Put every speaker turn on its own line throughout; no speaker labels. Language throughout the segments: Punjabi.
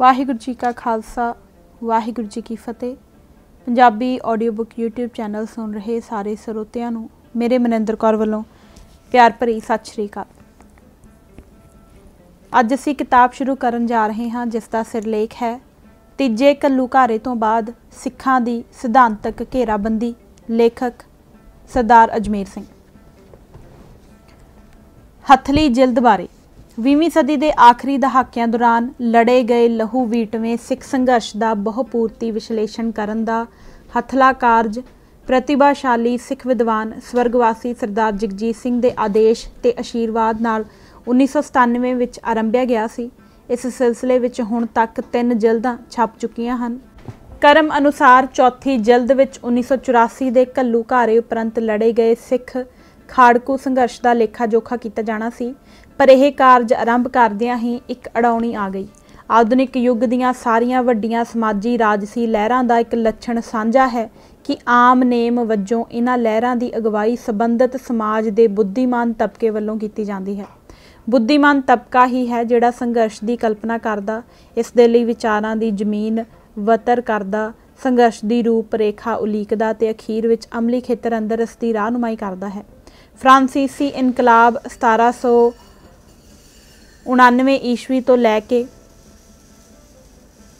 ਵਾਹਿਗੁਰੂ ਜੀ ਕਾ ਖਾਲਸਾ ਵਾਹਿਗੁਰੂ ਜੀ ਕੀ ਫਤਿਹ Punjabi audio book YouTube channel ਸੁਣ ਰਹੇ ਸਾਰੇ ਸਰੋਤਿਆਂ ਨੂੰ ਮੇਰੇ ਮਨਿੰਦਰ ਕੌਰ ਵੱਲੋਂ ਪਿਆਰ ਭਰੀ ਸਤਿ ਸ਼੍ਰੀ ਅਕਾਲ ਅੱਜ ਅਸੀਂ ਕਿਤਾਬ ਸ਼ੁਰੂ ਕਰਨ ਜਾ ਰਹੇ ਹਾਂ ਜਿਸ ਦਾ ਸਿਰਲੇਖ ਹੈ ਤੀਜੇ ਕੱਲੂਕਾਰੇ ਤੋਂ ਬਾਅਦ ਸਿੱਖਾਂ ਦੀ ਸਿਧਾਂਤਕ ਘੇਰਾਬੰਦੀ ਲੇਖਕ ਸਰਦਾਰ ਅਜਮੇਰ ਸਿੰਘ ਹਥਲੀ ਜਿਲਦ ਬਾਰੇ 20ਵੀਂ ਸਦੀ ਦੇ ਆਖਰੀ ਦਹਾਕਿਆਂ ਦੌਰਾਨ ਲੜੇ ਗਏ ਲਹੂ ਵੀਟਵੇਂ ਸਿੱਖ ਸੰਘਰਸ਼ ਦਾ ਬਹੁਪੂਰਤੀ ਵਿਸ਼ਲੇਸ਼ਣ ਕਰਨ ਦਾ ਹਥਲਾ ਕਾਰਜ ਪ੍ਰਤਿਭਾਸ਼ਾਲੀ ਸਿੱਖ ਵਿਦਵਾਨ ਸਵਰਗਵਾਸੀ ਸਰਦਾਰ ਜਗਜੀਤ ਸਿੰਘ ਦੇ ਆਦੇਸ਼ ਤੇ ਅਸ਼ੀਰਵਾਦ ਨਾਲ 1997 ਵਿੱਚ ਆਰੰਭਿਆ ਗਿਆ ਸੀ ਇਸ ਸਿਲਸਿਲੇ ਵਿੱਚ ਹੁਣ ਤੱਕ ਤਿੰਨ ਜਲਦਾਂ ਛਪ ਚੁੱਕੀਆਂ ਹਨ ਕਰਮ ਅਨੁਸਾਰ ਚੌਥੀ ਜਲਦ ਵਿੱਚ 1984 ਦੇ ਕੱਲੂ ਘਾਰੇ ਉਪਰੰਤ ਲੜੇ ਗਏ ਸਿੱਖ ਖਾੜਕੂ ਸੰਘਰਸ਼ ਦਾ ਲੇਖਾ ਜੋਖਾ ਕੀਤਾ ਜਾਣਾ ਸੀ ਪਰ ਇਹ ਕਾਰਜ ਆਰੰਭ ਕਰਦਿਆਂ ਹੀ ਇੱਕ ਅੜਾਉਣੀ ਆ ਗਈ ਆਧੁਨਿਕ ਯੁੱਗ ਦੀਆਂ ਸਾਰੀਆਂ ਵੱਡੀਆਂ ਸਮਾਜੀ ਰਾਜਸੀ ਲਹਿਰਾਂ ਦਾ ਇੱਕ ਲੱਛਣ ਸਾਂਝਾ ਹੈ ਕਿ ਆਮ ਨੇਮ ਵੱਜੋਂ ਇਹਨਾਂ ਲਹਿਰਾਂ ਦੀ ਅਗਵਾਈ ਸੰਬੰਧਿਤ ਸਮਾਜ ਦੇ ਬੁੱਧੀਮਾਨ ਤਬਕੇ ਵੱਲੋਂ ਕੀਤੀ ਜਾਂਦੀ ਹੈ ਬੁੱਧੀਮਾਨ ਤਬਕਾ ਹੀ ਹੈ ਜਿਹੜਾ ਸੰਘਰਸ਼ ਦੀ ਕਲਪਨਾ ਕਰਦਾ ਇਸ ਦੇ ਲਈ ਵਿਚਾਰਾਂ ਦੀ ਜ਼ਮੀਨ ਵਤਰ ਕਰਦਾ ਸੰਘਰਸ਼ ਦੀ ਰੂਪ ਰੇਖਾ ਉਲੀਕਦਾ ਤੇ ਅਖੀਰ ਵਿੱਚ ਅਮਲੀ ਖੇਤਰ ਅੰਦਰ ਅਸਤੀ ਰਾਹਨੁਮਾਈ ਕਰਦਾ ਹੈ ਫ੍ਰਾਂਸੀਸੀ ਇਨਕਲਾਬ 1700 99 ਈਸਵੀ ਤੋਂ ਲੈ ਕੇ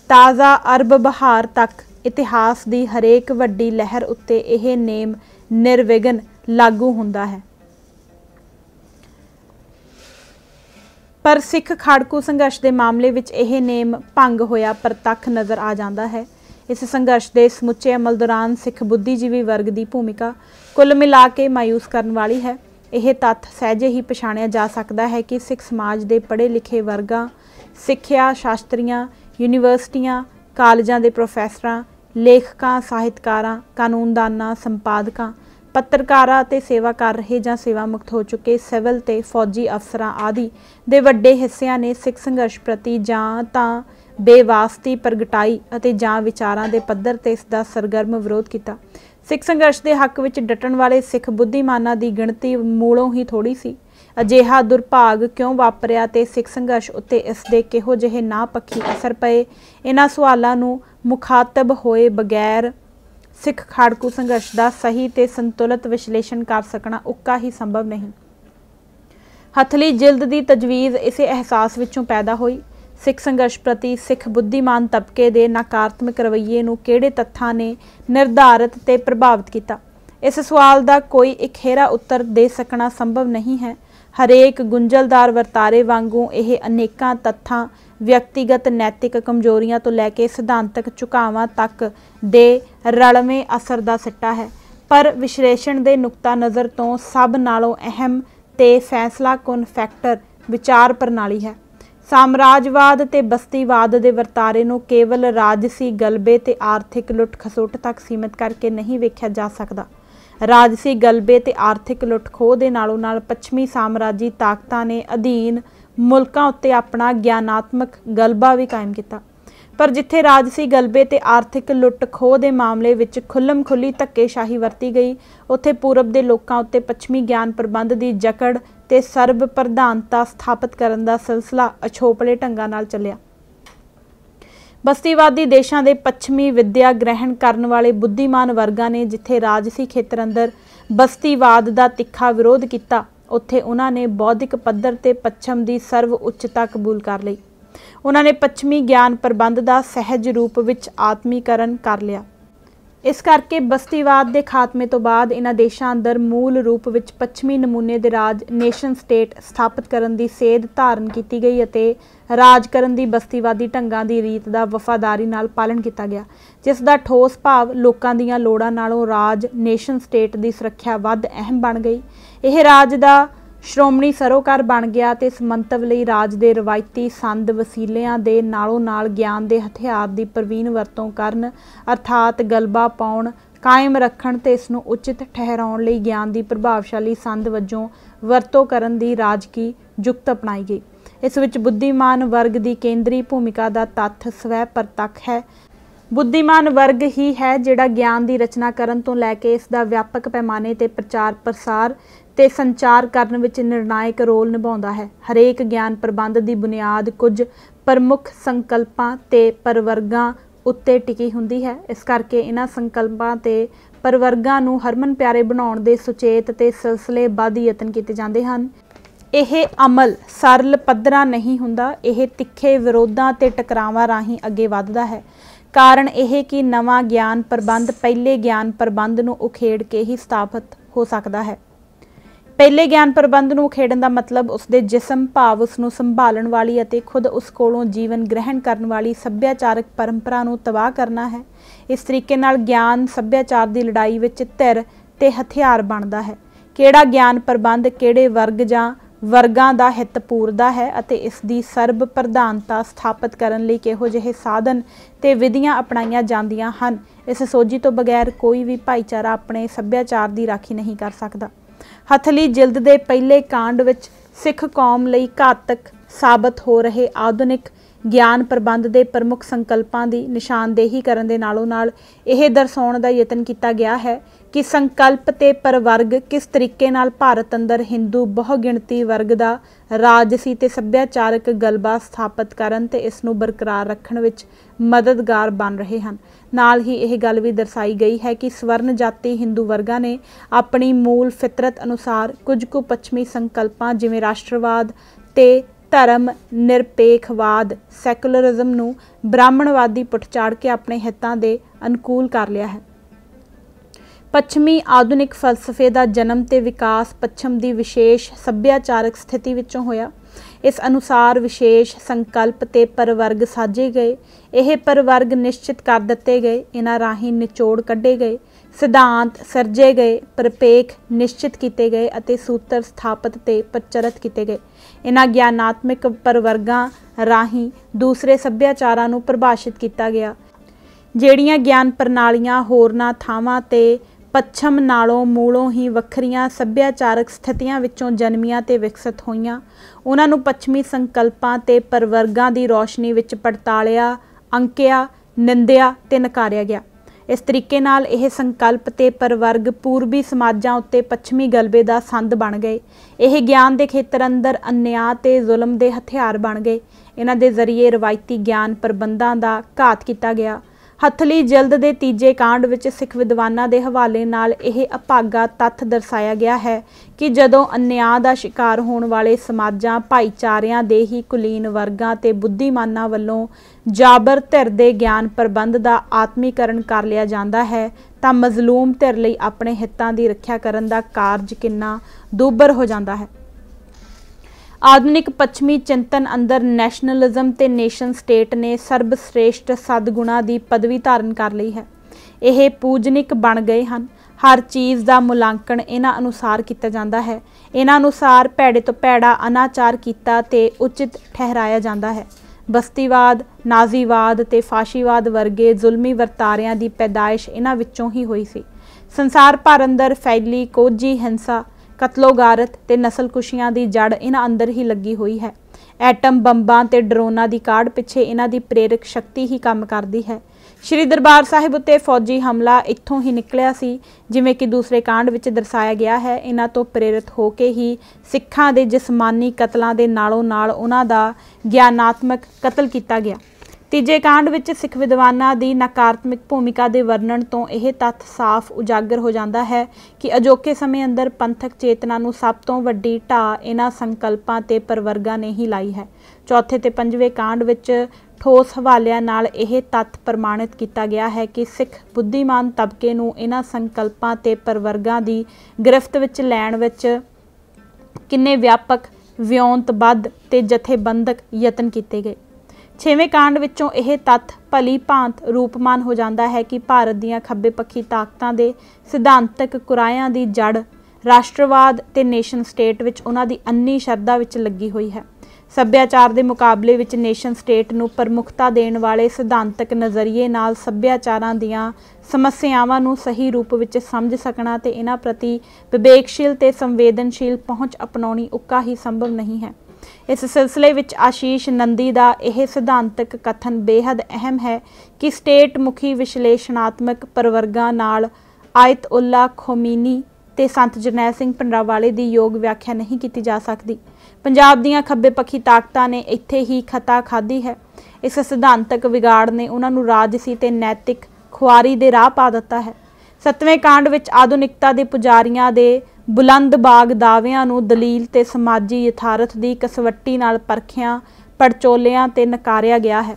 ਤਾਜ਼ਾ ਅਰਬ ਬਹਾਰ ਤੱਕ ਇਤਿਹਾਸ ਦੀ ਹਰੇਕ ਵੱਡੀ ਲਹਿਰ ਉੱਤੇ ਇਹ ਨੇਮ ਨਿਰਵਿਗਨ ਲਾਗੂ ਹੁੰਦਾ ਹੈ ਪਰ ਸਿੱਖ ਖੜਕੂ ਸੰਘਰਸ਼ ਦੇ ਮਾਮਲੇ ਵਿੱਚ ਇਹ ਨੇਮ ਭੰਗ ਹੋਇਆ ਪ੍ਰਤੱਖ ਨਜ਼ਰ ਆ ਜਾਂਦਾ ਹੈ ਇਸ ਸੰਘਰਸ਼ ਦੇ ਸਮੁੱਚੇ ਅਮਲ ਦੌਰਾਨ ਸਿੱਖ ਬੁੱਧੀਜੀਵੀ ਵਰਗ ਦੀ ਭੂਮਿਕਾ ਕੁੱਲ ਮਿਲਾ ਕੇ ਮਾਇੂਸ ਕਰਨ ਵਾਲੀ ਹੈ ਇਹ ਤੱਥ ਸਹਿਜੇ ਹੀ ਪਛਾਣਿਆ ਜਾ ਸਕਦਾ ਹੈ ਕਿ ਸਿੱਖ ਸਮਾਜ ਦੇ ਪੜ੍ਹੇ ਲਿਖੇ ਵਰਗਾਂ ਸਿੱਖਿਆ ਸ਼ਾਸਤਰੀਆਂ ਯੂਨੀਵਰਸਿਟੀਆਂ ਕਾਲਜਾਂ ਦੇ ਪ੍ਰੋਫੈਸਰਾਂ ਲੇਖਕਾਂ ਸਾਹਿਤਕਾਰਾਂ ਕਾਨੂੰਨਦਾਨਾਂ ਸੰਪਾਦਕਾਂ ਪੱਤਰਕਾਰਾਂ ਅਤੇ ਸੇਵਾ ਕਰ ਰਹੇ ਜਾਂ ਸੇਵਾ ਮੁਕਤ ਹੋ ਚੁੱਕੇ ਸਿਵਲ ਤੇ ਫੌਜੀ ਅਫਸਰਾਂ ਆਦਿ ਦੇ ਵੱਡੇ ਹਿੱਸਿਆਂ ਨੇ ਸਿੱਖ ਸੰਘਰਸ਼ ਪ੍ਰਤੀ ਜਾਂ ਤਾਂ ਬੇਵਾਸਤੀ ਪ੍ਰਗਟਾਈ ਅਤੇ ਜਾਂ ਵਿਚਾਰਾਂ ਦੇ ਪੱਧਰ ਤੇ ਇਸ ਦਾ ਸਰਗਰਮ ਵਿਰੋਧ ਕੀਤਾ ਸਿੱਖ ਸੰਘਰਸ਼ ਦੇ ਹੱਕ ਵਿੱਚ ਡਟਣ ਵਾਲੇ ਸਿੱਖ ਬੁੱਧੀਮਾਨਾਂ ਦੀ ਗਿਣਤੀ ਮੂਲੋਂ ਹੀ ਥੋੜੀ ਸੀ ਅਜਿਹਾ ਦੁਰਭਾਗ ਕਿਉਂ ਵਾਪਰਿਆ ਤੇ ਸਿੱਖ ਸੰਘਰਸ਼ ਉੱਤੇ ਇਸ ਦੇ ਕਿਹੋ ਜਿਹੇ ਨਾ ਪੱਖੀ ਅਸਰ ਪਏ ਇਹਨਾਂ ਸਵਾਲਾਂ ਨੂੰ ਮੁਖਾਤਬ ਹੋਏ ਬਗੈਰ ਸਿੱਖ ਖਾੜਕੂ ਸੰਘਰਸ਼ ਦਾ ਸਹੀ ਤੇ ਸੰਤੁਲਿਤ ਵਿਸ਼ਲੇਸ਼ਣ ਕਰ ਸਕਣਾ ਉੱਕਾ ਹੀ ਸੰਭਵ ਨਹੀਂ ਹਥਲੀ ਜਿਲਦ ਦੀ ਤਜਵੀਜ਼ ਇਸੇ ਅਹਿਸਾਸ ਵਿੱਚੋਂ ਪੈਦਾ ਹੋਈ ਸਿੱਖ ਸੰਘਰਸ਼ ਪ੍ਰਤੀ ਸਿੱਖ ਬੁੱਧੀਮਾਨ ਤਬਕੇ ਦੇ ਨਕਾਰਾਤਮਕ ਰਵੱਈਏ ਨੂੰ ਕਿਹੜੇ ਤੱਥਾਂ ਨੇ ਨਿਰਧਾਰਤ ਤੇ ਪ੍ਰਭਾਵਿਤ ਕੀਤਾ ਇਸ ਸਵਾਲ ਦਾ ਕੋਈ ਇਕਹਿਰਾ ਉੱਤਰ ਦੇ ਸਕਣਾ ਸੰਭਵ ਨਹੀਂ ਹੈ ਹਰੇਕ ਗੁੰਝਲਦਾਰ ਵਰਤਾਰੇ ਵਾਂਗੂ ਇਹ ਅਨੇਕਾਂ ਤੱਥਾਂ ਵਿਅਕਤੀਗਤ ਨੈਤਿਕ ਕਮਜ਼ੋਰੀਆਂ ਤੋਂ ਲੈ ਕੇ ਸਿਧਾਂਤਕ ਝੁਕਾਵਾਂ ਤੱਕ ਦੇ ਰਲਵੇਂ ਅਸਰ ਦਾ ਸਿੱਟਾ ਹੈ ਪਰ ਵਿਸ਼ਲੇਸ਼ਣ ਦੇ ਨੁਕਤਾ ਨਜ਼ਰ ਤੋਂ ਸਭ ਨਾਲੋਂ ਅਹਿਮ ਤੇ ਫੈਸਲਾ ਕੁਨ ਫੈਕਟਰ ਵਿਚਾਰ ਪ੍ਰਣਾਲੀ ਹੈ ਸਾਮਰਾਜਵਾਦ ਤੇ ਬਸਤੀਵਾਦ ਦੇ ਵਰਤਾਰੇ ਨੂੰ ਕੇਵਲ ਰਾਜਸੀ ਗਲਬੇ ਤੇ ਆਰਥਿਕ ਲੁੱਟ-ਖਸੁੱਟ ਤੱਕ ਸੀਮਿਤ ਕਰਕੇ ਨਹੀਂ ਵੇਖਿਆ ਜਾ ਸਕਦਾ ਰਾਜਸੀ ਗਲਬੇ ਤੇ ਆਰਥਿਕ ਲੁੱਟ-ਖੋਹ ਦੇ ਨਾਲੋਂ ਨਾਲ ਪੱਛਮੀ ਸਾਮਰਾਜੀ ਤਾਕਤਾਂ ਨੇ ਅਧੀਨ ਮੁਲਕਾਂ ਉੱਤੇ ਆਪਣਾ ਗਿਆਨਾਤਮਕ ਗਲਬਾ ਵੀ ਕਾਇਮ ਕੀਤਾ ਪਰ ਜਿੱਥੇ ਰਾਜਸੀ ਗਲਬੇ ਤੇ ਆਰਥਿਕ ਲੁੱਟ-ਖੋਹ ਦੇ ਮਾਮਲੇ ਵਿੱਚ ਖੁੱਲਮ-ਖੁੱਲੀ ਧੱਕੇਸ਼ਾਹੀ ਵਰਤੀ ਗਈ ਉੱਥੇ ਪੂਰਬ ਦੇ ਲੋਕਾਂ ਉੱਤੇ ਪੱਛਮੀ ਗਿਆਨ ਪ੍ਰਬੰਧ ਦੀ ਜਕੜ ਤੇ ਸਰਬ ਪ੍ਰਧਾਨਤਾ ਸਥਾਪਿਤ ਕਰਨ ਦਾ ਸਿਲਸਿਲਾ ਅਛੋਪਲੇ ਢੰਗਾਂ ਨਾਲ ਚੱਲਿਆ ਬਸਤੀਵਾਦੀ ਦੇਸ਼ਾਂ ਦੇ ਪੱਛਮੀ ਵਿਦਿਆ ਗ੍ਰਹਿਣ ਕਰਨ ਵਾਲੇ ਬੁੱਧੀਮਾਨ ਵਰਗਾਂ ਨੇ ਜਿੱਥੇ ਰਾਜਸੀ ਖੇਤਰ ਅੰਦਰ ਬਸਤੀਵਾਦ ਦਾ ਤਿੱਖਾ ਵਿਰੋਧ ਕੀਤਾ ਉੱਥੇ ਉਹਨਾਂ ਨੇ ਬੌਧਿਕ ਪੱਧਰ ਤੇ ਪੱਛਮ ਦੀ ਸਰਵ ਉੱਚਤਾ ਕਬੂਲ ਕਰ ਲਈ ਉਹਨਾਂ ਨੇ ਪੱਛਮੀ ਗਿਆਨ ਪ੍ਰਬੰਧ ਦਾ ਸਹਿਜ ਰੂਪ ਵਿੱਚ ਆਤਮੀਕਰਨ ਕਰ ਲਿਆ ਇਸ ਕਰਕੇ ਬਸਤੀਵਾਦ ਦੇ ਖਾਤਮੇ ਤੋਂ ਬਾਅਦ ਇਹਨਾਂ ਦੇਸ਼ਾਂ ਅੰਦਰ ਮੂਲ ਰੂਪ ਵਿੱਚ ਪੱਛਮੀ ਨਮੂਨੇ ਦੇ ਰਾਜ ਨੇਸ਼ਨ ਸਟੇਟ ਸਥਾਪਿਤ ਕਰਨ ਦੀ ਸੇਧ ਧਾਰਨ ਕੀਤੀ ਗਈ ਅਤੇ ਰਾਜ ਕਰਨ ਦੀ ਬਸਤੀਵਾਦੀ ਢੰਗਾਂ ਦੀ ਰੀਤ ਦਾ ਵਫਾਦਾਰੀ ਨਾਲ ਪਾਲਣ ਕੀਤਾ ਗਿਆ ਜਿਸ ਦਾ ਠੋਸ ਭਾਵ ਲੋਕਾਂ ਦੀਆਂ ਲੋੜਾਂ ਨਾਲੋਂ ਰਾਜ ਨੇਸ਼ਨ ਸਟੇਟ ਦੀ ਸੁਰੱਖਿਆ ਵੱਧ ਅਹਿਮ ਬਣ ਗਈ ਇਹ ਰਾਜ ਦਾ ਸ਼੍ਰੋਮਣੀ ਸਰੋਕਾਰ ਬਣ ਗਿਆ ਤੇ ਸਮੰਤਵ ਲਈ ਰਾਜ ਦੇ ਰਵਾਇਤੀ ਸੰਦ ਵਸੀਲਿਆਂ ਦੇ ਨਾਲੋਂ ਨਾਲ ਗਿਆਨ ਦੇ ਹਥਿਆਰ ਦੀ ਪ੍ਰਵੀਨ ਵਰਤੋਂ ਕਰਨ ਅਰਥਾਤ ਗਲਬਾ ਪਾਉਣ ਕਾਇਮ ਰੱਖਣ ਤੇ ਇਸ ਨੂੰ ਉਚਿਤ ਠਹਿਰਾਉਣ ਲਈ ਗਿਆਨ ਦੀ ਪ੍ਰਭਾਵਸ਼ਾਲੀ ਸੰਦ ਵਜੋਂ ਵਰਤੋਂ ਕਰਨ ਦੀ ਰਾਜਕੀ ਜੁਕਤ ਅਪਣਾਈ ਗਈ ਇਸ ਵਿੱਚ ਬੁੱਧੀਮਾਨ ਵਰਗ ਦੀ ਕੇਂਦਰੀ ਭੂਮਿਕਾ ਦਾ ਤੱਥ ਸਵੈ ਪ੍ਰਤੱਖ ਹੈ ਬੁੱਧੀਮਾਨ ਵਰਗ ਹੀ ਹੈ ਜਿਹੜਾ ਗਿਆਨ ਦੀ ਰਚਨਾ ਕਰਨ ਤੋਂ ਲੈ ਕੇ ਇਸ ਦਾ ਵਿਆਪਕ ਪੈਮਾਨੇ ਤੇ ਪ੍ਰਚਾਰ ਪ੍ਰਸਾਰ ਤੇ ਸੰਚਾਰ ਕਰਨ ਵਿੱਚ ਨਿਰਣਾਇਕ ਰੋਲ ਨਿਭਾਉਂਦਾ ਹੈ ਹਰੇਕ ਗਿਆਨ ਪ੍ਰਬੰਧ ਦੀ ਬੁਨਿਆਦ ਕੁਝ ਪ੍ਰਮੁੱਖ ਸੰਕਲਪਾਂ ਤੇ ਪਰਵਰਗਾਂ ਉੱਤੇ ਟਿਕੀ ਹੁੰਦੀ ਹੈ ਇਸ ਕਰਕੇ ਇਹਨਾਂ ਸੰਕਲਪਾਂ ਤੇ ਪਰਵਰਗਾਂ ਨੂੰ ਹਰਮਨ ਪਿਆਰੇ ਬਣਾਉਣ ਦੇ ਸੁਚੇਤ ਤੇ ਸਿਲਸਿਲੇਬੱਧ ਯਤਨ ਕੀਤੇ ਜਾਂਦੇ ਹਨ ਇਹ ਅਮਲ ਸਰਲ ਪੱਧਰਾ ਨਹੀਂ ਹੁੰਦਾ ਇਹ ਤਿੱਖੇ ਵਿਰੋਧਾਂ ਤੇ ਟਕਰਾਵਾਂ ਰਾਹੀਂ ਅੱਗੇ ਵੱਧਦਾ ਹੈ ਕਾਰਨ ਇਹ ਕਿ ਨਵਾਂ ਗਿਆਨ ਪ੍ਰਬੰਧ ਪਹਿਲੇ ਗਿਆਨ ਪ੍ਰਬੰਧ ਨੂੰ ਉਖੇੜ ਕੇ ਹੀ ਸਥਾਪਿਤ ਹੋ ਸਕਦਾ ਹੈ ਪਹਿਲੇ ਗਿਆਨ ਪ੍ਰਬੰਧ ਨੂੰ ਖੇਡਣ ਦਾ ਮਤਲਬ ਉਸ ਦੇ ਜਿਸਮ ਭਾਵ ਉਸ ਨੂੰ ਸੰਭਾਲਣ ਵਾਲੀ ਅਤੇ ਖੁਦ ਉਸ ਕੋਲੋਂ ਜੀਵਨ ਗ੍ਰਹਿਣ ਕਰਨ ਵਾਲੀ ਸੱਭਿਆਚਾਰਕ ਪਰੰਪਰਾ ਨੂੰ ਤਬਾਹ ਕਰਨਾ ਹੈ ਇਸ ਤਰੀਕੇ ਨਾਲ ਗਿਆਨ ਸੱਭਿਆਚਾਰ ਦੀ ਲੜਾਈ ਵਿੱਚ ਧਿਰ ਤੇ ਹਥਿਆਰ ਬਣਦਾ ਹੈ ਕਿਹੜਾ ਗਿਆਨ ਪ੍ਰਬੰਧ ਕਿਹੜੇ ਵਰਗ ਜਾਂ ਵਰਗਾਂ ਦਾ ਹਿੱਤ ਪੂਰਦਾ ਹੈ ਅਤੇ ਇਸ ਦੀ ਸਰਬ ਪ੍ਰਧਾਨਤਾ ਸਥਾਪਿਤ ਕਰਨ ਲਈ ਕਿਹੋ ਜਿਹੇ ਸਾਧਨ ਤੇ ਵਿਧੀਆਂ ਅਪਣਾਈਆਂ ਜਾਂਦੀਆਂ ਹਨ ਇਸ ਸੋਝੀ ਤੋਂ ਬਗੈਰ ਕੋਈ ਵੀ ਭਾਈਚਾਰਾ ਆਪਣੇ ਸੱਭਿਆਚਾਰ ਦੀ ਰਾਖੀ ਨਹੀਂ ਕਰ ਸਕਦਾ ਹਥਲੀ ਜਿਲਦ ਦੇ ਪਹਿਲੇ ਕਾਂਡ ਵਿੱਚ ਸਿੱਖ ਕੌਮ ਲਈ ਘਾਤਕ ਸਾਬਤ ਹੋ ਰਹੇ ਆਧੁਨਿਕ ਗਿਆਨ ਪ੍ਰਬੰਧ ਦੇ ਪ੍ਰਮੁੱਖ ਸੰਕਲਪਾਂ ਦੀ ਨਿਸ਼ਾਨਦੇਹੀ ਕਰਨ ਦੇ ਨਾਲੋਂ ਨਾਲ ਇਹ ਦਰਸਾਉਣ ਦਾ ਯਤਨ ਕੀਤਾ ਗਿਆ ਹੈ ਕਿ ਸੰਕਲਪ ਤੇ ਪਰਵਰਗ ਕਿਸ ਤਰੀਕੇ ਨਾਲ ਭਾਰਤ ਅੰਦਰ ਹਿੰਦੂ ਬਹੁਗਿਣਤੀ ਵਰਗ ਦਾ ਰਾਜਸੀ ਤੇ ਸੱਭਿਆਚਾਰਕ ਗਲਬਾ ਸਥਾਪਿਤ ਕਰਨ ਤੇ ਇਸ ਨੂੰ ਬਰਕਰਾਰ ਰੱਖਣ ਵਿੱਚ ਮਦਦਗਾਰ ਬਣ ਰਹੇ ਹਨ ਨਾਲ ਹੀ ਇਹ ਗੱਲ ਵੀ ਦਰਸਾਈ ਗਈ ਹੈ ਕਿ ਸਵਰਨ ਜਾਤੀ ਹਿੰਦੂ ਵਰਗਾਂ ਨੇ ਆਪਣੀ ਮੂਲ ਫਿਤਰਤ ਅਨੁਸਾਰ ਕੁਝ ਕੁ ਪੱਛਮੀ ਸੰਕਲਪਾਂ ਜਿਵੇਂ ਰਾਸ਼ਟਰਵਾਦ ਤੇ ਧਰਮ ਨਿਰਪੇਖਵਾਦ ਸੈਕੂਲਰਿਜ਼ਮ ਨੂੰ ਬ੍ਰਾਹਮਣਵਾਦੀ ਪੁੱਠ ਚਾੜ ਕੇ ਆਪਣੇ ਹਿੱਤਾਂ ਦੇ ਅਨੁਕੂਲ ਕਰ ਲਿਆ ਹੈ ਪੱਛਮੀ ਆਧੁਨਿਕ ਫਲਸਫੇ ਦਾ ਜਨਮ ਤੇ ਵਿਕਾਸ ਪੱਛਮ ਦੀ ਵਿਸ਼ੇਸ਼ ਸੱਭਿਆਚਾਰਕ ਸਥਿਤੀ ਵਿੱਚੋਂ ਹੋਇਆ ਇਸ ਅਨੁਸਾਰ ਵਿਸ਼ੇਸ਼ ਸੰਕਲਪ ਤੇ ਪਰਵਰਗ ਸਾਜੇ ਗਏ ਇਹ ਪਰਵਰਗ ਨਿਸ਼ਚਿਤ ਕਰ ਦਿੱਤੇ ਗਏ ਇਹਨਾਂ ਰਾਹੀਂ ਨਿਚੋੜ ਕੱਢੇ ਗਏ ਸਿਧਾਂਤ ਸਰਜੇ ਗਏ ਪ੍ਰਪੇਖ ਨਿਸ਼ਚਿਤ ਕੀਤੇ ਗਏ ਅਤੇ ਸੂਤਰ ਸਥਾਪਿਤ ਤੇ ਪ੍ਰਚਲਿਤ ਕੀਤੇ ਗਏ ਇਹਨਾਂ ਗਿਆਨਾਤਮਿਕ ਪਰਵਰਗਾਂ ਰਾਹੀਂ ਦੂਸਰੇ ਸੱਭਿਆਚਾਰਾਂ ਨੂੰ ਪਰਿਭਾਸ਼ਿਤ ਕੀਤਾ ਗਿਆ ਜਿਹੜੀਆਂ ਗਿਆਨ ਪ੍ਰਣਾਲੀਆਂ ਹੋਰਨਾਂ ਥਾਵਾਂ ਤੇ ਪੱਛਮ ਨਾਲੋਂ ਮੂਲੋਂ ਹੀ ਵੱਖਰੀਆਂ ਸੱਭਿਆਚਾਰਕ ਸਥਿਤੀਆਂ ਵਿੱਚੋਂ ਜਨਮੀਆਂ ਤੇ ਵਿਕਸਿਤ ਹੋਈਆਂ ਉਹਨਾਂ ਨੂੰ ਪੱਛਮੀ ਸੰਕਲਪਾਂ ਤੇ ਪਰਵਰਗਾਂ ਦੀ ਰੋਸ਼ਨੀ ਵਿੱਚ ਪੜਤਾਲਿਆ ਅੰਕਿਆ ਨਿੰਦਿਆ ਤੇ ਨਕਾਰਿਆ ਗਿਆ ਇਸ ਤਰੀਕੇ ਨਾਲ ਇਹ ਸੰਕਲਪ ਤੇ ਪਰਵਰਗ ਪੂਰਬੀ ਸਮਾਜਾਂ ਉੱਤੇ ਪੱਛਮੀ ਗਲਬੇ ਦਾ ਸੰਦ ਬਣ ਗਏ ਇਹ ਗਿਆਨ ਦੇ ਖੇਤਰ ਅੰਦਰ ਅਨਿਆਂ ਤੇ ਜ਼ੁਲਮ ਦੇ ਹਥਿਆਰ ਬਣ ਗਏ ਇਹਨਾਂ ਦੇ ਜ਼ਰੀਏ ਰਵਾਇਤੀ ਗਿਆਨ ਪ੍ਰਬੰਧਾਂ ਦਾ ਘਾਤ ਕੀਤਾ ਗਿਆ ਹਥਲੀ ਜਲਦ ਦੇ ਤੀਜੇ ਕਾਂਡ ਵਿੱਚ ਸਿੱਖ ਵਿਦਵਾਨਾਂ ਦੇ ਹਵਾਲੇ ਨਾਲ ਇਹ ਅਪਾਗਾ ਤੱਥ ਦਰਸਾਇਆ ਗਿਆ ਹੈ ਕਿ ਜਦੋਂ ਅਨਿਆਂ ਦਾ ਸ਼ਿਕਾਰ ਹੋਣ ਵਾਲੇ ਸਮਾਜਾਂ ਭਾਈਚਾਰਿਆਂ ਦੇ ਹੀ ਕੁਲੀਨ ਵਰਗਾਂ ਤੇ ਬੁੱਧੀਮਾਨਾਂ ਵੱਲੋਂ ਜਾਬਰ ਧਿਰ ਦੇ ਗਿਆਨ ਪ੍ਰਬੰਧ ਦਾ ਆਤਮੀਕਰਨ ਕਰ ਲਿਆ ਜਾਂਦਾ ਹੈ ਤਾਂ ਮਜ਼ਲੂਮ ਧਿਰ ਲਈ ਆਪਣੇ ਹਿੱਤਾਂ ਦੀ ਰੱਖਿਆ ਕਰਨ ਦਾ ਕਾਰਜ ਕਿੰਨਾ ਦੂਬਰ ਹੋ ਜਾਂਦਾ ਹੈ ਆਧੁਨਿਕ ਪੱਛਮੀ ਚਿੰਤਨ ਅੰਦਰ ਨੈਸ਼ਨਲਿਜ਼ਮ ਤੇ ਨੇਸ਼ਨ ਸਟੇਟ ਨੇ ਸਰਬਸ੍ਰੇਸ਼ਟ ਸਦਗੁਣਾ ਦੀ ਪਦਵੀ ਧਾਰਨ ਕਰ ਲਈ ਹੈ ਇਹ ਪੂਜਨਿਕ ਬਣ ਗਏ ਹਨ ਹਰ ਚੀਜ਼ ਦਾ ਮੁਲਾਂਕਣ ਇਹਨਾਂ ਅਨੁਸਾਰ ਕੀਤਾ ਜਾਂਦਾ ਹੈ ਇਹਨਾਂ ਅਨੁਸਾਰ ਭੈੜੇ ਤੋਂ ਭੈੜਾ ਅਨਾਚਾਰ ਕੀਤਾ ਤੇ ਉਚਿਤ ਠਹਿਰਾਇਆ ਜਾਂਦਾ ਹੈ ਬਸਤੀਵਾਦ ਨਾਜ਼ੀਵਾਦ ਤੇ ਫਾਸ਼ੀਵਾਦ ਵਰਗੇ ਜ਼ੁਲਮੀ ਵਰਤਾਰਿਆਂ ਦੀ ਪੈਦਾਇਸ਼ ਇਹਨਾਂ ਵਿੱਚੋਂ ਹੀ ਹੋਈ ਸੀ ਸੰਸਾਰ ਭਰ ਅੰਦਰ ਫੈਲੀ ਕੋਝੀ ਹਿੰਸਾ ਕਤਲੋਗਾਰਤ ਤੇ ਨਸਲਕੁਸ਼ੀਆਂ ਦੀ ਜੜ ਇਹਨਾਂ ਅੰਦਰ ਹੀ ਲੱਗੀ ਹੋਈ ਹੈ ਐਟਮ ਬੰਬਾਂ ਤੇ ਡਰੋਨਾਂ ਦੀ ਕਾੜ ਪਿੱਛੇ ਇਹਨਾਂ ਦੀ ਪ੍ਰੇਰਕ ਸ਼ਕਤੀ ਹੀ ਕੰਮ ਕਰਦੀ ਹੈ ਸ਼੍ਰੀ ਦਰਬਾਰ ਸਾਹਿਬ ਉੱਤੇ ਫੌਜੀ ਹਮਲਾ ਇੱਥੋਂ ਹੀ ਨਿਕਲਿਆ ਸੀ ਜਿਵੇਂ ਕਿ ਦੂਸਰੇ ਕਾਂਡ ਵਿੱਚ ਦਰਸਾਇਆ ਗਿਆ ਹੈ ਇਹਨਾਂ ਤੋਂ ਪ੍ਰੇਰਿਤ ਹੋ ਕੇ ਹੀ ਸਿੱਖਾਂ ਦੇ ਜਿਸਮਾਨੀ ਕਤਲਾਂ ਦੇ ਨਾਲੋਂ ਨਾਲ ਉਹਨਾਂ ਦਾ ਗਿਆਨਾਤਮਕ ਕਤਲ ਕੀਤਾ ਗਿਆ ਤੀਜੇ ਕਾਂਡ ਵਿੱਚ ਸਿੱਖ ਵਿਦਵਾਨਾਂ ਦੀ ਨਕਾਰਾਤਮਕ ਭੂਮਿਕਾ ਦੇ ਵਰਣਨ ਤੋਂ ਇਹ ਤੱਥ ਸਾਫ਼ ਉਜਾਗਰ ਹੋ ਜਾਂਦਾ ਹੈ ਕਿ ਅਜੋਕੇ ਸਮੇਂ ਅੰਦਰ ਪੰਥਕ ਚੇਤਨਾ ਨੂੰ ਸਭ ਤੋਂ ਵੱਡੀ ਢਾਹ ਇਹਨਾਂ ਸੰਕਲਪਾਂ ਤੇ ਪਰਵਰਗਾ ਨੇ ਹੀ ਲਾਈ ਹੈ ਚੌਥੇ ਤੇ ਪੰਜਵੇਂ ਕਾਂਡ ਵਿੱਚ ਠੋਸ ਹਵਾਲਿਆਂ ਨਾਲ ਇਹ ਤੱਥ ਪ੍ਰਮਾਣਿਤ ਕੀਤਾ ਗਿਆ ਹੈ ਕਿ ਸਿੱਖ ਬੁੱਧੀਮਾਨ ਤਬਕੇ ਨੂੰ ਇਹਨਾਂ ਸੰਕਲਪਾਂ ਤੇ ਪਰਵਰਗਾਂ ਦੀ ਗ੍ਰਿਫਤ ਵਿੱਚ ਲੈਣ ਵਿੱਚ ਕਿੰਨੇ ਵਿਆਪਕ ਵਿਉਂਤਬੱਧ ਤੇ ਜਥੇਬੰਦਕ ਯਤਨ ਕੀਤੇ ਗਏ ਛੇਵੇਂ ਕਾਂਡ ਵਿੱਚੋਂ ਇਹ ਤੱਤ ਭਲੀ ਭਾਂਤ ਰੂਪਮਾਨ ਹੋ ਜਾਂਦਾ ਹੈ ਕਿ ਭਾਰਤ ਦੀਆਂ ਖੱਬੇ ਪੱਖੀ ਤਾਕਤਾਂ ਦੇ ਸਿਧਾਂਤਕ ਕੁਰਾਇਆਂ ਦੀ ਜੜ ਰਾਸ਼ਟਰਵਾਦ ਤੇ ਨੇਸ਼ਨ ਸਟੇਟ ਵਿੱਚ ਉਹਨਾਂ ਦੀ ਅੰਨੀ ਸ਼ਰਧਾ ਵਿੱਚ ਲੱਗੀ ਹੋਈ ਹੈ ਸੱਭਿਆਚਾਰ ਦੇ ਮੁਕਾਬਲੇ ਵਿੱਚ ਨੇਸ਼ਨ ਸਟੇਟ ਨੂੰ ਪ੍ਰਮੁਖਤਾ ਦੇਣ ਵਾਲੇ ਸਿਧਾਂਤਕ ਨਜ਼ਰੀਏ ਨਾਲ ਸੱਭਿਆਚਾਰਾਂ ਦੀਆਂ ਸਮੱਸਿਆਵਾਂ ਨੂੰ ਸਹੀ ਰੂਪ ਵਿੱਚ ਸਮਝ ਸਕਣਾ ਤੇ ਇਹਨਾਂ ਪ੍ਰਤੀ ਵਿਵੇਕਸ਼ੀਲ ਤੇ ਸੰਵੇਦਨਸ਼ੀਲ ਪਹੁੰਚ ਅਪਣਾਉਣੀ ਉੱਕਾ ਹੀ ਸੰਭਵ ਨਹੀਂ ਹੈ ਇਸ ਸਿਲਸਿਲੇ ਵਿੱਚ ਆਸ਼ੀਸ਼ ਨੰਦੀ ਦਾ ਇਹ ਸਿਧਾਂਤਕ ਕਥਨ ਬੇहद ਅਹਿਮ ਹੈ ਕਿ ਸਟੇਟ ਮੁਖੀ ਵਿਸ਼ਲੇਸ਼ਣਾਤਮਕ ਪਰਵਰਗਾਂ ਨਾਲ ਉੱਲਾ ਖੋਮੀਨੀ ਤੇ ਸੰਤ ਜਰਨੈਲ ਸਿੰਘ ਪੰਡਰਾਵਾਲੇ ਦੀ ਯੋਗ ਵਿਆਖਿਆ ਨਹੀਂ ਕੀਤੀ ਜਾ ਸਕਦੀ ਪੰਜਾਬ ਦੀਆਂ ਖੱਬੇ ਪੱਖੀ ਤਾਕਤਾਂ ਨੇ ਇੱਥੇ ਹੀ ਖਤਾ ਖਾਦੀ ਹੈ ਇਸ ਸਿਧਾਂਤਕ ਵਿਗਾੜ ਨੇ ਉਹਨਾਂ ਨੂੰ ਰਾਜਸੀ ਤੇ ਨੈਤਿਕ ਖੁਆਰੀ ਦੇ ਰਾਹ ਪਾ ਦਿੱਤਾ ਹੈ ਸਤਵੇਂ ਕਾਂਡ ਵਿੱਚ ਆਧੁਨਿਕਤਾ ਦੇ ਪੁਜਾਰੀਆਂ ਦੇ ਬੁਲੰਦ ਬਾਗ ਦਾਅਵਿਆਂ ਨੂੰ ਦਲੀਲ ਤੇ ਸਮਾਜੀ ਯਥਾਰਥ ਦੀ ਕਸਵੱਟੀ ਨਾਲ ਪਰਖਿਆ ਪੜਚੋਲਿਆਂ ਤੇ ਨਕਾਰਿਆ ਗਿਆ ਹੈ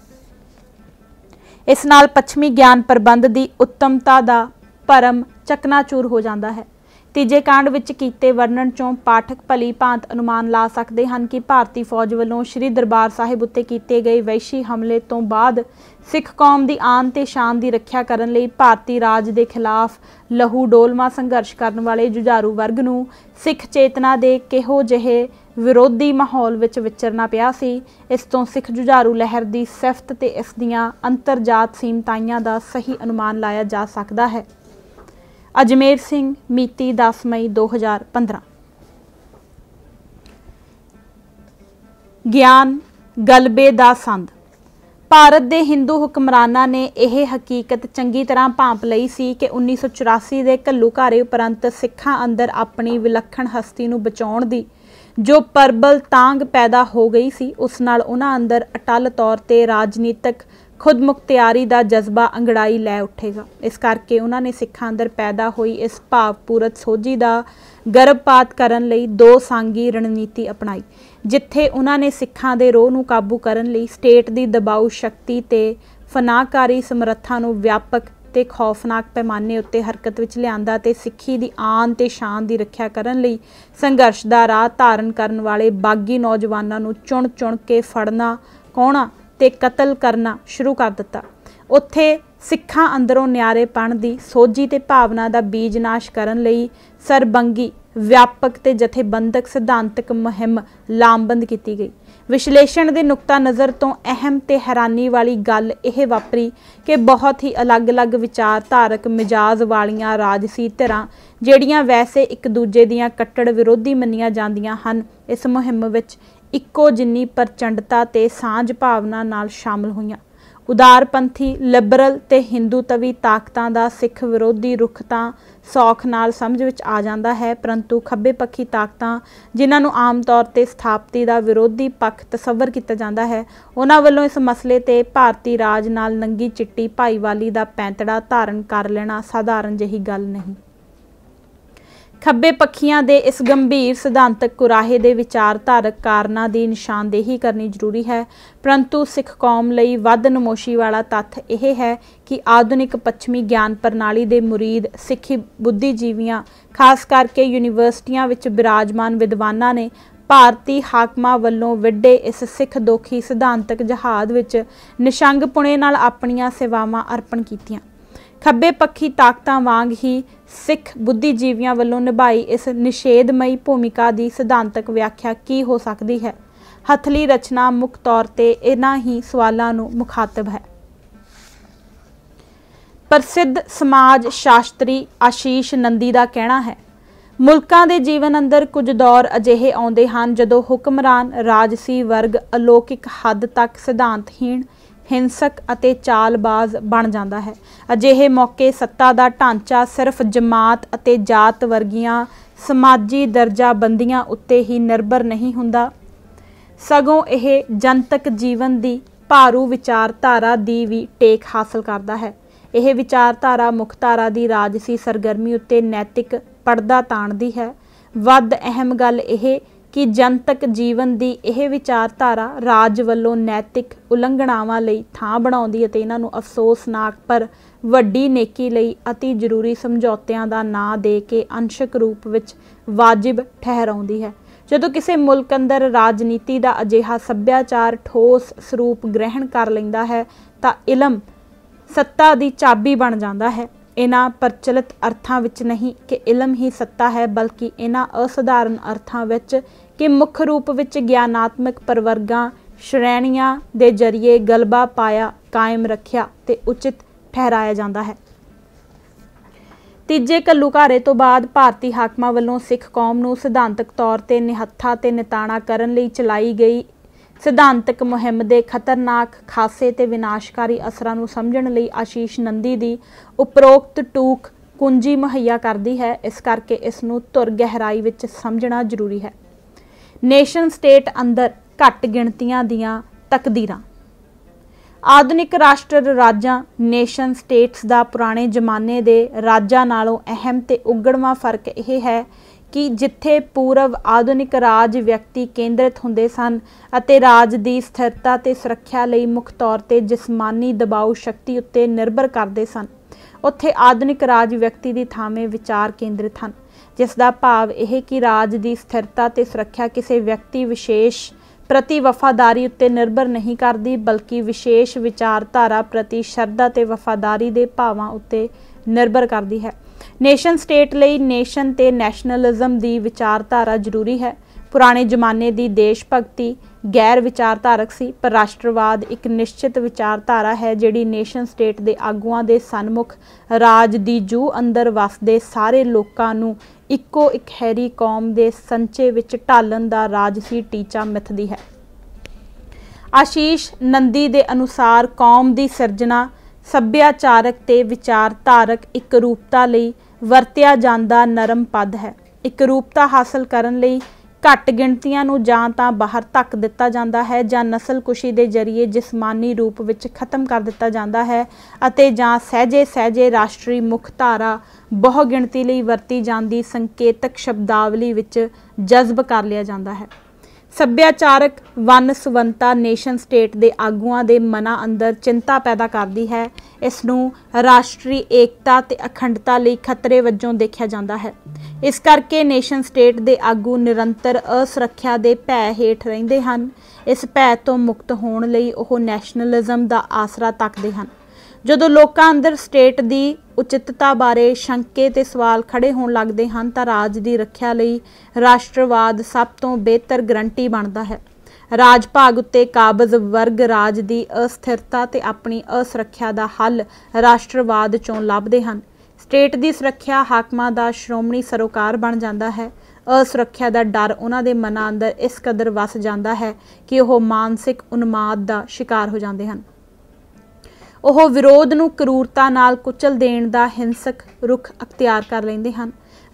ਇਸ ਨਾਲ ਪੱਛਮੀ ਗਿਆਨ ਪ੍ਰਬੰਧ ਦੀ ਉੱਤਮਤਾ ਦਾ ਪਰਮ ਚਕਨਾਚੂਰ ਹੋ ਜਾਂਦਾ ਹੈ ਤੀਜੇ ਕਾਂਡ ਵਿੱਚ ਕੀਤੇ ਵਰਣਨ ਚੋਂ ਪਾਠਕ ਭਲੀ ਭਾਂਤ ਅਨੁਮਾਨ ਲਾ ਸਕਦੇ ਹਨ ਕਿ ਭਾਰਤੀ ਫੌਜ ਵੱਲੋਂ ਸ੍ਰੀ ਦਰਬਾਰ ਸਾਹਿਬ ਉੱਤੇ ਕੀਤੇ ਗਏ ਵੈਸ਼ੀ ਹਮਲੇ ਤੋਂ ਬਾਅਦ ਸਿੱਖ ਕੌਮ ਦੀ ਆਨ ਤੇ ਸ਼ਾਨ ਦੀ ਰੱਖਿਆ ਕਰਨ ਲਈ ਭਾਰਤੀ ਰਾਜ ਦੇ ਖਿਲਾਫ ਲਹੂ ਡੋਲਮਾ ਸੰਘਰਸ਼ ਕਰਨ ਵਾਲੇ ਜੁਝਾਰੂ ਵਰਗ ਨੂੰ ਸਿੱਖ ਚੇਤਨਾ ਦੇ ਕਿਹੋ ਜਿਹੇ ਵਿਰੋਧੀ ਮਾਹੌਲ ਵਿੱਚ ਵਿਚਰਨਾ ਪਿਆ ਸੀ ਇਸ ਤੋਂ ਸਿੱਖ ਜੁਝਾਰੂ ਲਹਿਰ ਦੀ ਸਿਫਤ ਤੇ ਇਸ ਦੀਆਂ ਅੰਤਰਜਾਤ ਸੀਮਤਾਈਆਂ ਦਾ ਸਹੀ ਅਨੁਮਾਨ ਲਾਇਆ ਜਾ ਸਕਦਾ ਹੈ ਅਜਮੇਰ ਸਿੰਘ ਮਿਤੀ 10 ਮਈ 2015 ਗਿਆਨ ਗਲਬੇ ਦਾ ਸੰਦ ਭਾਰਤ ਦੇ ਹਿੰਦੂ ਹੁਕਮਰਾਨਾਂ ਨੇ ਇਹ ਹਕੀਕਤ ਚੰਗੀ ਤਰ੍ਹਾਂ ਭਾਂਪ ਲਈ ਸੀ ਕਿ 1984 ਦੇ ਘਾਰੇ ਉਪਰੰਤ ਸਿੱਖਾਂ ਅੰਦਰ ਆਪਣੀ ਵਿਲੱਖਣ ਹਸਤੀ ਨੂੰ ਬਚਾਉਣ ਦੀ ਜੋ ਪਰਬਲ ਤਾਂਗ ਪੈਦਾ ਹੋ ਗਈ ਸੀ ਉਸ ਨਾਲ ਉਹਨਾਂ ਅੰਦਰ ਅਟਲ ਤੌਰ ਤੇ ਰਾਜਨੀਤਿਕ ਖੁਦਮੁਖਤਿਆਰੀ ਦਾ ਜਜ਼ਬਾ ਅੰਗੜਾਈ ਲੈ ਉੱਠੇਗਾ ਇਸ ਕਰਕੇ ਉਹਨਾਂ ਨੇ ਸਿੱਖਾਂ ਅੰਦਰ ਪੈਦਾ ਹੋਈ ਇਸ ਭਾਵਪੂਰਤ ਸੋਝੀ ਦਾ ਗਰਭਪਾਤ ਕਰਨ ਲਈ ਦੋ ਸੰਗੀ ਰਣਨੀਤੀ ਅਪਣਾਈ ਜਿੱਥੇ ਉਹਨਾਂ ਨੇ ਸਿੱਖਾਂ ਦੇ ਰੋਹ ਨੂੰ ਕਾਬੂ ਕਰਨ ਲਈ ਸਟੇਟ ਦੀ ਦਬਾਉ ਸ਼ਕਤੀ ਤੇ ਫਨਾਕਾਰੀ ਸਮਰੱਥਾ ਨੂੰ ਵਿਆਪਕ ਤੇ ਖੌਫਨਾਕ ਪੈਮਾਨੇ ਉੱਤੇ ਹਰਕਤ ਵਿੱਚ ਲਿਆਂਦਾ ਤੇ ਸਿੱਖੀ ਦੀ ਆਨ ਤੇ ਸ਼ਾਨ ਦੀ ਰੱਖਿਆ ਕਰਨ ਲਈ ਸੰਘਰਸ਼ ਦਾ ਰਾਹ ਧਾਰਨ ਕਰਨ ਵਾਲੇ ਬਾਗੀ ਨੌਜਵਾਨਾਂ ਨੂੰ ਚੁਣ ਚੁਣ ਕੇ ਫੜਨਾ ਕੌਣਾ ਤੇ ਕਤਲ ਕਰਨਾ ਸ਼ੁਰੂ ਕਰ ਦਿੱਤਾ ਉੱਥੇ ਸਿੱਖਾਂ ਅੰਦਰੋਂ ਨਿਆਰੇਪਣ ਦੀ ਸੋਝੀ ਤੇ ਭਾਵਨਾ ਦਾ ਬੀਜ ਨਾਸ਼ ਕਰਨ ਲਈ ਸਰਬੰਗੀ ਵਿਆਪਕ ਤੇ ਜਥੇਬੰਦਕ ਸਿਧਾਂਤਕ ਮੁਹਿੰਮ ਲਾਮਬੰਦ ਕੀਤੀ ਗਈ ਵਿਸ਼ਲੇਸ਼ਣ ਦੇ ਨੁਕਤਾ ਨਜ਼ਰ ਤੋਂ ਅਹਿਮ ਤੇ ਹੈਰਾਨੀ ਵਾਲੀ ਗੱਲ ਇਹ ਵਾਪਰੀ ਕਿ ਬਹੁਤ ਹੀ ਅਲੱਗ-ਅਲੱਗ ਵਿਚਾਰਧਾਰਕ ਮਿਜਾਜ਼ ਵਾਲੀਆਂ ਰਾਜਸੀ ਧਿਰਾਂ ਜਿਹੜੀਆਂ ਵੈਸੇ ਇੱਕ ਦੂਜੇ ਦੀਆਂ ਕੱਟੜ ਵਿਰੋਧੀ ਮੰਨੀਆਂ ਜਾਂਦੀਆਂ ਹਨ ਇਸ ਮੁਹਿੰਮ ਵਿੱਚ ਇੱਕੋ ਜਿੰਨੀ ਪ੍ਰਚੰਡਤਾ ਤੇ ਸਾਂਝ ਭਾਵਨਾ ਨਾਲ ਸ਼ਾਮਲ ਹੋਈਆਂ ਉਦਾਰਪੰਥੀ ਲਿਬਰਲ ਤੇ ਹਿੰਦੂਤਵੀ ਤਾਕਤਾਂ ਦਾ ਸਿੱਖ ਵਿਰੋਧੀ ਰੁਖ ਤਾਂ ਸੌਖ ਨਾਲ ਸਮਝ ਵਿੱਚ ਆ ਜਾਂਦਾ ਹੈ ਪਰੰਤੂ ਖੱਬੇ ਪੱਖੀ ਤਾਕਤਾਂ ਜਿਨ੍ਹਾਂ ਨੂੰ ਆਮ ਤੌਰ ਤੇ ਸਥਾਪਤੀ ਦਾ ਵਿਰੋਧੀ ਪੱਖ ਤਸਵਰ ਕੀਤਾ ਜਾਂਦਾ ਹੈ ਉਹਨਾਂ ਵੱਲੋਂ ਇਸ ਮਸਲੇ ਤੇ ਭਾਰਤੀ ਰਾਜ ਨਾਲ ਨੰਗੀ ਚਿੱਟੀ ਭਾਈਵਾਲੀ ਦਾ ਪੈਂਤੜਾ ਧਾਰਨ ਕਰ ਲੈਣਾ ਸਾਧਾਰਨ ਜਹੀ ਗੱਲ ਨਹੀਂ ਖੱਬੇ ਪੱਖੀਆਂ ਦੇ ਇਸ ਗੰਭੀਰ ਸਿਧਾਂਤਕ ਕੁਰਾਹੇ ਦੇ ਵਿਚਾਰਧਾਰਕ ਕਾਰਨਾਂ ਦੀ ਨਿਸ਼ਾਨਦੇਹੀ ਕਰਨੀ ਜ਼ਰੂਰੀ ਹੈ ਪਰੰਤੂ ਸਿੱਖ ਕੌਮ ਲਈ ਵੱਧ ਨਮੋਸ਼ੀ ਵਾਲਾ ਤੱਥ ਇਹ ਹੈ ਕਿ ਆਧੁਨਿਕ ਪੱਛਮੀ ਗਿਆਨ ਪ੍ਰਣਾਲੀ ਦੇ ਮੁਰੀਦ ਸਿੱਖੀ ਬੁੱਧੀਜੀਵੀਆਂ ਖਾਸ ਕਰਕੇ ਯੂਨੀਵਰਸਿਟੀਆਂ ਵਿੱਚ ਬਿਰਾਜਮਾਨ ਵਿਦਵਾਨਾਂ ਨੇ ਭਾਰਤੀ ਹਾਕਮਾਂ ਵੱਲੋਂ ਵਿੱਡੇ ਇਸ ਸਿੱਖ ਦੋਖੀ ਸਿਧਾਂਤਕ ਜਹਾਦ ਵਿੱਚ ਨਿਸ਼ੰਗ ਪੁਣੇ ਨਾਲ ਆਪਣੀਆਂ ਸੇਵਾਵਾਂ ਅਰਪਣ ਕੀਤੀਆਂ ਖੱਬੇ ਪੱਖੀ ਤਾਕਤਾਂ ਵਾਂਗ ਹੀ ਸਿੱਖ ਬੁੱਧੀਜੀਵੀਆਂ ਵੱਲੋਂ ਨਿਭਾਈ ਇਸ ਨਿਸ਼ੇਧਮਈ ਭੂਮਿਕਾ ਦੀ ਸਿਧਾਂਤਕ ਵਿਆਖਿਆ ਕੀ ਹੋ ਸਕਦੀ ਹੈ ਹਥਲੀ ਰਚਨਾ ਮੁੱਖ ਤੌਰ ਤੇ ਇਨ੍ਹਾਂ ਹੀ ਸਵਾਲਾਂ ਨੂੰ ਮੁਖਾਤਬ ਹੈ ਪ੍ਰਸਿੱਧ ਸਮਾਜ ਸ਼ਾਸਤਰੀ ਆਸ਼ੀਸ਼ ਨੰਦੀ ਦਾ ਕਹਿਣਾ ਹੈ ਮੁਲਕਾਂ ਦੇ ਜੀਵਨ ਅੰਦਰ ਕੁਝ ਦੌਰ ਅਜਿਹੇ ਆਉਂਦੇ ਹਨ ਜਦੋਂ ਹੁਕਮਰਾਨ ਰਾਜਸੀ ਵਰਗ ਅਲੌਕਿਕ ਹੱਦ ਤੱਕ ਸਿਧਾਂਤਹੀਣ ਹਿੰਸਕ ਅਤੇ ਚਾਲਬਾਜ਼ ਬਣ ਜਾਂਦਾ ਹੈ ਅਜਿਹੇ ਮੌਕੇ ਸੱਤਾ ਦਾ ਢਾਂਚਾ ਸਿਰਫ ਜਮਾਤ ਅਤੇ ਜਾਤ ਵਰਗੀਆਂ ਸਮਾਜੀ ਬੰਦੀਆਂ ਉੱਤੇ ਹੀ ਨਿਰਭਰ ਨਹੀਂ ਹੁੰਦਾ ਸਗੋਂ ਇਹ ਜਨਤਕ ਜੀਵਨ ਦੀ ਭਾਰੂ ਵਿਚਾਰਧਾਰਾ ਦੀ ਵੀ ਟੇਕ ਹਾਸਲ ਕਰਦਾ ਹੈ ਇਹ ਵਿਚਾਰਧਾਰਾ ਮੁਖਤਾਰਾ ਦੀ ਰਾਜਸੀ ਸਰਗਰਮੀ ਉੱਤੇ ਨੈਤਿਕ ਪਰਦਾ ਤਾਣਦੀ ਹੈ ਵੱਧ ਅਹਿਮ ਗੱਲ ਇਹ ਕਿ ਜਨਤਕ ਜੀਵਨ ਦੀ ਇਹ ਵਿਚਾਰਧਾਰਾ ਰਾਜ ਵੱਲੋਂ ਨੈਤਿਕ ਉਲੰਘਣਾਵਾਂ ਲਈ ਥਾਂ ਬਣਾਉਂਦੀ ਅਤੇ ਇਹਨਾਂ ਨੂੰ ਅਫਸੋਸਨਾਕ ਪਰ ਵੱਡੀ ਨੇਕੀ ਲਈ অতি ਜ਼ਰੂਰੀ ਸਮਝੌਤਿਆਂ ਦਾ ਨਾਂ ਦੇ ਕੇ ਅੰਸ਼ਕ ਰੂਪ ਵਿੱਚ ਵਾਜਿਬ ਠਹਿਰਾਉਂਦੀ ਹੈ ਜਦੋਂ ਕਿਸੇ ਮੁਲਕ ਅੰਦਰ ਰਾਜਨੀਤੀ ਦਾ ਅਜਿਹਾ ਸੱਭਿਆਚਾਰ ਠੋਸ ਸਰੂਪ ਗ੍ਰਹਿਣ ਕਰ ਲੈਂਦਾ ਹੈ ਤਾਂ ਇਲਮ ਸੱਤਾ ਦੀ ਚਾਬੀ ਬਣ ਜਾਂਦਾ ਹੈ ਇਹਨਾਂ ਪ੍ਰਚਲਿਤ ਅਰਥਾਂ ਵਿੱਚ ਨਹੀਂ ਕਿ ਇਲਮ ਹੀ ਸੱਤਾ ਹੈ ਬਲਕਿ ਇਹਨਾਂ ਅਸਧਾਰਨ ਅਰਥਾਂ ਵਿੱਚ ਕਿ ਮੁੱਖ ਰੂਪ ਵਿੱਚ ਗਿਆਨਾਤਮਕ ਪਰਵਰਗਾ ਸ਼੍ਰੇਣੀਆਂ ਦੇ ਜ਼ਰੀਏ ਗਲਬਾ ਪਾਇਆ ਕਾਇਮ ਰੱਖਿਆ ਤੇ ਉਚਿਤ ਠਹਿਰਾਇਆ ਜਾਂਦਾ ਹੈ ਤੀਜੇ ਕੱਲੂਕਾਰੇ ਤੋਂ ਬਾਅਦ ਭਾਰਤੀ ਹਾਕਮਾਂ ਵੱਲੋਂ ਸਿੱਖ ਕੌਮ ਨੂੰ ਸਿਧਾਂਤਕ ਤੌਰ ਤੇ ਨਿਹੱਥਾ ਤੇ ਨਿਤਾਣਾ ਕਰਨ ਲਈ ਚਲਾਈ ਗਈ ਸਿਧਾਂਤਕ ਮੁਹਿੰਮ ਦੇ ਖਤਰਨਾਕ ਖਾਸੇ ਤੇ ਵਿਨਾਸ਼ਕਾਰੀ ਅਸਰਾਂ ਨੂੰ ਸਮਝਣ ਲਈ ਆਸ਼ੀਸ਼ ਨੰਦੀ ਦੀ ਉਪਰੋਕਤ ਟੂਕ ਕੁੰਜੀ ਮਹਈਆ ਕਰਦੀ ਹੈ ਇਸ ਕਰਕੇ ਇਸ ਨੂੰ ਤੁਰ ਗਹਿਰਾਈ ਵਿੱਚ ਸਮਝਣਾ ਜ਼ਰੂਰੀ ਹੈ ਨੇਸ਼ਨ ਸਟੇਟ ਅੰਦਰ ਘੱਟ ਗਿਣਤੀਆਂ ਦੀਆਂ ਤਕਦੀਰਾਂ ਆਧੁਨਿਕ ਰਾਸ਼ਟਰ ਰਾਜਾਂ ਨੇਸ਼ਨ ਸਟੇਟਸ ਦਾ ਪੁਰਾਣੇ ਜ਼ਮਾਨੇ ਦੇ ਰਾਜਾਂ ਨਾਲੋਂ ਅਹਿਮ ਤੇ ਉਗੜਵਾ ਫਰਕ ਇਹ ਹੈ ਕਿ ਜਿੱਥੇ ਪੂਰਵ ਆਧੁਨਿਕ ਰਾਜ ਵਿਅਕਤੀ ਕੇਂਦਰਿਤ ਹੁੰਦੇ ਸਨ ਅਤੇ ਰਾਜ ਦੀ ਸਥਿਰਤਾ ਤੇ ਸੁਰੱਖਿਆ ਲਈ ਮੁੱਖ ਤੌਰ ਤੇ ਜਿਸਮਾਨੀ ਦਬਾਅ ਸ਼ਕਤੀ ਉੱਤੇ ਨਿਰਭਰ ਕਰਦੇ ਸਨ ਉੱਥੇ ਆਧੁਨਿਕ ਰਾਜ ਵਿਅਕਤੀ ਦੀ ਥਾਂਵੇਂ ਵਿਚਾਰ ਕੇਂਦਰਿਤ ਹਨ ਜਿਸ ਦਾ ਭਾਵ ਇਹ ਕਿ ਰਾਜ ਦੀ ਸਥਿਰਤਾ ਤੇ ਸੁਰੱਖਿਆ ਕਿਸੇ ਵਿਅਕਤੀ ਵਿਸ਼ੇਸ਼ ਪ੍ਰਤੀ ਵਫਾਦਾਰੀ ਉੱਤੇ ਨਿਰਭਰ ਨਹੀਂ ਕਰਦੀ ਬਲਕਿ ਵਿਸ਼ੇਸ਼ ਵਿਚਾਰਧਾਰਾ ਪ੍ਰਤੀ ਸ਼ਰਧਾ ਤੇ ਵਫਾਦਾਰੀ ਦੇ ਭਾਵਾਂ ਉੱਤੇ ਨਿਰਭਰ ਕਰਦੀ ਹੈ ਨੇਸ਼ਨ ਸਟੇਟ ਲਈ ਨੇਸ਼ਨ ਤੇ ਨੈਸ਼ਨਲਿਜ਼ਮ ਦੀ ਵਿਚਾਰਧਾਰਾ ਜ਼ਰੂਰੀ ਹੈ ਪੁਰਾਣੇ ਜ਼ਮਾਨੇ ਦੀ ਦੇਸ਼ ਭਗਤੀ ਗੈਰ ਵਿਚਾਰਧਾਰਕ ਸੀ ਪਰ ਰਾਸ਼ਟਰਵਾਦ ਇੱਕ ਨਿਸ਼ਚਿਤ ਵਿਚਾਰਧਾਰਾ ਹੈ ਜਿਹੜੀ ਨੇਸ਼ਨ ਸਟੇਟ ਦੇ ਆਗੂਆਂ ਦੇ ਸਨਮੁਖ ਰਾਜ ਦੀ ਜੂ ਅੰਦਰ ਵਸਦੇ ਸਾਰੇ ਲੋਕਾਂ ਨੂੰ ਇੱਕੋ ਇੱਕ ਹੈਰੀ ਕੌਮ ਦੇ ਸੰਚੇ ਵਿੱਚ ਢਾਲਣ ਦਾ ਰਾਜਸੀ ਟੀਚਾ ਮਿੱਥਦੀ ਹੈ ਆਸ਼ੀਸ਼ ਨੰਦੀ ਦੇ ਅਨੁਸਾਰ ਕੌਮ ਦੀ ਸਿਰਜਣਾ ਸੱਭਿਆਚਾਰਕ ਤੇ ਵਿਚਾਰਧਾਰਕ ਇੱਕ ਰੂਪਤਾ ਲਈ ਵਰਤਿਆ ਜਾਂਦਾ ਨਰਮ ਪਦ ਹੈ ਇੱਕ ਰੂਪਤਾ ਹਾਸਲ ਕਰਨ ਲਈ ਘੱਟ ਗਿਣਤੀਆਂ ਨੂੰ ਜਾਂ ਤਾਂ ਬਾਹਰ ਧੱਕ ਦਿੱਤਾ ਜਾਂਦਾ ਹੈ ਜਾਂ ਨਸਲਕੁਸ਼ੀ ਦੇ ਜ਼ਰੀਏ ਜਿਸਮਾਨੀ ਰੂਪ ਵਿੱਚ ਖਤਮ ਕਰ ਦਿੱਤਾ ਜਾਂਦਾ ਹੈ ਅਤੇ ਜਾਂ ਸਹਿਜੇ ਸਹਿਜੇ ਰਾਸ਼ਟਰੀ ਮੁੱਖ ਧਾਰਾ ਬਹੁ ਗਿਣਤੀ ਲਈ ਵਰਤੀ ਜਾਂਦੀ ਸੰਕੇਤਕ ਸ਼ਬਦਾਵਲੀ ਵਿੱਚ ਜਜ਼ਬ ਕਰ ਲਿਆ ਜਾਂਦਾ ਹੈ ਸੱਭਿਆਚਾਰਕ ਵਨ ਸੁਵੰਤਾ ਨੇਸ਼ਨ ਸਟੇਟ ਦੇ ਆਗੂਆਂ ਦੇ ਮਨਾਂ ਅੰਦਰ ਚਿੰਤਾ ਪੈਦਾ ਕਰਦੀ ਹੈ ਇਸ ਨੂੰ ਰਾਸ਼ਟਰੀ ਏਕਤਾ ਤੇ ਅਖੰਡਤਾ ਲਈ ਖਤਰੇ ਵਜੋਂ ਦੇਖਿਆ ਜਾਂਦਾ ਹੈ ਇਸ ਕਰਕੇ ਨੇਸ਼ਨ ਸਟੇਟ ਦੇ ਆਗੂ ਨਿਰੰਤਰ ਅਸੁਰੱਖਿਆ ਦੇ ਭੈ ਹੇਠ ਰਹਿੰਦੇ ਹਨ ਇਸ ਭੈ ਤੋਂ ਮੁਕਤ ਹੋਣ ਲਈ ਉਹ ਨੈਸ਼ਨਲਿਜ਼ਮ ਦਾ ਆਸਰਾ ਤੱਕਦੇ ਹਨ ਜਦੋਂ ਲੋਕਾਂ ਅੰਦਰ ਸਟੇਟ ਦੀ ਉਚਿਤਤਾ ਬਾਰੇ ਸ਼ੰਕੇ ਤੇ ਸਵਾਲ ਖੜੇ ਹੋਣ ਲੱਗਦੇ ਹਨ ਤਾਂ ਰਾਜ ਦੀ ਰੱਖਿਆ ਲਈ ਰਾਸ਼ਟਰਵਾਦ ਸਭ ਤੋਂ ਬਿਹਤਰ ਗਰੰਟੀ ਬਣਦਾ ਹੈ ਰਾਜ ਭਾਗ ਉੱਤੇ ਕਾਬਜ਼ ਵਰਗ ਰਾਜ ਦੀ ਅਸਥਿਰਤਾ ਤੇ ਆਪਣੀ ਅਸੁਰੱਖਿਆ ਦਾ ਹੱਲ ਰਾਸ਼ਟਰਵਾਦ ਚੋਂ ਲੱਭਦੇ ਹਨ ਸਟੇਟ ਦੀ ਸੁਰੱਖਿਆ ਹਾਕਮਾਂ ਦਾ ਸ਼੍ਰੋਮਣੀ ਸਰੋਕਾਰ ਬਣ ਜਾਂਦਾ ਹੈ ਅਸੁਰੱਖਿਆ ਦਾ ਡਰ ਉਹਨਾਂ ਦੇ ਮਨਾਂ ਅੰਦਰ ਇਸ ਕਦਰ ਵਸ ਜਾਂਦਾ ਹੈ ਕਿ ਉਹ ਮਾਨਸਿਕ ਉਨਮਾਦ ਦਾ ਸ਼ਿਕਾਰ ਹੋ ਜਾਂਦੇ ਹਨ ਉਹ ਵਿਰੋਧ ਨੂੰ ਕਰੂਰਤਾ ਨਾਲ ਕੁਚਲ ਦੇਣ ਦਾ ਹਿੰਸਕ ਰੁਖ ਅਖਤਿਆਰ ਕਰ ਲੈਂਦੇ ਹਨ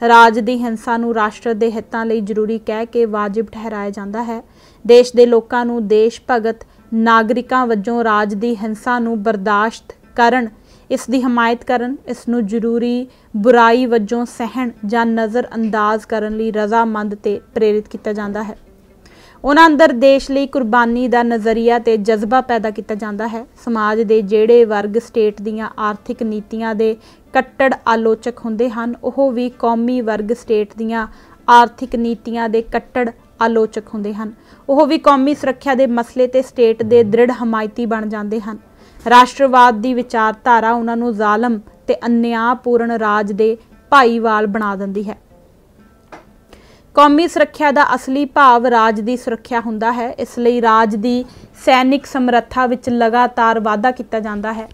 ਰਾਜ ਦੀ ਹਿੰਸਾ ਨੂੰ ਰਾਸ਼ਟਰ ਦੇ ਹਿੱਤਾਂ ਲਈ ਜ਼ਰੂਰੀ ਕਹਿ ਕੇ ਵਾਜਿਬ ਠਹਿਰਾਇਆ ਜਾਂਦਾ ਹੈ ਦੇਸ਼ ਦੇ ਲੋਕਾਂ ਨੂੰ ਦੇਸ਼ ਭਗਤ ਨਾਗਰਿਕਾਂ ਵਜੋਂ ਰਾਜ ਦੀ ਹਿੰਸਾ ਨੂੰ ਬਰਦਾਸ਼ਤ ਕਰਨ ਇਸ ਦੀ ਹਮਾਇਤ ਕਰਨ ਇਸ ਨੂੰ ਜ਼ਰੂਰੀ ਬੁਰਾਈ ਵਜੋਂ ਸਹਿਣ ਜਾਂ ਨਜ਼ਰ ਅੰਦਾਜ਼ ਕਰਨ ਲਈ ਰਜ਼ਾਮੰਦ ਤੇ ਪ੍ਰੇਰਿਤ ਕੀਤਾ ਜਾਂਦਾ ਹੈ ਉਹਨਾਂ ਅੰਦਰ ਦੇਸ਼ ਲਈ ਕੁਰਬਾਨੀ ਦਾ ਨਜ਼ਰੀਆ ਤੇ ਜਜ਼ਬਾ ਪੈਦਾ ਕੀਤਾ ਜਾਂਦਾ ਹੈ ਸਮਾਜ ਦੇ ਜਿਹੜੇ ਵਰਗ ਸਟੇਟ ਦੀਆਂ ਆਰਥਿਕ ਨੀਤੀਆਂ ਦੇ ਕੱਟੜ ਆਲੋਚਕ ਹੁੰਦੇ ਹਨ ਉਹ ਵੀ ਕੌਮੀ ਵਰਗ ਸਟੇਟ ਦੀਆਂ ਆਰਥਿਕ ਨੀਤੀਆਂ ਦੇ ਕੱਟੜ ਆਲੋਚਕ ਹੁੰਦੇ ਹਨ ਉਹ ਵੀ ਕੌਮੀ ਸੁਰੱਖਿਆ ਦੇ ਮਸਲੇ ਤੇ ਸਟੇਟ ਦੇ ਦ੍ਰਿੜ ਹਮਾਇਤੀ ਬਣ ਜਾਂਦੇ ਹਨ ਰਾਸ਼ਟਰਵਾਦ ਦੀ ਵਿਚਾਰਧਾਰਾ ਉਹਨਾਂ ਨੂੰ ਜ਼ਾਲਮ ਤੇ ਅਨਿਆਂਪੂਰਨ ਰਾਜ ਦੇ ਭਾਈਵਾਲ ਬਣਾ ਦਿੰਦੀ ਹੈ ਕੌਮੀ ਸੁਰੱਖਿਆ ਦਾ ਅਸਲੀ ਭਾਵ ਰਾਜ ਦੀ ਸੁਰੱਖਿਆ ਹੁੰਦਾ ਹੈ ਇਸ ਲਈ ਰਾਜ ਦੀ ਸੈਨਿਕ ਸਮਰੱਥਾ ਵਿੱਚ ਲਗਾਤਾਰ ਵਾਧਾ ਕੀਤਾ ਜਾਂਦਾ ਹੈ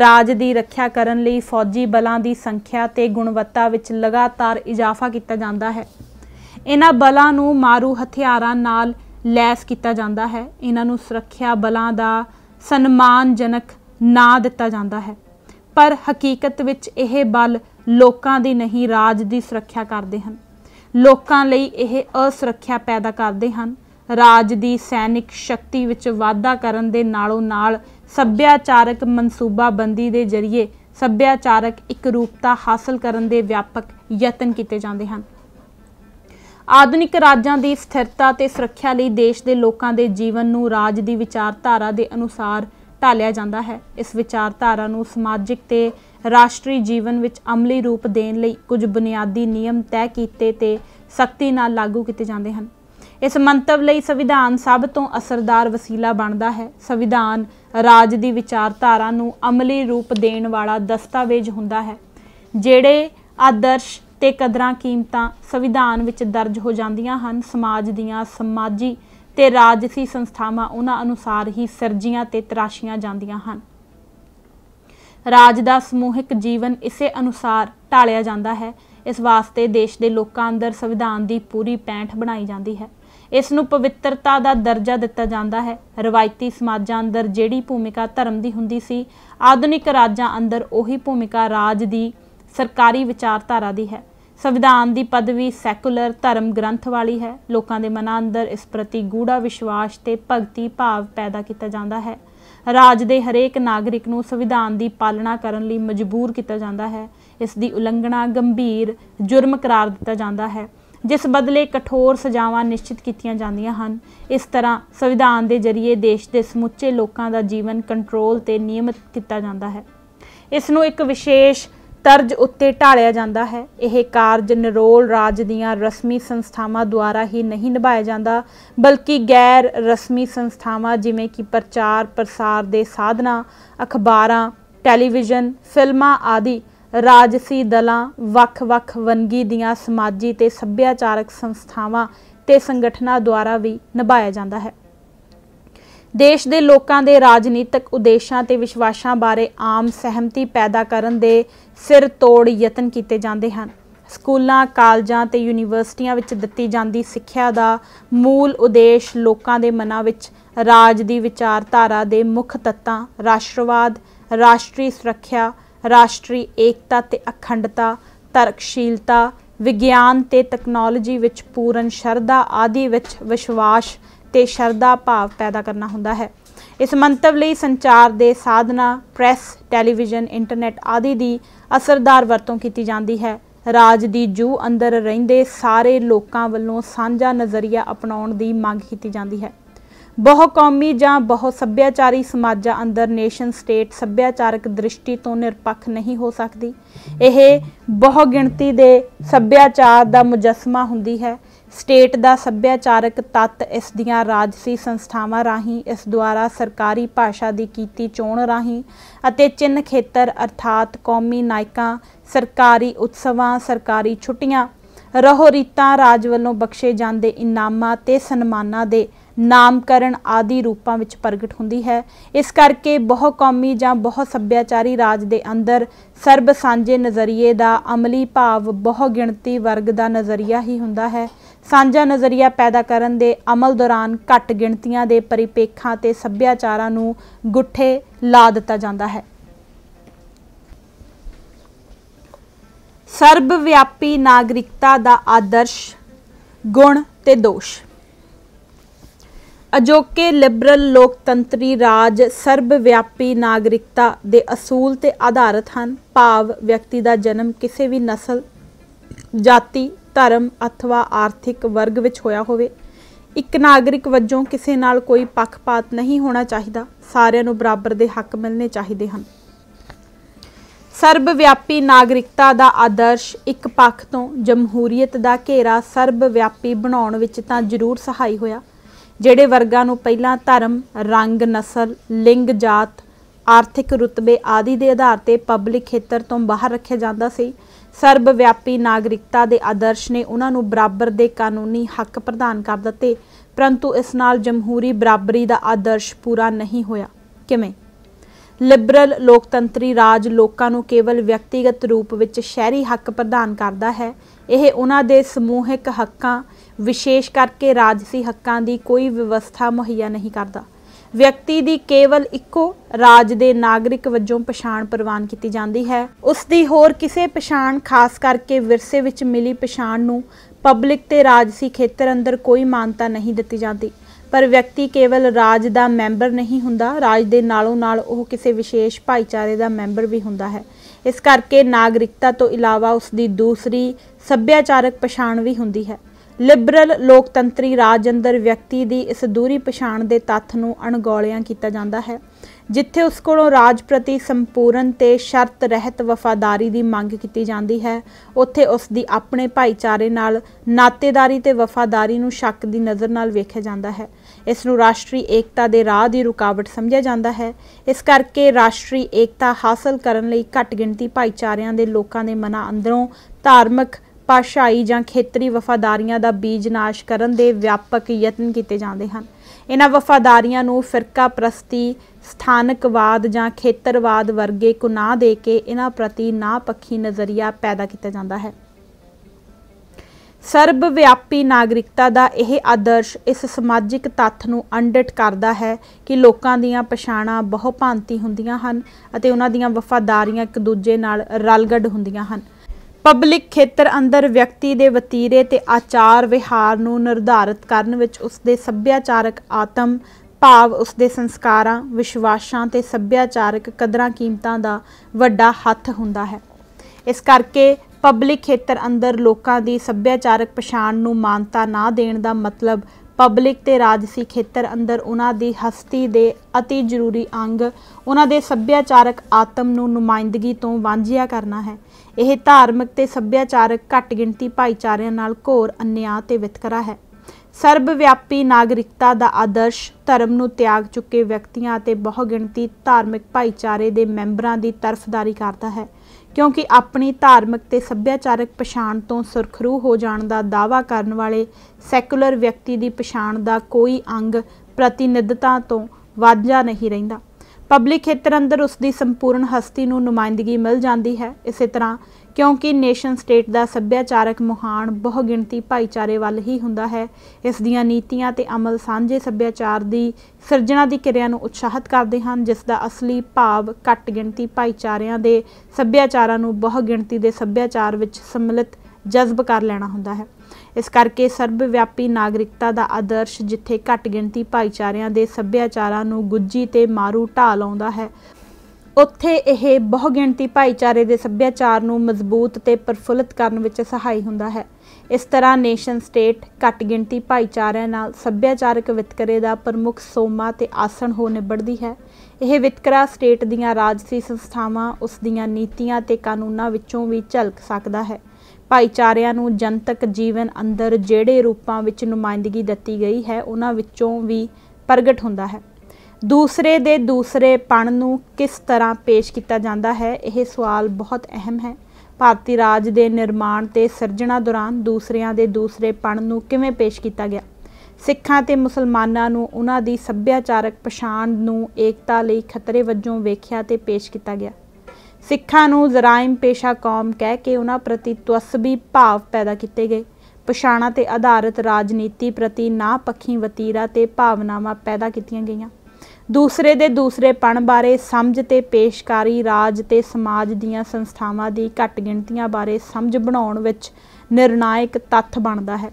ਰਾਜ ਦੀ ਰੱਖਿਆ ਕਰਨ ਲਈ ਫੌਜੀ ਬਲਾਂ ਦੀ ਸੰਖਿਆ ਤੇ ਗੁਣਵੱਤਾ ਵਿੱਚ ਲਗਾਤਾਰ ਇਜ਼ਾਫਾ ਕੀਤਾ ਜਾਂਦਾ ਹੈ ਇਹਨਾਂ ਬਲਾਂ ਨੂੰ ਮਾਰੂ ਹਥਿਆਰਾਂ ਨਾਲ ਲੈਸ ਕੀਤਾ ਜਾਂਦਾ ਹੈ ਇਹਨਾਂ ਨੂੰ ਸੁਰੱਖਿਆ ਬਲਾਂ ਦਾ ਸਨਮਾਨਜਨਕ ਨਾਂ ਦਿੱਤਾ ਜਾਂਦਾ ਹੈ ਪਰ ਹਕੀਕਤ ਵਿੱਚ ਇਹ ਬਲ ਲੋਕਾਂ ਦੀ ਨਹੀਂ ਰਾਜ ਦੀ ਸੁਰੱਖਿਆ ਕਰਦੇ ਹਨ ਲੋਕਾਂ ਲਈ ਇਹ ਅਸੁਰੱਖਿਆ ਪੈਦਾ ਕਰਦੇ ਹਨ ਰਾਜ ਦੀ ਸੈਨਿਕ ਸ਼ਕਤੀ ਵਿੱਚ ਵਾਧਾ ਕਰਨ ਦੇ ਨਾਲੋਂ ਨਾਲ ਸੱਭਿਆਚਾਰਕ ਮਨਸੂਬਾਬੰਦੀ ਦੇ ਜ਼ਰੀਏ ਸੱਭਿਆਚਾਰਕ ਇੱਕ ਰੂਪਤਾ ਹਾਸਲ ਕਰਨ ਦੇ ਵਿਆਪਕ ਯਤਨ ਕੀਤੇ ਜਾਂਦੇ ਹਨ ਆਧੁਨਿਕ ਰਾਜਾਂ ਦੀ ਸਥਿਰਤਾ ਤੇ ਸੁਰੱਖਿਆ ਲਈ ਦੇਸ਼ ਦੇ ਲੋਕਾਂ ਦੇ ਜੀਵਨ ਨੂੰ ਰਾਜ ਦੀ ਵਿਚਾਰਧਾਰਾ ਦੇ ਅਨੁਸਾਰ ਢਾਲਿਆ ਜਾਂਦਾ ਹੈ ਇਸ ਵਿਚਾਰਧਾਰਾ ਨੂੰ ਸਮਾਜਿਕ ਤੇ ਰਾਸ਼ਟਰੀ ਜੀਵਨ ਵਿੱਚ ਅਮਲੀ ਰੂਪ ਦੇਣ ਲਈ ਕੁਝ ਬੁਨਿਆਦੀ ਨਿਯਮ ਤੈਅ ਕੀਤੇ ਤੇ ਸਖਤੀ ਨਾਲ ਲਾਗੂ ਕੀਤੇ ਜਾਂਦੇ ਹਨ ਇਸ ਮੰਤਵ ਲਈ ਸੰਵਿਧਾਨ ਸਭ ਤੋਂ ਅਸਰਦਾਰ ਵਸੀਲਾ ਬਣਦਾ ਹੈ ਸੰਵਿਧਾਨ ਰਾਜ ਦੀ ਵਿਚਾਰਧਾਰਾ ਨੂੰ ਅਮਲੀ ਰੂਪ ਦੇਣ ਵਾਲਾ ਦਸਤਾਵੇਜ਼ ਹੁੰਦਾ ਹੈ ਜਿਹੜੇ ਆਦਰਸ਼ ਤੇ ਕਦਰਾਂ ਕੀਮਤਾਂ ਸੰਵਿਧਾਨ ਵਿੱਚ ਦਰਜ ਹੋ ਜਾਂਦੀਆਂ ਹਨ ਸਮਾਜ ਦੀਆਂ ਸਮਾਜੀ ਤੇ ਰਾਜਸੀ ਸੰਸਥਾਵਾਂ ਉਹਨਾਂ ਅਨੁਸਾਰ ਹੀ ਸਿਰਜੀਆਂ ਤੇ ਤਰਾਸ਼ੀਆਂ ਜਾਂਦੀਆਂ ਹਨ ਰਾਜ ਦਾ ਸਮੂਹਿਕ ਜੀਵਨ ਇਸੇ ਅਨੁਸਾਰ ਢਾਲਿਆ ਜਾਂਦਾ ਹੈ ਇਸ ਵਾਸਤੇ ਦੇਸ਼ ਦੇ ਲੋਕਾਂ ਅੰਦਰ ਸੰਵਿਧਾਨ ਦੀ ਪੂਰੀ ਪੈਂਠ ਬਣਾਈ ਜਾਂਦੀ ਹੈ ਇਸ ਨੂੰ ਪਵਿੱਤਰਤਾ ਦਾ ਦਰਜਾ ਦਿੱਤਾ ਜਾਂਦਾ ਹੈ ਰਵਾਇਤੀ ਸਮਾਜਾਂ ਅੰਦਰ ਜਿਹੜੀ ਭੂਮਿਕਾ ਧਰਮ ਦੀ ਹੁੰਦੀ ਸੀ ਆਧੁਨਿਕ ਰਾਜਾਂ ਅੰਦਰ ਉਹੀ ਭੂਮਿਕਾ ਰਾਜ ਦੀ ਸਰਕਾਰੀ ਵਿਚਾਰਧਾਰਾ ਦੀ ਹੈ ਸੰਵਿਧਾਨ ਦੀ ਪਦਵੀ ਸੈਕੂਲਰ ਧਰਮ ਗ੍ਰੰਥ ਵਾਲੀ ਹੈ ਲੋਕਾਂ ਦੇ ਮਨਾਂ ਅੰਦਰ ਇਸ ਪ੍ਰਤੀ ਗੂੜਾ ਵਿਸ਼ਵਾਸ ਤੇ ਭਗਤੀ ਭਾਵ ਪੈਦਾ ਕੀਤਾ ਜਾਂਦਾ ਹੈ ਰਾਜ ਦੇ ਹਰੇਕ ਨਾਗਰਿਕ ਨੂੰ ਸੰਵਿਧਾਨ ਦੀ ਪਾਲਣਾ ਕਰਨ ਲਈ ਮਜਬੂਰ ਕੀਤਾ ਜਾਂਦਾ ਹੈ ਇਸ ਦੀ ਉਲੰਘਣਾ ਗੰਭੀਰ ਜੁਰਮ ਕਰਾਰ ਦਿੱਤਾ ਜਾਂਦਾ ਹੈ ਜਿਸ ਬਦਲੇ ਕਠੋਰ ਸਜ਼ਾਵਾਂ ਨਿਸ਼ਚਿਤ ਕੀਤੀਆਂ ਜਾਂਦੀਆਂ ਹਨ ਇਸ ਤਰ੍ਹਾਂ ਸੰਵਿਧਾਨ ਦੇ ਜ਼ਰੀਏ ਦੇਸ਼ ਦੇ ਸਮੁੱਚੇ ਲੋਕਾਂ ਦਾ ਜੀਵਨ ਕੰਟਰੋਲ ਤੇ ਨਿਯਮਿਤ ਕੀਤਾ ਜਾਂਦਾ ਹੈ ਇਸ ਨੂੰ ਇੱਕ ਵਿਸ਼ੇਸ਼ ਤਰਜ ਉੱਤੇ ਢਾਲਿਆ ਜਾਂਦਾ ਹੈ ਇਹ ਕਾਰਜ ਨਿਰੋਲ ਰਾਜ ਦੀਆਂ ਰਸਮੀ ਸੰਸਥਾਵਾਂ ਦੁਆਰਾ ਹੀ ਨਹੀਂ ਨਿਭਾਇਆ ਜਾਂਦਾ ਬਲਕਿ ਗੈਰ ਰਸਮੀ ਸੰਸਥਾਵਾਂ ਜਿਵੇਂ ਕਿ ਪ੍ਰਚਾਰ ਪ੍ਰਸਾਰ ਦੇ ਸਾਧਨਾ ਅਖਬਾਰਾਂ ਟੈਲੀਵਿਜ਼ਨ ਫਿਲਮਾਂ ਆਦਿ ਰਾਜਸੀ ਦਲਾਂ ਵੱਖ-ਵੱਖ ਵੰਗੀ ਦੀਆਂ ਸਮਾਜੀ ਤੇ ਸੱਭਿਆਚਾਰਕ ਸੰਸਥਾਵਾਂ ਤੇ ਸੰਗਠਨਾਂ ਦੁਆਰਾ ਵੀ ਨਿਭਾਇਆ ਜਾਂਦਾ ਹੈ ਦੇਸ਼ ਦੇ ਲੋਕਾਂ ਦੇ ਰਾਜਨੀਤਿਕ ਉਦੇਸ਼ਾਂ ਤੇ ਵਿਸ਼ਵਾਸਾਂ ਬਾਰੇ ਆਮ ਸਹਿਮਤੀ ਪੈਦਾ ਕਰਨ ਦੇ ਸਿਰ ਤੋੜ ਯਤਨ ਕੀਤੇ ਜਾਂਦੇ ਹਨ ਸਕੂਲਾਂ ਕਾਲਜਾਂ ਤੇ ਯੂਨੀਵਰਸਿਟੀਆਂ ਵਿੱਚ ਦਿੱਤੀ ਜਾਂਦੀ ਸਿੱਖਿਆ ਦਾ ਮੂਲ ਉਦੇਸ਼ ਲੋਕਾਂ ਦੇ ਮਨਾਂ ਵਿੱਚ ਰਾਜ ਦੀ ਵਿਚਾਰਧਾਰਾ ਦੇ ਮੁੱਖ ਤੱਤਾਂ ਰਾਸ਼ਟਰਵਾਦ ਰਾਸ਼ਟਰੀ ਸੁਰੱਖਿਆ ਰਾਸ਼ਟਰੀ ਏਕਤਾ ਤੇ ਅਖੰਡਤਾ ਤਰਕਸ਼ੀਲਤਾ ਵਿਗਿਆਨ ਤੇ ਟੈਕਨੋਲੋਜੀ ਵਿੱਚ ਪੂਰਨ ਸ਼ਰਧਾ ਆਦਿ ਵਿੱਚ ਵਿਸ਼ਵਾਸ ਤੇ ਸ਼ਰਧਾ ਭਾਵ ਪੈਦਾ ਕਰਨਾ ਹੁੰਦਾ ਹੈ ਇਸ ਮੰਤਵ ਲਈ ਸੰਚਾਰ ਦੇ ਸਾਧਨਾ ਪ੍ਰੈਸ ਟੈਲੀਵਿਜ਼ਨ ਇੰਟਰਨੈਟ ਆਦਿ ਦੀ ਅਸਰਦਾਰ ਵਰਤੋਂ ਕੀਤੀ ਜਾਂਦੀ ਹੈ ਰਾਜ ਦੀ ਜੂ ਅੰਦਰ ਰਹਿੰਦੇ ਸਾਰੇ ਲੋਕਾਂ ਵੱਲੋਂ ਸਾਂਝਾ ਨਜ਼ਰੀਆ ਅਪਣਾਉਣ ਦੀ ਮੰਗ ਕੀਤੀ ਜਾਂਦੀ ਹੈ ਬਹੁ ਕੌਮੀ ਜਾਂ ਬਹੁ ਸੱਭਿਆਚਾਰੀ ਸਮਾਜਾਂ ਅੰਦਰ ਨੇਸ਼ਨ ਸਟੇਟ ਸੱਭਿਆਚਾਰਕ ਦ੍ਰਿਸ਼ਟੀ ਤੋਂ ਨਿਰਪੱਖ ਨਹੀਂ ਹੋ ਸਕਦੀ ਇਹ ਬਹੁ ਗਿਣਤੀ ਦੇ ਸੱਭਿਆਚਾਰ ਦਾ ਮੁਜਸਮਾ ਹੁੰਦੀ ਹੈ ਸਟੇਟ ਦਾ ਸੱਭਿਆਚਾਰਕ ਤੱਤ ਇਸ ਦੀਆਂ ਰਾਜਸੀ ਸੰਸਥਾਵਾਂ ਰਾਹੀਂ ਇਸ ਦੁਆਰਾ ਸਰਕਾਰੀ ਭਾਸ਼ਾ ਦੀ ਕੀਤੀ ਚੋਣ ਰਾਹੀਂ ਅਤੇ ਚਿੰਨ ਖੇਤਰ ਅਰਥਾਤ ਕੌਮੀ ਨਾਇਕਾਂ ਸਰਕਾਰੀ ਉਤਸਵਾਂ ਸਰਕਾਰੀ ਛੁੱਟੀਆਂ ਰਹੋ ਰੀਤਾਂ ਰਾਜ ਵੱਲੋਂ ਬਖਸ਼ੇ ਜਾਂਦੇ ਇਨਾਮਾਂ ਤੇ ਸਨਮਾਨਾਂ ਦੇ ਨਾਮਕਰਨ ਆਦਿ ਰੂਪਾਂ ਵਿੱਚ ਪ੍ਰਗਟ ਹੁੰਦੀ ਹੈ ਇਸ ਕਰਕੇ ਬਹੁ ਕੌਮੀ ਜਾਂ ਬਹੁ ਸੱਭਿਆਚਾਰੀ ਰਾਜ ਦੇ ਅੰਦਰ ਸਰਬ ਸਾਂਝੇ ਨਜ਼ਰੀਏ ਦਾ ਅਮਲੀ ਭਾਵ ਬਹੁ ਗਿਣਤੀ ਵਰਗ ਦਾ ਨਜ਼ਰੀਆ ਹੀ ਹੁੰਦਾ ਹੈ ਸਾਂਝਾ ਨਜ਼ਰੀਆ ਪੈਦਾ ਕਰਨ ਦੇ ਅਮਲ ਦੌਰਾਨ ਘੱਟ ਗਿਣਤੀਆਂ ਦੇ ਪਰਿਪੇਖਾਂ ਤੇ ਸੱਭਿਆਚਾਰਾਂ ਨੂੰ ਗੁੱਠੇ ਲਾ ਦਿੱਤਾ ਜਾਂਦਾ ਹੈ ਸਰਬ ਵਿਆਪੀ ਨਾਗਰਿਕਤਾ ਦਾ ਆਦਰਸ਼ ਗੁਣ ਤੇ ਦੋਸ਼ ਅਜੋਕੇ ਲਿਬਰਲ ਲੋਕਤੰਤਰੀ ਰਾਜ ਸਰਬ ਵਿਆਪੀ ਨਾਗਰਿਕਤਾ ਦੇ ਅਸੂਲ ਤੇ ਆਧਾਰਿਤ ਹਨ ਭਾਵ ਵਿਅਕਤੀ ਦਾ ਜਨਮ ਕਿਸੇ ਵੀ ਨਸਲ ਜਾਤੀ ਧਰਮ ਅਥਵਾ ਆਰਥਿਕ ਵਰਗ ਵਿੱਚ ਹੋਇਆ ਹੋਵੇ ਇੱਕ ਨਾਗਰਿਕ ਵਜੋਂ ਕਿਸੇ ਨਾਲ ਕੋਈ ਪੱਖਪਾਤ ਨਹੀਂ ਹੋਣਾ ਚਾਹੀਦਾ ਸਾਰਿਆਂ ਨੂੰ ਬਰਾਬਰ ਦੇ ਹੱਕ ਮਿਲਣੇ ਚਾਹੀਦੇ ਹਨ ਸਰਬਵਿਆਪੀ ਨਾਗਰਿਕਤਾ ਦਾ ਆਦਰਸ਼ ਇੱਕ ਪੱਖ ਤੋਂ ਜਮਹੂਰੀਅਤ ਦਾ ਘੇਰਾ ਸਰਬਵਿਆਪੀ ਬਣਾਉਣ ਵਿੱਚ ਤਾਂ ਜ਼ਰੂਰ ਸਹਾਈ ਹੋਇਆ ਜਿਹੜੇ ਵਰਗਾਂ ਨੂੰ ਪਹਿਲਾਂ ਧਰਮ ਰੰਗ ਨਸਲ ਲਿੰਗ ਜਾਤ ਆਰਥਿਕ ਰੁਤਬੇ ਆਦਿ ਦੇ ਆਧਾਰ ਤੇ ਪਬਲਿਕ ਖੇਤਰ ਤੋਂ ਬਾਹਰ ਰੱਖਿਆ ਜਾਂਦਾ ਸੀ ਸਰਬ ਵਿਆਪੀ ਨਾਗਰਿਕਤਾ ਦੇ ਆਦਰਸ਼ ਨੇ ਉਹਨਾਂ ਨੂੰ ਬਰਾਬਰ ਦੇ ਕਾਨੂੰਨੀ ਹੱਕ ਪ੍ਰਦਾਨ ਕਰ ਦਿੱਤੇ ਪਰੰਤੂ ਇਸ ਨਾਲ ਜਮਹੂਰੀ ਬਰਾਬਰੀ ਦਾ ਆਦਰਸ਼ ਪੂਰਾ ਨਹੀਂ ਹੋਇਆ ਕਿਵੇਂ ਲਿਬਰਲ ਲੋਕਤੰਤਰੀ ਰਾਜ ਲੋਕਾਂ ਨੂੰ ਕੇਵਲ ਵਿਅਕਤੀਗਤ ਰੂਪ ਵਿੱਚ ਸ਼ਹਿਰੀ ਹੱਕ ਪ੍ਰਦਾਨ ਕਰਦਾ ਹੈ ਇਹ ਉਹਨਾਂ ਦੇ ਸਮੂਹਿਕ ਹੱਕਾਂ ਵਿਸ਼ੇਸ਼ ਕਰਕੇ ਰਾਜਸੀ ਹੱਕਾਂ ਦੀ ਕੋਈ ਵਿਵਸਥਾ ਮੁਹੱਈਆ ਨਹੀਂ ਕਰਦਾ ਵਿਅਕਤੀ ਦੀ ਕੇਵਲ ਇੱਕੋ ਰਾਜ ਦੇ ਨਾਗਰਿਕ ਵਜੋਂ ਪਛਾਣ ਪ੍ਰਵਾਨ ਕੀਤੀ ਜਾਂਦੀ ਹੈ ਉਸ ਦੀ ਹੋਰ ਕਿਸੇ ਪਛਾਣ ਖਾਸ ਕਰਕੇ ਵਿਰਸੇ ਵਿੱਚ ਮਿਲੀ ਪਛਾਣ ਨੂੰ ਪਬਲਿਕ ਤੇ ਰਾਜਸੀ ਖੇਤਰ ਅੰਦਰ ਕੋਈ ਮਾਨਤਾ ਨਹੀਂ ਦਿੱਤੀ ਜਾਂਦੀ ਪਰ ਵਿਅਕਤੀ ਕੇਵਲ ਰਾਜ ਦਾ ਮੈਂਬਰ ਨਹੀਂ ਹੁੰਦਾ ਰਾਜ ਦੇ ਨਾਲੋਂ ਨਾਲ ਉਹ ਕਿਸੇ ਵਿਸ਼ੇਸ਼ ਭਾਈਚਾਰੇ ਦਾ ਮੈਂਬਰ ਵੀ ਹੁੰਦਾ ਹੈ ਇਸ ਕਰਕੇ ਨਾਗਰਿਕਤਾ ਤੋਂ ਇਲਾਵਾ ਉਸ ਦੀ ਦੂਸਰੀ ਸੱਭਿਆਚਾਰਕ ਪਛਾਣ ਵੀ ਹੁੰਦੀ ਹੈ ਲਿਬਰਲ ਲੋਕਤੰਤਰੀ ਰਾਜ ਅੰਦਰ ਵਿਅਕਤੀ ਦੀ ਇਸ ਦੂਰੀ ਪਛਾਣ ਦੇ ਤੱਥ ਨੂੰ ਅਣਗੌਲਿਆਂ ਕੀਤਾ ਜਾਂਦਾ ਹੈ ਜਿੱਥੇ ਉਸ ਕੋਲੋਂ ਰਾਜ ਪ੍ਰਤੀ ਸੰਪੂਰਨ ਤੇ ਸ਼ਰਤ ਰਹਿਤ ਵਫਾਦਾਰੀ ਦੀ ਮੰਗ ਕੀਤੀ ਜਾਂਦੀ ਹੈ ਉੱਥੇ ਉਸ ਦੀ ਆਪਣੇ ਭਾਈਚਾਰੇ ਨਾਲ ਨਾਤੇਦਾਰੀ ਤੇ ਵਫਾਦਾਰੀ ਨੂੰ ਸ਼ੱਕ ਦੀ ਨਜ਼ਰ ਨਾਲ ਵੇਖਿਆ ਜਾਂਦਾ ਹੈ ਇਸ ਨੂੰ ਰਾਸ਼ਟਰੀ ਏਕਤਾ ਦੇ ਰਾਹ ਦੀ ਰੁਕਾਵਟ ਸਮਝਿਆ ਜਾਂਦਾ ਹੈ ਇਸ ਕਰਕੇ ਰਾਸ਼ਟਰੀ ਏਕਤਾ ਹਾਸਲ ਕਰਨ ਲਈ ਘੱਟ ਗਿਣਤੀ ਭਾਈਚਾਰਿਆਂ ਦੇ ਲੋਕਾਂ ਦੇ ਮਨਾਂ ਅੰਦਰੋਂ ਧਾਰਮਿਕ ਭਾਸ਼ਾਈ ਜਾਂ ਖੇਤਰੀ ਵਫਾਦਾਰੀਆਂ ਦਾ ਬੀਜ ਨਾਸ਼ ਕਰਨ ਦੇ ਵਿਆਪਕ ਯਤਨ ਕੀਤੇ ਜਾਂਦੇ ਹਨ ਇਹਨਾਂ ਵਫਾਦਾਰੀਆਂ ਨੂੰ ਫਿਰਕਾ ਪ੍ਰਸਤੀ ਸਥਾਨਕਵਾਦ ਜਾਂ ਖੇਤਰਵਾਦ ਵਰਗੇ ਗੁਨਾਹ ਦੇ ਕੇ ਇਹਨਾਂ ਪ੍ਰਤੀ ਨਾ ਪੱਖੀ ਨਜ਼ਰੀਆ ਪੈਦਾ ਕੀਤਾ ਜਾਂਦਾ ਹੈ ਸਰਬ ਵਿਆਪੀ ਨਾਗਰਿਕਤਾ ਦਾ ਇਹ ਆਦਰਸ਼ ਇਸ ਸਮਾਜਿਕ ਤੱਥ ਨੂੰ ਅੰਡਟ ਕਰਦਾ ਹੈ ਕਿ ਲੋਕਾਂ ਦੀਆਂ ਪਛਾਣਾਂ ਬਹੁਭਾਂਤੀ ਹੁੰਦੀਆਂ ਹਨ ਅਤੇ ਉਹਨਾਂ ਦੀਆਂ ਵਫਾਦਾਰੀਆਂ ਇੱਕ ਦੂਜੇ ਨਾਲ ਰਲਗੱਡ ਹੁੰਦੀਆਂ ਹਨ ਪਬਲਿਕ ਖੇਤਰ ਅੰਦਰ ਵਿਅਕਤੀ ਦੇ ਵਤੀਰੇ ਤੇ ਆਚਾਰ ਵਿਹਾਰ ਨੂੰ ਨਿਰਧਾਰਤ ਕਰਨ ਵਿੱਚ ਉਸ ਦੇ ਸੱਭਿਆਚਾਰਕ ਆਤਮ ਭਾਵ ਉਸ ਦੇ ਸੰਸਕਾਰਾਂ ਵਿਸ਼ਵਾਸਾਂ ਤੇ ਸੱਭਿਆਚਾਰਕ ਕਦਰਾਂ ਕੀਮਤਾਂ ਦਾ ਵੱਡਾ ਹੱਥ ਹੁੰਦਾ ਹੈ ਇਸ ਕਰਕੇ ਪਬਲਿਕ ਖੇਤਰ ਅੰਦਰ ਲੋਕਾਂ ਦੀ ਸੱਭਿਆਚਾਰਕ ਪਛਾਣ ਨੂੰ ਮਾਨਤਾ ਨਾ ਦੇਣ ਦਾ ਮਤਲਬ ਪਬਲਿਕ ਤੇ ਰਾਜਸੀ ਖੇਤਰ ਅੰਦਰ ਉਹਨਾਂ ਦੀ ਹਸਤੀ ਦੇ অতি ਜ਼ਰੂਰੀ ਅੰਗ ਉਹਨਾਂ ਦੇ ਸੱਭਿਆਚਾਰਕ ਆਤਮ ਨੂੰ ਨੁਮਾਇੰਦਗੀ ਤੋਂ ਵਾਂਝਿਆ ਕਰਨਾ ਹੈ ਇਹ ਧਾਰਮਿਕ ਤੇ ਸੱਭਿਆਚਾਰਕ ਘੱਟ ਗਿਣਤੀ ਭਾਈਚਾਰਿਆਂ ਨਾਲ ਘੋਰ ਅਨਿਆਂ ਤੇ ਵਿਤਕਰਾ ਹੈ ਸਰਬ ਵਿਆਪੀ ਨਾਗਰਿਕਤਾ ਦਾ ਆਦਰਸ਼ ਧਰਮ ਨੂੰ ਤਿਆਗ ਚੁੱਕੇ ਵਿਅਕਤੀਆਂ ਅਤੇ ਬਹੁਗਿਣਤੀ ਧਾਰਮਿਕ ਭਾਈਚਾਰੇ ਦੇ ਮੈਂਬਰਾਂ ਦੀ ਤਰਫਦਾਰੀ ਕਰਦਾ ਹੈ ਕਿਉਂਕਿ ਆਪਣੀ ਧਾਰਮਿਕ ਤੇ ਸੱਭਿਆਚਾਰਕ ਪਛਾਣ ਤੋਂ ਸੁਰਖਰੂ ਹੋ ਜਾਣ ਦਾ ਦਾਵਾ ਕਰਨ ਵਾਲੇ ਸੈਕੂਲਰ ਵਿਅਕਤੀ ਦੀ ਪਛਾਣ ਦਾ ਕੋਈ ਅੰਗ ਪ੍ਰਤੀਨਿਧਤਾ ਤੋਂ ਵਾਂਝਾ ਨਹੀਂ ਰਹਿੰਦਾ ਪਬਲਿਕ ਖੇਤਰ ਅੰਦਰ ਉਸ ਦੀ ਸੰਪੂਰਨ ਹਸਤੀ ਨੂੰ ਨੁਮਾਇੰਦਗੀ ਮਿਲ ਜਾਂਦੀ ਹੈ ਇਸੇ ਤਰ੍ਹਾਂ ਕਿਉਂਕਿ ਨੇਸ਼ਨ ਸਟੇਟ ਦਾ ਸੱਭਿਆਚਾਰਕ ਮੁਹਾਨ ਬਹੁਗਿਣਤੀ ਭਾਈਚਾਰੇ ਵੱਲ ਹੀ ਹੁੰਦਾ ਹੈ ਇਸ ਦੀਆਂ ਨੀਤੀਆਂ ਤੇ ਅਮਲ ਸਾਂਝੇ ਸੱਭਿਆਚਾਰ ਦੀ ਸਿਰਜਣਾ ਦੀ ਕਿਰਿਆ ਨੂੰ ਉਤਸ਼ਾਹਤ ਕਰਦੇ ਹਨ ਜਿਸ ਦਾ ਅਸਲੀ ਭਾਵ ਘੱਟ ਗਿਣਤੀ ਭਾਈਚਾਰਿਆਂ ਦੇ ਸੱਭਿਆਚਾਰਾਂ ਨੂੰ ਬਹੁਗਿਣਤੀ ਦੇ ਸੱਭਿਆਚਾਰ ਵਿੱਚ ਸਮਿਲਿਤ ਜਜ਼ਬ ਕਰ ਲੈਣਾ ਹੁੰਦਾ ਹੈ ਇਸ ਕਰਕੇ ਸਰਬ ਵਿਆਪੀ ਨਾਗਰਿਕਤਾ ਦਾ ਆਦਰਸ਼ ਜਿੱਥੇ ਘੱਟ ਗਿਣਤੀ ਭਾਈਚਾਰਿਆਂ ਦੇ ਸੱਭਿਆਚਾਰਾਂ ਨੂੰ ਗੁੱਜੀ ਤੇ ਮਾਰੂ ਢਾਲ ਲਾਉਂਦਾ ਹੈ ਉੱਥੇ ਇਹ ਬਹੁਗਿਣਤੀ ਭਾਈਚਾਰੇ ਦੇ ਸੱਭਿਆਚਾਰ ਨੂੰ ਮਜ਼ਬੂਤ ਤੇ ਪਰਫੁੱਲਤ ਕਰਨ ਵਿੱਚ ਸਹਾਈ ਹੁੰਦਾ ਹੈ ਇਸ ਤਰ੍ਹਾਂ ਨੇਸ਼ਨ ਸਟੇਟ ਘੱਟ ਗਿਣਤੀ ਭਾਈਚਾਰਿਆਂ ਨਾਲ ਸੱਭਿਆਚਾਰਕ ਵਿਤਕਰੇ ਦਾ ਪ੍ਰਮੁੱਖ ਸੋਮਾ ਤੇ ਆਸਣ ਹੋ ਨਿਬੜਦੀ ਹੈ ਇਹ ਵਿਤਕਰਾ ਸਟੇਟ ਦੀਆਂ ਰਾਜਸੀ ਸੰਸਥਾਵਾਂ ਉਸ ਦੀਆਂ ਨੀਤੀਆਂ ਤੇ ਕਾਨੂੰਨਾਂ ਵਿੱਚੋਂ ਵੀ ਝਲਕ ਸਕਦਾ ਹੈ ਭਾਈਚਾਰਿਆਂ ਨੂੰ ਜਨਤਕ ਜੀਵਨ ਅੰਦਰ ਜਿਹੜੇ ਰੂਪਾਂ ਵਿੱਚ ਨੁਮਾਇੰਦਗੀ ਦਿੱਤੀ ਗਈ ਹੈ ਉਹਨਾਂ ਵਿੱਚੋਂ ਵੀ ਪ੍ਰਗਟ ਹੁੰਦਾ ਹੈ ਦੂਸਰੇ ਦੇ ਦੂਸਰੇ ਪਣ ਨੂੰ ਕਿਸ ਤਰ੍ਹਾਂ ਪੇਸ਼ ਕੀਤਾ ਜਾਂਦਾ ਹੈ ਇਹ ਸਵਾਲ ਬਹੁਤ ਅਹਿਮ ਹੈ ਭਾਰਤੀ ਰਾਜ ਦੇ ਨਿਰਮਾਣ ਤੇ ਸਿਰਜਣਾ ਦੌਰਾਨ ਦੂਸਰਿਆਂ ਦੇ ਦੂਸਰੇ ਪਣ ਨੂੰ ਕਿਵੇਂ ਪੇਸ਼ ਕੀਤਾ ਗਿਆ ਸਿੱਖਾਂ ਤੇ ਮੁਸਲਮਾਨਾਂ ਨੂੰ ਉਹਨਾਂ ਦੀ ਸੱਭਿਆਚਾਰਕ ਪਛਾਣ ਨੂੰ ਏਕਤਾ ਲਈ ਖਤਰੇ ਵਜੋਂ ਵੇਖਿਆ ਤੇ ਪੇਸ਼ ਕੀਤਾ ਗਿਆ ਸਿੱਖਾਂ ਨੂੰ ਜ਼ਰਾਇਮ ਪੇਸ਼ਾ ਕੌਮ ਕਹਿ ਕੇ ਉਹਨਾਂ ਪ੍ਰਤੀ ਤਵਸਬੀ ਭਾਵ ਪੈਦਾ ਕੀਤੇ ਗਏ ਪਛਾਣਾ ਤੇ ਆਧਾਰਿਤ ਰਾਜਨੀਤੀ ਪ੍ਰਤੀ ਨਾ ਪੱਖੀ ਵਤੀਰਾ ਤੇ ਭਾਵਨਾਵਾਂ ਪੈਦਾ ਕੀਤੀਆਂ ਗਈਆਂ ਦੂਸਰੇ ਦੇ ਦੂਸਰੇ ਪਣ ਬਾਰੇ ਸਮਝ ਤੇ ਪੇਸ਼ਕਾਰੀ ਰਾਜ ਤੇ ਸਮਾਜ ਦੀਆਂ ਸੰਸਥਾਵਾਂ ਦੀ ਘੱਟ ਗਿਣਤੀਆਂ ਬਾਰੇ ਸਮਝ ਬਣਾਉਣ ਵਿੱਚ ਨਿਰਣਾਇਕ ਤੱਥ ਬਣਦਾ ਹੈ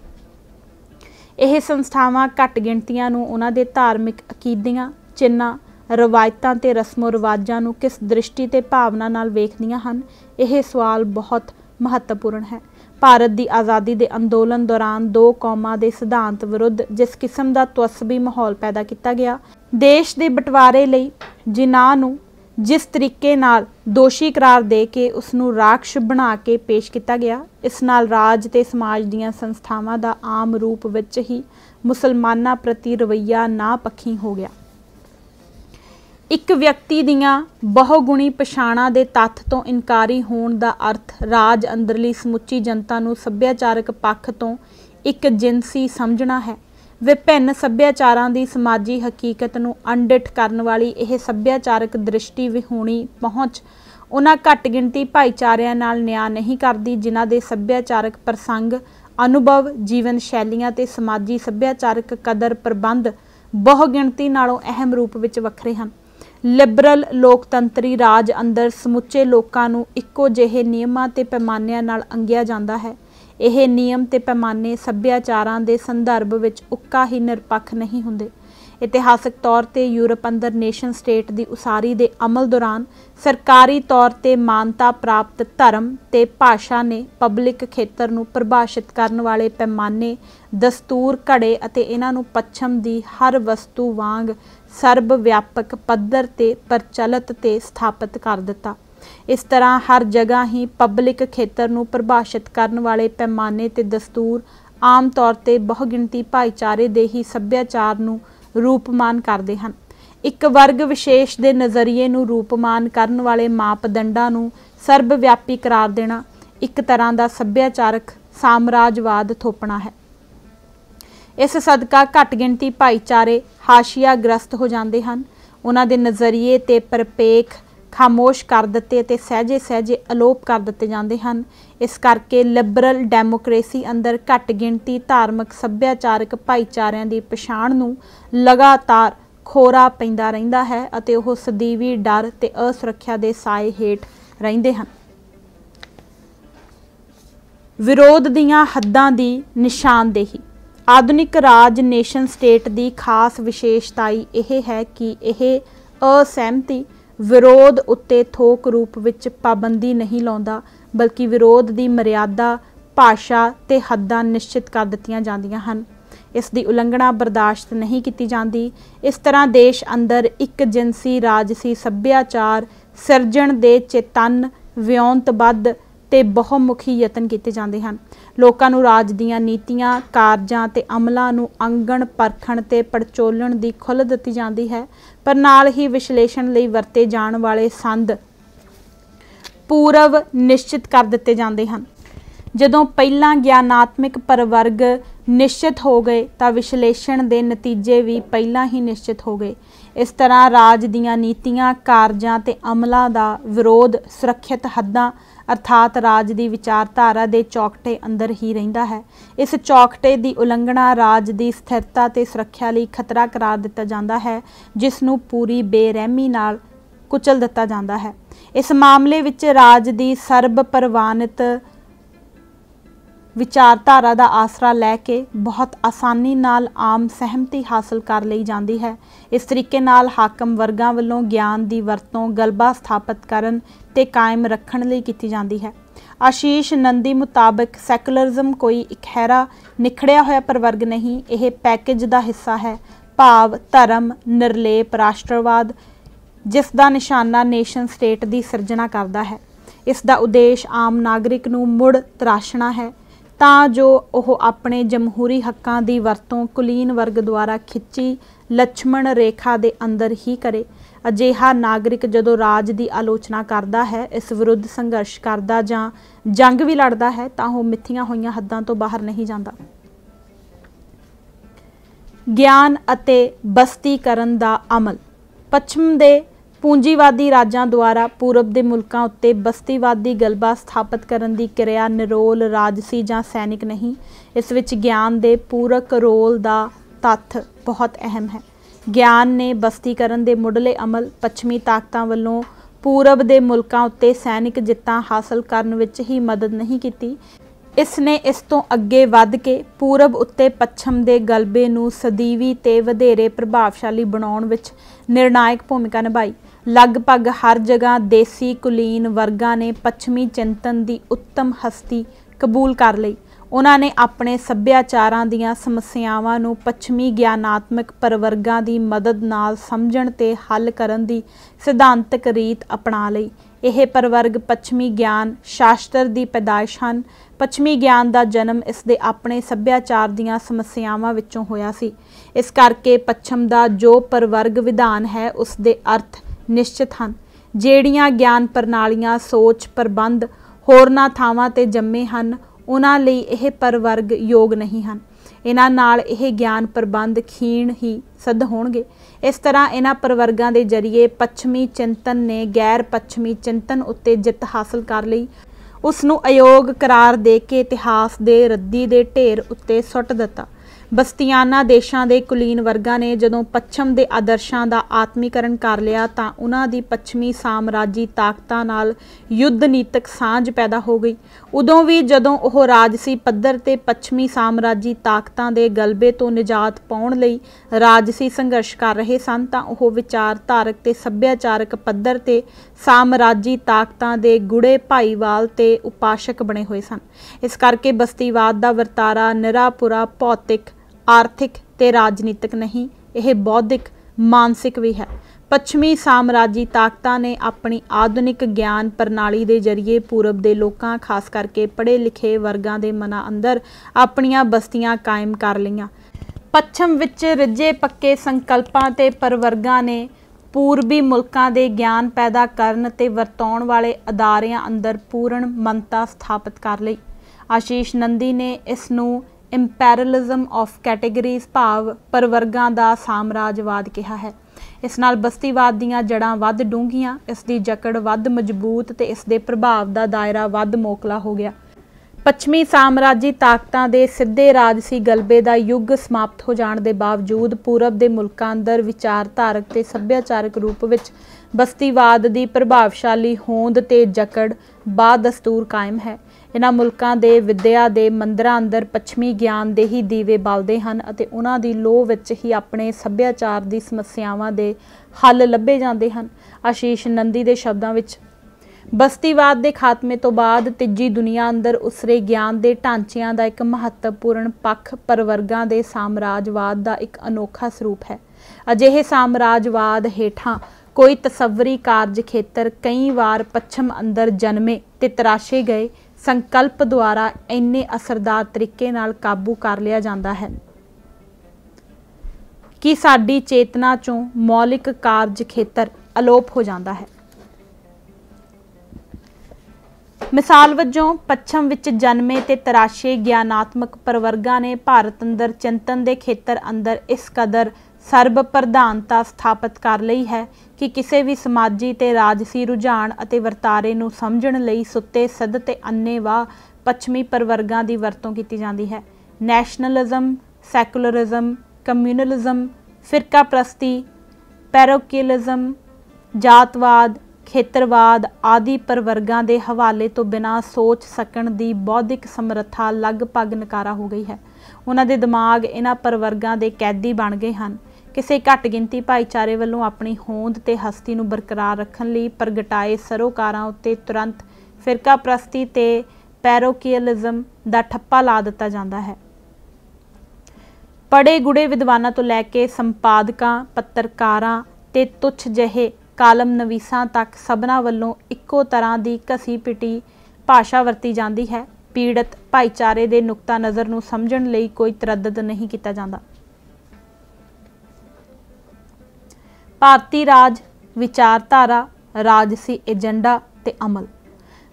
ਇਹ ਸੰਸਥਾਵਾਂ ਘੱਟ ਗਿਣਤੀਆਂ ਨੂੰ ਉਹਨਾਂ ਦੇ ਧਾਰਮਿਕ ਅਕੀਦਿਆਂ ਚਿੰਨਾ ਰਵਾਇਤਾਂ ਤੇ ਰਸਮੋ ਰਿਵਾਜਾਂ ਨੂੰ ਕਿਸ ਦ੍ਰਿਸ਼ਟੀ ਤੇ ਭਾਵਨਾ ਨਾਲ ਵੇਖਦੀਆਂ ਹਨ ਇਹ ਸਵਾਲ ਬਹੁਤ ਮਹੱਤਵਪੂਰਨ ਹੈ ਭਾਰਤ ਦੀ ਆਜ਼ਾਦੀ ਦੇ ਅੰਦੋਲਨ ਦੌਰਾਨ ਦੋ ਕੌਮਾਂ ਦੇ ਸਿਧਾਂਤ ਵਿਰੁੱਧ ਜਿਸ ਕਿਸਮ ਦਾ ਤਸਵੀ ਮਾਹੌਲ ਪੈਦਾ ਕੀਤਾ ਗਿਆ ਦੇਸ਼ ਦੇ ਬਟਵਾਰੇ ਲਈ ਜਿਨ੍ਹਾਂ ਨੂੰ ਜਿਸ ਤਰੀਕੇ ਨਾਲ ਦੋਸ਼ੀ ਕਰਾਰ ਦੇ ਕੇ ਉਸ ਨੂੰ ਰਾਖਸ਼ ਬਣਾ ਕੇ ਪੇਸ਼ ਕੀਤਾ ਗਿਆ ਇਸ ਨਾਲ ਰਾਜ ਤੇ ਸਮਾਜ ਦੀਆਂ ਸੰਸਥਾਵਾਂ ਦਾ ਆਮ ਰੂਪ ਵਿੱਚ ਹੀ ਮੁਸਲਮਾਨਾਂ ਪ੍ਰਤੀ ਰਵਈਆ ਨਾ ਪੱਖੀ ਹੋ ਗਿਆ ਇੱਕ ਵਿਅਕਤੀ ਦੀਆਂ ਬਹੁਗੁਣੀ ਪਛਾਣਾਂ ਦੇ ਤੱਥ ਤੋਂ ਇਨਕਾਰੀ ਹੋਣ ਦਾ ਅਰਥ ਰਾਜ ਅੰਦਰਲੀ ਸਮੁੱਚੀ ਜਨਤਾ ਨੂੰ ਸੱਭਿਆਚਾਰਕ ਪੱਖ ਤੋਂ ਇੱਕ ਜਿੰਸੀ ਸਮਝਣਾ ਹੈ ਵਿਭਿੰਨ ਸੱਭਿਆਚਾਰਾਂ ਦੀ ਸਮਾਜੀ ਹਕੀਕਤ ਨੂੰ ਅੰਡਿਟ ਕਰਨ ਵਾਲੀ ਇਹ ਸੱਭਿਆਚਾਰਕ ਦ੍ਰਿਸ਼ਟੀ ਵਿਹੂਣੀ ਪਹੁੰਚ ਉਹਨਾਂ ਘੱਟ ਗਿਣਤੀ ਭਾਈਚਾਰਿਆਂ ਨਾਲ ਨਿਆਂ ਨਹੀਂ ਕਰਦੀ ਜਿਨ੍ਹਾਂ ਦੇ ਸੱਭਿਆਚਾਰਕ ਪ੍ਰਸੰਗ ਅਨੁਭਵ ਜੀਵਨ ਸ਼ੈਲੀਆਂ ਤੇ ਸਮਾਜੀ ਸੱਭਿਆਚਾਰਕ ਕਦਰ ਪ੍ਰਬੰਧ ਬਹੁ ਗਿਣਤੀ ਨਾਲੋਂ ਅਹਿਮ ਰੂਪ ਵਿੱਚ ਵੱਖਰੇ ਹਨ ਲਿਬਰਲ ਲੋਕਤੰਤਰੀ ਰਾਜ ਅੰਦਰ ਸਮੁੱਚੇ ਲੋਕਾਂ ਨੂੰ ਇੱਕੋ ਜਿਹੇ ਨਿਯਮਾਂ ਤੇ ਪੈਮਾਨਿਆਂ ਨਾਲ ਅੰਗਿਆ ਜਾਂਦਾ ਹੈ ਇਹ ਨਿਯਮ ਤੇ ਪੈਮਾਨੇ ਸੱਭਿਆਚਾਰਾਂ ਦੇ ਸੰਦਰਭ ਵਿੱਚ ਉੱਕਾ ਹੀ ਨਿਰਪੱਖ ਨਹੀਂ ਹੁੰਦੇ ਇਤਿਹਾਸਕ ਤੌਰ ਤੇ ਯੂਰਪ ਅੰਦਰ ਨੇਸ਼ਨ ਸਟੇਟ ਦੀ ਉਸਾਰੀ ਦੇ ਅਮਲ ਦੌਰਾਨ ਸਰਕਾਰੀ ਤੌਰ ਤੇ ਮਾਨਤਾ ਪ੍ਰਾਪਤ ਧਰਮ ਤੇ ਭਾਸ਼ਾ ਨੇ ਪਬਲਿਕ ਖੇਤਰ ਨੂੰ ਪ੍ਰਭਾਸ਼ਿਤ ਕਰਨ ਵਾਲੇ ਪੈਮਾਨੇ ਦਸਤੂਰ ਘੜੇ ਅਤੇ ਇਹਨਾਂ ਨੂੰ ਪੱਛਮ ਦੀ ਹਰ ਵਸਤੂ ਵਾਂਗ ਸਰਬ ਵਿਆਪਕ ਪੱਧਰ ਤੇ ਪ੍ਰਚਲਿਤ ਤੇ ਸਥਾਪਿਤ ਕਰ ਦਿੱਤਾ ਇਸ ਤਰ੍ਹਾਂ ਹਰ ਜਗ੍ਹਾ ਹੀ ਪਬਲਿਕ ਖੇਤਰ ਨੂੰ ਪਰਿਭਾਸ਼ਿਤ ਕਰਨ ਵਾਲੇ ਪੈਮਾਨੇ ਤੇ ਦਸਤੂਰ ਆਮ ਤੌਰ ਤੇ ਬਹੁਗਿਣਤੀ ਭਾਈਚਾਰੇ ਦੇ ਹੀ ਸੱਭਿਆਚਾਰ ਨੂੰ ਰੂਪਮਾਨ ਕਰਦੇ ਹਨ ਇੱਕ ਵਰਗ ਵਿਸ਼ੇਸ਼ ਦੇ ਨਜ਼ਰੀਏ ਨੂੰ ਰੂਪਮਾਨ ਕਰਨ ਵਾਲੇ ਮਾਪਦੰਡਾਂ ਨੂੰ ਸਰਬਵਿਆਪੀ ਕਰਾਰ ਦੇਣਾ ਇੱਕ ਤਰ੍ਹਾਂ ਦਾ ਸੱਭਿਆਚਾਰਕ ਸਾਮਰਾਜਵਾਦ ਥੋਪਣਾ ਹੈ ਇਸ ਸਦਕਾ ਘੱਟ ਗਿਣਤੀ ਭਾਈਚਾਰੇ ਹਾਸ਼ੀਆ ਗ੍ਰਸਤ ਹੋ ਜਾਂਦੇ ਹਨ ਉਹਨਾਂ ਦੇ ਨਜ਼ਰੀਏ ਤੇ ਪਰਪੇਖ ਖਾਮੋਸ਼ ਕਰ ਦਿੱਤੇ ਅਤੇ ਸਹਿਜੇ ਸਹਿਜੇ ਅਲੋਪ ਕਰ ਦਿੱਤੇ ਜਾਂਦੇ ਹਨ ਇਸ ਕਰਕੇ ਲਿਬਰਲ ਡੈਮੋਕ੍ਰੇਸੀ ਅੰਦਰ ਘੱਟ ਗਿਣਤੀ ਧਾਰਮਿਕ ਸੱਭਿਆਚਾਰਕ ਭਾਈਚਾਰਿਆਂ ਦੀ ਪਛਾਣ ਨੂੰ ਲਗਾਤਾਰ ਖੋਰਾ ਪੈਂਦਾ ਰਹਿੰਦਾ ਹੈ ਅਤੇ ਉਹ ਸਦੀਵੀ ਡਰ ਤੇ ਅਸੁਰੱਖਿਆ ਦੇ ਸਾਏ ਹੇਠ ਰਹਿੰਦੇ ਹਨ ਵਿਰੋਧ ਦੀਆਂ ਹੱਦਾਂ ਦੀ ਨਿਸ਼ਾਨਦੇਹੀ ਆਧੁਨਿਕ ਰਾਜ ਨੇਸ਼ਨ ਸਟੇਟ ਦੀ ਖਾਸ ਵਿਸ਼ੇਸ਼ਤਾ ਇਹ ਹੈ ਕਿ ਇਹ ਅਸਹਿਮਤੀ ਵਿਰੋਧ ਉੱਤੇ ਥੋਕ ਰੂਪ ਵਿੱਚ ਪਾਬੰਦੀ ਨਹੀਂ ਲਾਉਂਦਾ ਬਲਕਿ ਵਿਰੋਧ ਦੀ ਮਰਿਆਦਾ ਭਾਸ਼ਾ ਤੇ ਹੱਦਾਂ ਨਿਸ਼ਚਿਤ ਕਰ ਦਿੱਤੀਆਂ ਜਾਂਦੀਆਂ ਹਨ ਇਸ ਦੀ ਉਲੰਘਣਾ ਬਰਦਾਸ਼ਤ ਨਹੀਂ ਕੀਤੀ ਜਾਂਦੀ ਇਸ ਤਰ੍ਹਾਂ ਦੇਸ਼ ਅੰਦਰ ਇੱਕ ਜਿੰਸੀ ਰਾਜਸੀ ਸੱਭਿਆਚਾਰ ਸਿਰਜਣ ਦੇ ਚੇਤਨ ਵਿਉਂਤਬੱਧ ਤੇ ਬਹੁਮੁਖੀ ਯਤਨ ਕੀਤੇ ਜਾਂਦੇ ਹਨ ਲੋਕਾਂ ਨੂੰ ਰਾਜ ਦੀਆਂ ਨੀਤੀਆਂ ਕਾਰਜਾਂ ਤੇ ਅਮਲਾਂ ਨੂੰ ਅੰਗਣ ਪਰਖਣ ਤੇ ਪਰਚੋਲਣ ਦੀ ਖੁੱਲ੍ਹ ਦਿੱਤੀ ਜਾਂਦੀ ਹੈ ਪਰ ਨਾਲ ਹੀ ਵਿਸ਼ਲੇਸ਼ਣ ਲਈ ਵਰਤੇ ਜਾਣ ਵਾਲੇ ਸੰਦ ਪੂਰਵ ਨਿਸ਼ਚਿਤ ਕਰ ਦਿੱਤੇ ਜਾਂਦੇ ਹਨ ਜਦੋਂ ਪਹਿਲਾਂ ਗਿਆਨਾਤਮਿਕ ਪਰਵਰਗ ਨਿਸ਼ਚਿਤ ਹੋ ਗਏ ਤਾਂ ਵਿਸ਼ਲੇਸ਼ਣ ਦੇ ਨਤੀਜੇ ਵੀ ਪਹਿਲਾਂ ਹੀ ਨਿਸ਼ਚਿਤ ਹੋ ਗਏ ਇਸ ਤਰ੍ਹਾਂ ਰਾਜ ਦੀਆਂ ਨੀਤੀਆਂ ਕਾਰਜਾਂ ਤੇ ਅਮਲਾਂ ਦਾ ਵਿਰੋਧ ਸੁਰੱਖਿਅਤ ਹੱਦਾਂ ਅਰਥਾਤ ਰਾਜ ਦੀ ਵਿਚਾਰਧਾਰਾ ਦੇ ਚੌਕਟੇ ਅੰਦਰ ਹੀ ਰਹਿੰਦਾ ਹੈ ਇਸ ਚੌਕਟੇ ਦੀ ਉਲੰਘਣਾ ਰਾਜ ਦੀ ਸਥਿਰਤਾ ਤੇ ਸੁਰੱਖਿਆ ਲਈ ਖਤਰਾ ਕਰਾਰ ਦਿੱਤਾ ਜਾਂਦਾ ਹੈ ਜਿਸ ਨੂੰ ਪੂਰੀ ਬੇਰਹਿਮੀ ਨਾਲ ਕੁਚਲ ਦਿੱਤਾ ਜਾਂਦਾ ਹੈ ਇਸ ਮਾਮਲੇ ਵਿੱਚ ਰਾਜ ਦੀ ਸਰਬ ਪਰਵਾਨਿਤ ਵਿਚਾਰਧਾਰਾ ਦਾ ਆਸਰਾ ਲੈ ਕੇ ਬਹੁਤ ਆਸਾਨੀ ਨਾਲ ਆਮ ਸਹਿਮਤੀ ਹਾਸਲ ਕਰ ਲਈ ਜਾਂਦੀ ਹੈ ਇਸ ਤਰੀਕੇ ਨਾਲ ਹਾਕਮ ਵਰਗਾਂ ਵੱਲੋਂ ਗਿਆਨ ਦੀ ਵਰਤੋਂ ਗਲਬਾ ਸਥਾਪਿਤ ਕਰਨ ਤੇ ਕਾਇਮ ਰੱਖਣ ਲਈ ਕੀਤੀ ਜਾਂਦੀ ਹੈ ਆਸ਼ੀਸ਼ ਨੰਦੀ ਮੁਤਾਬਕ ਸੈਕੂਲਰਿਜ਼ਮ ਕੋਈ ਇਕਹਿਰਾ ਨਿਖੜਿਆ ਹੋਇਆ ਪਰਵਰਗ ਨਹੀਂ ਇਹ ਪੈਕੇਜ ਦਾ ਹਿੱਸਾ ਹੈ ਭਾਵ ਧਰਮ ਨਿਰਲੇਪ ਰਾਸ਼ਟਰਵਾਦ ਜਿਸ ਦਾ ਨਿਸ਼ਾਨਾ ਨੇਸ਼ਨ ਸਟੇਟ ਦੀ ਸਿਰਜਣਾ ਕਰਦਾ ਹੈ ਇਸ ਦਾ ਉਦੇਸ਼ ਆਮ ਨਾਗਰਿਕ ਨੂੰ ਮੁੜ ਤਰਾਸ਼ਣਾ ਹੈ ਤਾਂ ਜੋ ਉਹ ਆਪਣੇ ਜਮਹੂਰੀ ਹੱਕਾਂ ਦੀ ਵਰਤੋਂ ਕੁਲੀਨ ਵਰਗ ਦੁਆਰਾ ਖਿੱਚੀ ਲక్ష్మణ ਰੇਖਾ ਦੇ ਅੰਦਰ ਹੀ ਕਰੇ ਅਜਿਹਾ ਨਾਗਰਿਕ ਜਦੋਂ ਰਾਜ ਦੀ ਆਲੋਚਨਾ ਕਰਦਾ ਹੈ ਇਸ ਵਿਰੁੱਧ ਸੰਘਰਸ਼ ਕਰਦਾ ਜਾਂ ਜੰਗ ਵੀ ਲੜਦਾ ਹੈ ਤਾਂ ਉਹ ਮਿੱਥੀਆਂ ਹੋਈਆਂ ਹੱਦਾਂ ਤੋਂ ਬਾਹਰ ਨਹੀਂ ਜਾਂਦਾ ਗਿਆਨ ਅਤੇ ਬਸਤੀਕਰਨ ਦਾ ਅਮਲ ਪੱਛਮ ਦੇ ਪੂੰਜੀਵਾਦੀ ਰਾਜਾਂ ਦੁਆਰਾ ਪੂਰਬ ਦੇ ਮੁਲਕਾਂ ਉੱਤੇ ਬਸਤੀਵਾਦੀ ਗਲਬਾ ਸਥਾਪਿਤ ਕਰਨ ਦੀ ਕਿਰਿਆ ਨਿਰੋਲ ਰਾਜਸੀ ਜਾਂ ਸੈਨਿਕ ਨਹੀਂ ਇਸ ਵਿੱਚ ਗਿਆਨ ਦੇ ਪੂਰਕ ਰੋਲ ਦਾ ਤੱਥ ਬਹੁਤ ਅਹਿਮ ਹੈ ਗਿਆਨ ਨੇ ਬਸਤੀਕਰਨ ਦੇ ਮੁੱਢਲੇ ਅਮਲ ਪੱਛਮੀ ਤਾਕਤਾਂ ਵੱਲੋਂ ਪੂਰਬ ਦੇ ਮੁਲਕਾਂ ਉੱਤੇ ਸੈਨਿਕ ਜਿੱਤਾਂ ਹਾਸਲ ਕਰਨ ਵਿੱਚ ਹੀ ਮਦਦ ਨਹੀਂ ਕੀਤੀ ਇਸ ਨੇ ਇਸ ਤੋਂ ਅੱਗੇ ਵੱਧ ਕੇ ਪੂਰਬ ਉੱਤੇ ਪੱਛਮ ਦੇ ਗਲਬੇ ਨੂੰ ਸਦੀਵੀ ਤੇ ਵਧੇਰੇ ਪ੍ਰਭਾਵਸ਼ਾਲੀ ਬਣਾਉਣ ਵਿੱਚ ਨਿਰਣਾਇਕ ਭੂਮਿਕਾ ਨਿਭਾਈ ਲਗਭਗ ਹਰ ਜਗ੍ਹਾ ਦੇਸੀ ਕੁਲੀਨ ਵਰਗਾਂ ਨੇ ਪੱਛਮੀ ਚਿੰਤਨ ਦੀ ਉੱਤਮ ਹਸਤੀ ਕਬੂਲ ਕਰ ਲਈ ਉਹਨਾਂ ਨੇ ਆਪਣੇ ਸੱਭਿਆਚਾਰਾਂ ਦੀਆਂ ਸਮੱਸਿਆਵਾਂ ਨੂੰ ਪੱਛਮੀ ਗਿਆਨਾਤਮਕ ਪਰਵਰਗਾਂ ਦੀ ਮਦਦ ਨਾਲ ਸਮਝਣ ਤੇ ਹੱਲ ਕਰਨ ਦੀ ਸਿਧਾਂਤਕ ਰੀਤ ਅਪਣਾ ਲਈ ਇਹ ਪਰਵਰਗ ਪੱਛਮੀ ਗਿਆਨ ਸ਼ਾਸਤਰ ਦੀ ਪੈਦਾਇਸ਼ ਹਨ ਪੱਛਮੀ ਗਿਆਨ ਦਾ ਜਨਮ ਇਸ ਦੇ ਆਪਣੇ ਸੱਭਿਆਚਾਰ ਦੀਆਂ ਸਮੱਸਿਆਵਾਂ ਵਿੱਚੋਂ ਹੋਇਆ ਸੀ ਇਸ ਕਰਕੇ ਪੱਛਮ ਦਾ ਜੋ ਪਰਵਰਗ ਵਿਧਾਨ ਹੈ ਉਸ ਦੇ ਅਰਥ ਨਿਸ਼ਚਿਤ ਹਨ ਜਿਹੜੀਆਂ ਗਿਆਨ ਪ੍ਰਣਾਲੀਆਂ ਸੋਚ ਪ੍ਰਬੰਧ ਹੋਰਨਾ ਥਾਵਾਂ ਤੇ ਜੰਮੇ ਹਨ ਉਹਨਾਂ ਲਈ ਇਹ ਪਰਵਰਗ ਯੋਗ ਨਹੀਂ ਹਨ ਇਹਨਾਂ ਨਾਲ ਇਹ ਗਿਆਨ ਪ੍ਰਬੰਧ ਖੀਣ ਹੀ ਸਦ ਹੋਣਗੇ ਇਸ ਤਰ੍ਹਾਂ ਇਹਨਾਂ ਪਰਵਰਗਾਂ ਦੇ ਜਰੀਏ ਪੱਛਮੀ ਚਿੰਤਨ ਨੇ ਗੈਰ ਪੱਛਮੀ ਚਿੰਤਨ ਉੱਤੇ ਜਿੱਤ ਹਾਸਲ ਕਰ ਲਈ ਉਸ ਨੂੰ ਅਯੋਗ ਕਰਾਰ ਦੇ ਕੇ ਇਤਿਹਾਸ ਦੇ ਰੱਦੀ ਦੇ ਢੇਰ ਉੱਤੇ ਸੁੱਟ ਦਿੱਤਾ ਬਸਤੀਆਨਾ ਦੇਸ਼ਾਂ ਦੇ ਕੁਲੀਨ ਵਰਗਾਂ ਨੇ ਜਦੋਂ ਪੱਛਮ ਦੇ ਆਦਰਸ਼ਾਂ ਦਾ ਆਤਮੀਕਰਨ ਕਰ ਲਿਆ ਤਾਂ ਉਹਨਾਂ ਦੀ ਪੱਛਮੀ ਸਾਮਰਾਜੀ ਤਾਕਤਾਂ ਨਾਲ ਯੁੱਧ ਨੀਤਕ ਸਾਂਝ ਪੈਦਾ ਹੋ ਗਈ ਉਦੋਂ ਵੀ ਜਦੋਂ ਉਹ ਰਾਜਸੀ ਪੱਧਰ ਤੇ ਪੱਛਮੀ ਸਾਮਰਾਜੀ ਤਾਕਤਾਂ ਦੇ ਗਲਬੇ ਤੋਂ ਨਿਜਾਤ ਪਾਉਣ ਲਈ ਰਾਜਸੀ ਸੰਘਰਸ਼ ਕਰ ਰਹੇ ਸਨ ਤਾਂ ਉਹ ਵਿਚਾਰਧਾਰਕ ਤੇ ਸੱਭਿਆਚਾਰਕ ਪੱਧਰ ਤੇ ਸਾਮਰਾਜੀ ਤਾਕਤਾਂ ਦੇ ਗੁੜੇ ਭਾਈਵਾਲ ਤੇ ਉਪਾਸ਼ਕ ਬਣੇ ਹੋਏ ਸਨ ਇਸ ਕਰਕੇ ਬਸਤੀਵਾਦ ਦਾ ਵਰਤਾਰਾ ਨਿਰਾਪੁਰਾ ਭੌਤਿਕ ਆਰਥਿਕ ਤੇ ਰਾਜਨੀਤਿਕ ਨਹੀਂ ਇਹ ਬੌਧਿਕ ਮਾਨਸਿਕ ਵੀ ਹੈ ਪੱਛਮੀ ਸਾਮਰਾਜੀ ਤਾਕਤਾਂ ਨੇ ਆਪਣੀ ਆਧੁਨਿਕ ਗਿਆਨ ਪ੍ਰਣਾਲੀ ਦੇ ਜ਼ਰੀਏ ਪੂਰਬ ਦੇ ਲੋਕਾਂ ਖਾਸ ਕਰਕੇ ਪੜ੍ਹੇ ਲਿਖੇ ਵਰਗਾਂ ਦੇ ਮਨਾਂ ਅੰਦਰ ਆਪਣੀਆਂ ਬਸਤੀਆਂ ਕਾਇਮ ਕਰ ਲਈਆਂ ਪੱਛਮ ਵਿੱਚ ਰਿੱਜੇ ਪੱਕੇ ਸੰਕਲਪਾਂ ਤੇ ਪਰਵਰਗਾਂ ਨੇ ਪੂਰਬੀ ਮੁਲਕਾਂ ਦੇ ਗਿਆਨ ਪੈਦਾ ਕਰਨ ਤੇ ਵਰਤੌਣ ਵਾਲੇ ਅਦਾਰਿਆਂ ਅੰਦਰ ਪੂਰਨ ਮੰਤਾ ਸਥਾਪਿਤ ਕਰ ਲਈ ਆਸ਼ੀਸ਼ ਨੰਦੀ ਨੇ ਇਸ ਨੂੰ ਇੰਪੈਰਲਿਜ਼ਮ ਆਫ ਕੈਟਾਗਰੀਜ਼ ਭਾਵ ਪਰਵਰਗਾਂ ਦਾ ਸਾਮਰਾਜਵਾਦ ਕਿਹਾ ਹੈ ਇਸ ਨਾਲ ਬਸਤੀਵਾਦ ਦੀਆਂ ਜੜਾਂ ਵੱਧ ਡੂੰਘੀਆਂ ਇਸ ਦੀ ਜਕੜ ਵੱਧ ਮਜ਼ਬੂਤ ਤੇ ਇਸ ਦੇ ਪ੍ਰਭਾਵ ਦਾ ਦਾਇਰਾ ਵੱਧ ਮੋਕਲਾ ਹੋ ਗਿਆ ਪੱਛਮੀ ਸਾਮਰਾਜੀ ਤਾਕਤਾਂ ਦੇ ਸਿੱਧੇ ਰਾਜਸੀ ਗਲਬੇ ਦਾ ਯੁੱਗ ਸਮਾਪਤ ਹੋ ਜਾਣ ਦੇ ਬਾਵਜੂਦ ਪੂਰਬ ਦੇ ਮੁਲਕਾਂ ਅੰਦਰ ਵਿਚਾਰਧਾਰਕ ਤੇ ਸੱਭਿਆਚਾਰਕ ਰੂਪ ਵਿੱਚ ਬਸਤੀਵਾਦ ਦੀ ਪ੍ਰਭਾਵਸ਼ਾਲੀ ਹੋਂਦ ਤੇ ਜਕੜ ਬਾਦਸਤੂਰ ਕਾਇਮ ਹੈ ਇਹਨਾਂ ਮੁਲਕਾਂ ਦੇ ਵਿਦਿਆ ਦੇ ਮੰਦਰਾਂ ਅੰਦਰ ਪੱਛਮੀ ਗਿਆਨ ਦੇ ਹੀ ਦੀਵੇ ਬਲਦੇ ਹਨ ਅਤੇ ਉਹਨਾਂ ਦੀ ਲੋ ਵਿੱਚ ਹੀ ਆਪਣੇ ਸੱਭਿਆਚਾਰ ਦੀ ਸਮੱਸਿਆਵਾਂ ਦੇ ਹੱਲ ਲੱਭੇ ਜਾਂਦੇ ਹਨ ਆਸ਼ੀਸ਼ ਨੰਦੀ ਦੇ ਸ਼ਬਦਾਂ ਵਿੱਚ ਬਸਤੀਵਾਦ ਦੇ ਖਾਤਮੇ ਤੋਂ ਬਾਅਦ ਤੀਜੀ ਦੁਨੀਆ ਅੰਦਰ ਉਸਰੇ ਗਿਆਨ ਦੇ ਢਾਂਚਿਆਂ ਦਾ ਇੱਕ ਮਹੱਤਵਪੂਰਨ ਪੱਖ ਪਰਵਰਗਾਂ ਦੇ ਸਾਮਰਾਜਵਾਦ ਦਾ ਇੱਕ ਅਨੋਖਾ ਸਰੂਪ ਹੈ ਅਜਿਹੇ ਸਾਮਰਾਜਵਾਦ ਹੇਠਾਂ ਕੋਈ ਤਸਵਰੀ ਕਾਰਜ ਖੇਤਰ ਕਈ ਵਾਰ ਪੱਛਮ ਅੰਦਰ ਜਨਮੇ ਤੇ ਤਰਾਸ਼ੇ ਗਏ ਸੰਕਲਪ ਦੁਆਰਾ ਇੰਨੇ ਅਸਰਦਾਰ ਤਰੀਕੇ ਨਾਲ ਕਾਬੂ ਕਰ ਲਿਆ ਜਾਂਦਾ ਹੈ ਕਿ ਸਾਡੀ ਚੇਤਨਾ ਚੋਂ ਮੌਲਿਕ ਕਾਰਜ ਖੇਤਰ ਅਲੋਪ ਹੋ ਜਾਂਦਾ ਹੈ ਮਿਸਾਲ ਵਜੋਂ ਪੱਛਮ ਵਿੱਚ ਜਨਮੇ ਤੇ ਤਰਾਸ਼ੇ ਗਿਆਨਾਤਮਕ ਪਰਵਰਗਾਂ ਨੇ ਭਾਰਤ ਅੰਦਰ ਚਿੰਤਨ ਦੇ ਖੇਤਰ ਅੰਦਰ ਇਸ ਕਦਰ ਸਰਬ ਪ੍ਰਧਾਨਤਾ ਸਥਾਪਿਤ ਕਰ ਲਈ ਹੈ ਕਿ ਕਿਸੇ ਵੀ ਸਮਾਜੀ ਤੇ ਰਾਜਸੀ ਰੁਝਾਨ ਅਤੇ ਵਰਤਾਰੇ ਨੂੰ ਸਮਝਣ ਲਈ ਸੁੱਤੇ ਸਦ ਤੇ ਅੰਨੇਵਾ ਪੱਛਮੀ ਪਰਵਰਗਾਂ ਦੀ ਵਰਤੋਂ ਕੀਤੀ ਜਾਂਦੀ ਹੈ ਨੈਸ਼ਨਲਿਜ਼ਮ ਸੈਕੂਲਰਿਜ਼ਮ ਕਮਿਊਨਲਿਜ਼ਮ ਫਿਰਕਾ ਪ੍ਰਸਤੀ ਪੈਰੋਕੀਲਿਜ਼ਮ ਜਾਤਵਾਦ ਖੇਤਰਵਾਦ ਆਦਿ ਪਰਵਰਗਾਂ ਦੇ ਹਵਾਲੇ ਤੋਂ ਬਿਨਾਂ ਸੋਚ ਸਕਣ ਦੀ ਬੌਧਿਕ ਸਮਰੱਥਾ ਲਗਭਗ ਨਕਾਰਾ ਹੋ ਗਈ ਹੈ ਉਹਨਾਂ ਦੇ ਦਿਮਾਗ ਇਹਨਾਂ ਪਰਵਰਗਾਂ ਦੇ ਕੈਦੀ ਬਣ ਗਏ ਹਨ ਕਿਸੇ ਘੱਟ ਗਿਣਤੀ ਭਾਈਚਾਰੇ ਵੱਲੋਂ ਆਪਣੀ ਹੋਂਦ ਤੇ ਹਸਤੀ ਨੂੰ ਬਰਕਰਾਰ ਰੱਖਣ ਲਈ ਪ੍ਰਗਟਾਏ ਸਰੋਕਾਰਾਂ ਉੱਤੇ ਤੁਰੰਤ ਫਿਰਕਾ ਪ੍ਰਸਤੀ ਤੇ ਪੈਰੋਕੀਅਲਿਜ਼ਮ ਦਾ ਠੱਪਾ ਲਾ ਦਿੱਤਾ ਜਾਂਦਾ ਹੈ ਪੜੇ ਗੁੜੇ ਵਿਦਵਾਨਾਂ ਤੋਂ ਲੈ ਕੇ ਸੰਪਾਦਕਾਂ ਪੱਤਰਕਾਰਾਂ ਤੇ ਤੁੱਛ ਜਿਹੇ ਕਾਲਮ ਨਵੀਸਾਂ ਤੱਕ ਸਭਨਾ ਵੱਲੋਂ ਇੱਕੋ ਤਰ੍ਹਾਂ ਦੀ ਕਸੀ ਪਿਟੀ ਭਾਸ਼ਾ ਵਰਤੀ ਜਾਂਦੀ ਹੈ ਪੀੜਤ ਭਾਈਚਾਰੇ ਦੇ ਨੁਕਤਾ ਨਜ਼ਰ ਨੂੰ ਸਮਝਣ ਲਈ ਕੋਈ ਤਰੱਦਦ ਨਹੀਂ ਕੀਤਾ ਜਾਂਦਾ ਭਾਰਤੀ ਰਾਜ ਵਿਚਾਰਧਾਰਾ ਰਾਜਸੀ ਏਜੰਡਾ ਤੇ ਅਮਲ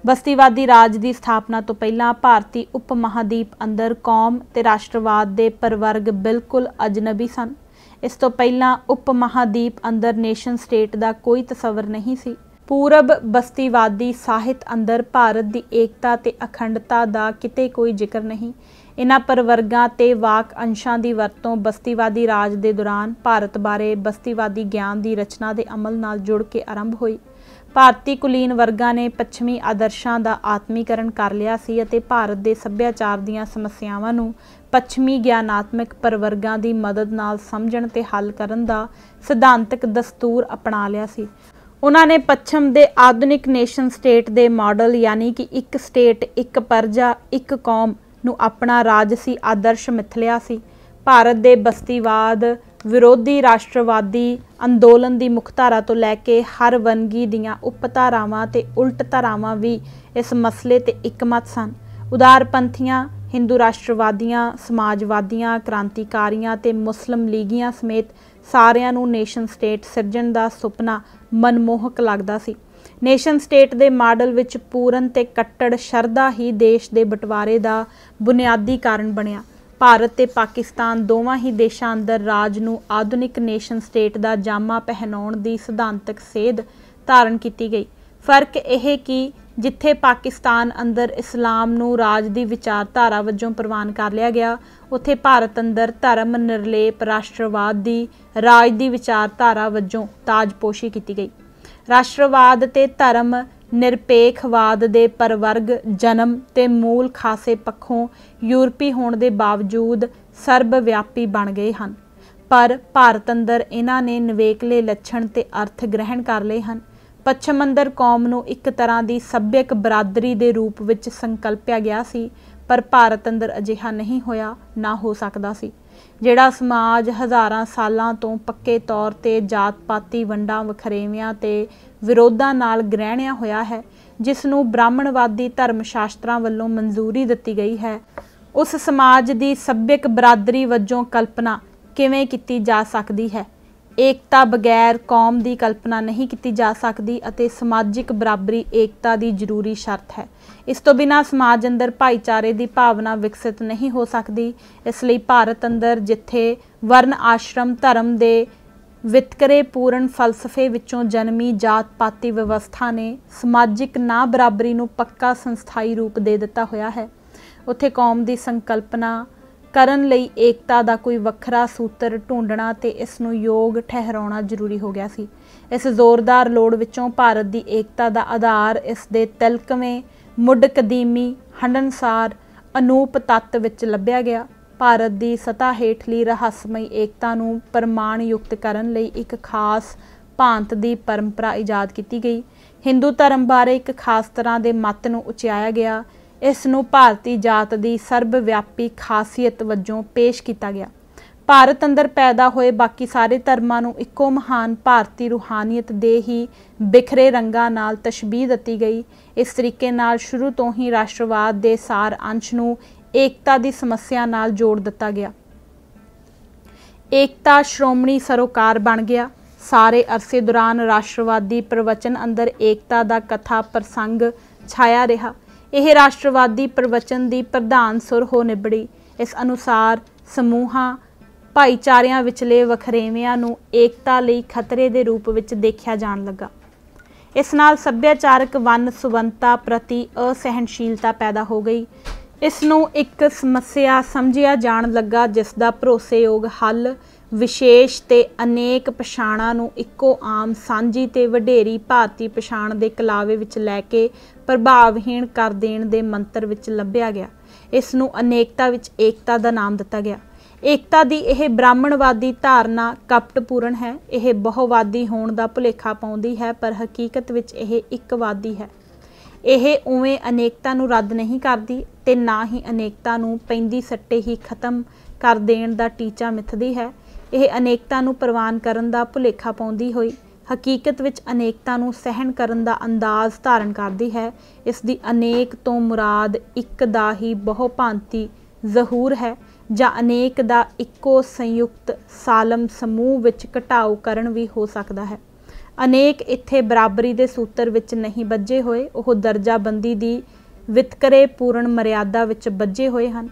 ਬਸਤੀਵਾਦੀ ਰਾਜ ਦੀ ਸਥਾਪਨਾ ਤੋਂ ਪਹਿਲਾਂ ਭਾਰਤੀ ਉਪ ਮਹਾਦੀਪ ਅੰਦਰ ਕੌਮ ਤੇ ਰਾਸ਼ਟਰਵਾਦ ਦੇ ਪਰਵਰਗ ਬਿਲਕੁਲ ਅਜਨਬੀ ਸਨ ਇਸ ਤੋਂ ਪਹਿਲਾਂ ਉਪ ਮਹਾਦੀਪ ਅੰਦਰ ਨੇਸ਼ਨ ਸਟੇਟ ਦਾ ਕੋਈ ਤਸਵਰ ਨਹੀਂ ਸੀ ਪੂਰਬ ਬਸਤੀਵਾਦੀ ਸਾਹਿਤ ਅੰਦਰ ਭਾਰਤ ਦੀ ਏਕਤਾ ਤੇ ਅਖੰਡਤਾ ਦਾ ਕਿਤੇ ਕੋਈ ਜ਼ਿਕਰ ਨਹੀਂ ਇਹਨਾਂ ਪਰਵਰਗਾਂ ਤੇ ਵਾਕ ਅੰਸ਼ਾਂ ਦੀ ਵਰਤੋਂ ਬਸਤੀਵਾਦੀ ਰਾਜ ਦੇ ਦੌਰਾਨ ਭਾਰਤ ਬਾਰੇ ਬਸਤੀਵਾਦੀ ਗਿਆਨ ਦੀ ਰਚਨਾ ਦੇ ਅਮਲ ਨਾਲ ਜੁੜ ਕੇ ਆਰੰਭ ਹੋਈ ਭਾਰਤੀ ਕੁਲੀਨ ਵਰਗਾਂ ਨੇ ਪੱਛਮੀ ਆਦਰਸ਼ਾਂ ਦਾ ਆਤਮੀਕਰਨ ਕਰ ਲਿਆ ਸੀ ਅਤੇ ਭਾਰਤ ਦੇ ਸੱਭਿਆਚਾਰ ਦੀਆਂ ਸਮੱਸਿਆਵਾਂ ਨੂੰ ਪੱਛਮੀ ਗਿਆਨਾਤਮਿਕ ਪਰਵਰਗਾਂ ਦੀ ਮਦਦ ਨਾਲ ਸਮਝਣ ਤੇ ਹੱਲ ਕਰਨ ਦਾ ਸਿਧਾਂਤਕ ਦਸਤੂਰ ਅਪਣਾ ਲਿਆ ਸੀ ਉਹਨਾਂ ਨੇ ਪੱਛਮ ਦੇ ਆਧੁਨਿਕ ਨੇਸ਼ਨ ਸਟੇਟ ਦੇ ਮਾਡਲ ਯਾਨੀ ਕਿ ਇੱਕ ਸਟੇਟ ਇੱਕ ਪਰਜਾ ਇੱਕ ਕੌਮ ਨੂੰ ਆਪਣਾ ਰਾਜ ਸੀ ਆਦਰਸ਼ ਮਿਥਲਿਆ ਸੀ ਭਾਰਤ ਦੇ ਬਸਤੀਵਾਦ ਵਿਰੋਧੀ ਰਾਸ਼ਟਰਵਾਦੀ ਅੰਦੋਲਨ ਦੀ ਮੁਖਤਾਰਾ ਤੋਂ ਲੈ ਕੇ ਹਰ ਵੰਗੀ ਦੀਆਂ ਉਪਧਾਰਾਵਾਂ ਤੇ ਉਲਟ ਧਾਰਾਵਾਂ ਵੀ ਇਸ ਮਸਲੇ ਤੇ ਇੱਕਮਤ ਸਨ ਉਦਾਰਪੰਥੀਆਂ ਹਿੰਦੂ ਰਾਸ਼ਟਰਵਾਦੀਆਂ ਸਮਾਜਵਾਦੀਆਂ ਕ੍ਰਾਂਤੀਕਾਰੀਆਂ ਤੇ ਮੁਸਲਮ ਲੀਗੀਆਂ ਸਮੇਤ ਸਾਰਿਆਂ ਨੂੰ ਨੇਸ਼ਨ ਸਟੇਟ ਸਿਰਜਣ ਦਾ ਸੁਪਨਾ ਮਨਮੋਹਕ ਲੱਗਦਾ ਸੀ ਨੇਸ਼ਨ ਸਟੇਟ ਦੇ ਮਾਡਲ ਵਿੱਚ ਪੂਰਨ ਤੇ ਕੱਟੜ ਸ਼ਰਧਾ ਹੀ ਦੇਸ਼ ਦੇ ਬਟਵਾਰੇ ਦਾ ਬੁਨਿਆਦੀ ਕਾਰਨ ਬਣਿਆ ਭਾਰਤ ਤੇ ਪਾਕਿਸਤਾਨ ਦੋਵਾਂ ਹੀ ਦੇਸ਼ਾਂ ਅੰਦਰ ਰਾਜ ਨੂੰ ਆਧੁਨਿਕ ਨੇਸ਼ਨ ਸਟੇਟ ਦਾ ਜਾਮਾ ਪਹਿਨਾਉਣ ਦੀ ਸਿਧਾਂਤਕ ਸੇਧ ਧਾਰਨ ਕੀਤੀ ਗਈ ਫਰਕ ਇਹ ਕਿ ਜਿੱਥੇ ਪਾਕਿਸਤਾਨ ਅੰਦਰ ਇਸਲਾਮ ਨੂੰ ਰਾਜ ਦੀ ਵਿਚਾਰਧਾਰਾ ਵਜੋਂ ਪ੍ਰਵਾਨ ਕਰ ਲਿਆ ਗਿਆ ਉੱਥੇ ਭਾਰਤ ਅੰਦਰ ਧਰਮ ਨਿਰਲੇਪ ਰਾਸ਼ਟਰਵਾਦ ਦੀ ਰਾਜ ਦੀ ਵਿਚਾਰਧਾਰਾ ਵਜੋਂ ਤਾਜਪੋਸ਼ੀ ਕੀਤੀ ਗਈ ਰਾਸ਼ਟਰਵਾਦ ਤੇ ਧਰਮ ਨਿਰਪੇਖਵਾਦ ਦੇ ਪਰਵਰਗ ਜਨਮ ਤੇ ਮੂਲ ਖਾਸੇ ਪੱਖੋਂ ਯੂਰਪੀ ਹੋਣ ਦੇ ਬਾਵਜੂਦ ਸਰਬ ਵਿਆਪੀ ਬਣ ਗਏ ਹਨ ਪਰ ਭਾਰਤ ਅੰਦਰ ਇਹਨਾਂ ਨੇ ਨਵੇਕਲੇ ਲੱਛਣ ਤੇ ਅਰਥ ਗ੍ਰਹਿਣ ਕਰ ਲਏ ਹਨ ਪੱਛਮ ਅੰਦਰ ਕੌਮ ਨੂੰ ਇੱਕ ਤਰ੍ਹਾਂ ਦੀ ਸੱਭਿਅਕ ਬਰਾਦਰੀ ਦੇ ਰੂਪ ਵਿੱਚ ਸੰਕਲਪਿਆ ਗਿਆ ਸੀ ਪਰ ਭਾਰਤ ਅੰਦਰ ਅਜਿਹਾ ਨਹੀਂ ਹੋਇਆ ਨਾ ਹੋ ਸਕਦਾ ਸੀ ਜਿਹੜਾ ਸਮਾਜ ਹਜ਼ਾਰਾਂ ਸਾਲਾਂ ਤੋਂ ਪੱਕੇ ਤੌਰ ਤੇ ਜਾਤ-ਪਾਤੀ ਵੰਡਾਂ ਵਖਰੇਵਿਆਂ ਤੇ ਵਿਰੋਧਾਂ ਨਾਲ ਗ੍ਰਹਿਣਿਆ ਹੋਇਆ ਹੈ ਜਿਸ ਨੂੰ ਬ੍ਰਾਹਮਣਵਾਦੀ ਧਰਮ ਸ਼ਾਸਤਰਾਂ ਵੱਲੋਂ ਮਨਜ਼ੂਰੀ ਦਿੱਤੀ ਗਈ ਹੈ ਉਸ ਸਮਾਜ ਦੀ ਸੱਭਿਕ ਬਰਾਦਰੀ ਵੱਜੋਂ ਕਲਪਨਾ ਕਿਵੇਂ ਕੀਤੀ ਜਾ ਸਕਦੀ ਹੈ ਏਕਤਾ ਬਗੈਰ ਕੌਮ ਦੀ ਕਲਪਨਾ ਨਹੀਂ ਕੀਤੀ ਜਾ ਸਕਦੀ ਅਤੇ ਸਮਾਜਿਕ ਬਰਾਬਰੀ ਏਕਤਾ ਦੀ ਜ਼ਰੂਰੀ ਸ਼ਰਤ ਹੈ ਇਸ ਤੋਂ ਬਿਨਾ ਸਮਾਜ ਅੰਦਰ ਭਾਈਚਾਰੇ ਦੀ ਭਾਵਨਾ ਵਿਕਸਿਤ ਨਹੀਂ ਹੋ ਸਕਦੀ ਇਸ ਲਈ ਭਾਰਤ ਅੰਦਰ ਜਿੱਥੇ ਵਰਨ ਆਸ਼ਰਮ ਧਰਮ ਦੇ ਵਿਤਕਰੇ ਪੂਰਨ ਫਲਸਫੇ ਵਿੱਚੋਂ ਜਨਮੀ ਜਾਤ ਪਾਤੀ ਵਿਵਸਥਾ ਨੇ ਸਮਾਜਿਕ ਨਾ ਬਰਾਬਰੀ ਨੂੰ ਪੱਕਾ ਸੰਸਥਾਈ ਰੂਪ ਦੇ ਦਿੱਤਾ ਹੋਇਆ ਹੈ ਉੱਥੇ ਕੌਮ ਦੀ ਸੰਕਲਪਨਾ ਕਰਨ ਲਈ ਏਕਤਾ ਦਾ ਕੋਈ ਵੱਖਰਾ ਸੂਤਰ ਢੂੰਡਣਾ ਤੇ ਇਸ ਨੂੰ ਯੋਗ ਠਹਿਰਾਉਣਾ ਜ਼ਰੂਰੀ ਹੋ ਗਿਆ ਸੀ ਇਸ ਜ਼ੋਰਦਾਰ ਲੋੜ ਵਿੱਚੋਂ ਭਾਰਤ ਦੀ ਏਕਤਾ ਦਾ ਆਧਾਰ ਇਸ ਦੇ ਤਿਲਕਵੇਂ ਮੁੱਢ ਕਦੀਮੀ ਹੰਡਨਸਾਰ ਅਨੂਪ ਤੱਤ ਵਿੱਚ ਲੱਭਿਆ ਗਿਆ ਭਾਰਤ ਦੀ ਸਤਾ ਹੇਠਲੀ ਰਹੱਸਮਈ ਏਕਤਾ ਨੂੰ ਪ੍ਰਮਾਣ ਯੁਕਤ ਕਰਨ ਲਈ ਇੱਕ ਖਾਸ ਭਾਂਤ ਦੀ ਪਰੰਪਰਾ ਇਜਾਦ ਕੀਤੀ ਗਈ ਹਿੰਦੂ ਧਰਮ ਬਾਰੇ ਇੱਕ ਖਾਸ ਤਰ੍ਹਾਂ ਦੇ ਮਤ ਨੂੰ ਉਚਾਇਆ ਗਿਆ ਇਸ ਨੂੰ ਭਾਰਤੀ ਜਾਤ ਦੀ ਸਰਬ ਵਿਆਪੀ ਖਾਸੀਅਤ ਵਜੋਂ ਪੇਸ਼ ਕੀਤਾ ਗਿਆ ਭਾਰਤ ਅੰਦਰ ਪੈਦਾ ਹੋਏ ਬਾਕੀ ਸਾਰੇ ਧਰਮਾਂ ਨੂੰ ਇੱਕੋ ਮਹਾਨ ਭਾਰਤੀ ਰੂਹਾਨੀਅਤ ਦੇ ਹੀ ਬਿਖਰੇ ਰੰਗਾਂ ਨਾਲ ਤਸ਼ਬੀਹ ਦਿੱਤੀ ਗਈ ਇਸ ਤਰੀਕੇ ਨਾਲ ਸ਼ੁਰੂ ਤੋਂ ਹੀ ਰਾਸ਼ਟਰਵਾਦ ਦੇ ਸਾਰ ਅੰਸ਼ ਨੂੰ ਏਕਤਾ ਦੀ ਸਮੱਸਿਆ ਨਾਲ ਜੋੜ ਦਿੱਤਾ ਗਿਆ ਏਕਤਾ ਸ਼੍ਰੋਮਣੀ ਸਰੋਕਾਰ ਬਣ ਗਿਆ ਸਾਰੇ ਅਰਸੇ ਦੌਰਾਨ ਰਾਸ਼ਟਰਵਾਦੀ ਪ੍ਰਵਚਨ ਅੰਦਰ ਏਕਤਾ ਦਾ ਕਥਾ ਪ੍ਰਸੰਗ ਛਾਇਆ ਰਿਹਾ ਇਹ ਰਾਸ਼ਟਰਵਾਦੀ ਪ੍ਰਵਚਨ ਦੀ ਪ੍ਰਧਾਨ ਸੁਰ ਹੋ ਨਿਬੜੀ ਇਸ ਅਨੁਸਾਰ ਸਮੂਹਾਂ ਭਾਈਚਾਰਿਆਂ ਵਿਚਲੇ ਵਖਰੇਵਿਆਂ ਨੂੰ ਏਕਤਾ ਲਈ ਖਤਰੇ ਦੇ ਰੂਪ ਵਿੱਚ ਦੇਖਿਆ ਜਾਣ ਲੱਗਾ ਇਸ ਨਾਲ ਸੱਭਿਆਚਾਰਕ ਵੰਨ ਸੁਵੰਤਾ ਪ੍ਰਤੀ ਅਸਹਿਣਸ਼ੀਲਤਾ ਪੈਦਾ ਹੋ ਗਈ ਇਸ ਨੂੰ ਇੱਕ ਸਮੱਸਿਆ ਸਮਝਿਆ ਜਾਣ ਲੱਗਾ ਜਿਸ ਦਾ ਭਰੋਸੇਯੋਗ ਹੱਲ ਵਿਸ਼ੇਸ਼ ਤੇ ਅਨੇਕ ਪਛਾਣਾਂ ਨੂੰ ਇੱਕੋ ਆਮ ਸਾਂਝੀ ਤੇ ਵਡੇਰੀ ਭਾਰਤੀ ਪਛਾਣ ਦੇ ਕਲਾਵੇ ਵਿੱਚ ਲੈ ਕੇ ਪ੍ਰਭਾਵਹੀਣ ਕਰ ਦੇਣ ਦੇ ਮੰਤਰ ਵਿੱਚ ਲੱਭਿਆ ਗਿਆ ਇਸ ਨੂੰ ਅਨੇਕਤਾ ਵਿੱਚ ਏਕਤਾ ਦਾ ਨਾਮ ਦਿੱਤਾ ਗਿਆ ਏਕਤਾ ਦੀ ਇਹ ਬ੍ਰਾਹਮਣਵਾਦੀ ਧਾਰਨਾ ਕਪਟਪੂਰਨ ਹੈ ਇਹ ਬਹੁਵਾਦੀ ਹੋਣ ਦਾ ਭੁਲੇਖਾ ਪਾਉਂਦੀ ਹੈ ਪਰ ਹਕੀਕਤ ਵਿੱਚ ਇਹ ਇੱਕਵਾਦੀ ਹੈ ਇਹ ਉਵੇਂ ਅਨੇਕਤਾ ਨੂੰ ਰੱਦ ਨਹੀਂ ਕਰਦੀ ਤੇ ਨਾ ਹੀ ਅਨੇਕਤਾ ਨੂੰ ਪੈਂਦੀ ਸੱਟੇ ਹੀ ਖਤਮ ਕਰ ਦੇਣ ਦਾ ਟੀਚਾ ਮਿੱਥਦੀ ਹੈ ਇਹ ਅਨੇਕਤਾ ਨੂੰ ਪ੍ਰਵਾਨ ਕਰਨ ਦਾ ਭੁਲੇਖਾ ਪਾਉਂਦੀ ਹੋਈ ਹਕੀਕਤ ਵਿੱਚ ਅਨੇਕਤਾ ਨੂੰ ਸਹਿਣ ਕਰਨ ਦਾ ਅੰਦਾਜ਼ ਧਾਰਨ ਕਰਦੀ ਹੈ ਇਸ ਦੀ ਅਨੇਕ ਤੋਂ ਮੁਰਾਦ ਇੱਕ ਦਾ ਹੀ ਬਹੁਪਾਂਤੀ ਜ਼ਹੂਰ ਹੈ ਜਾਂ ਅਨੇਕ ਦਾ ਇੱਕੋ ਸੰਯੁਕਤ ਸਾਲਮ ਸਮੂਹ ਵਿੱਚ ਘਟਾਉ ਕਰਨ ਵੀ ਹੋ ਸਕਦਾ ਹੈ ਅਨੇਕ ਇੱਥੇ ਬਰਾਬਰੀ ਦੇ ਸੂਤਰ ਵਿੱਚ ਨਹੀਂ ਬੱਝੇ ਹੋਏ ਉਹ ਦਰਜਾਬੰਦੀ ਦੀ ਵਿਤਕਰੇ ਪੂਰਨ ਮਰਿਆਦਾ ਵਿੱਚ ਬੱਝੇ ਹੋਏ ਹਨ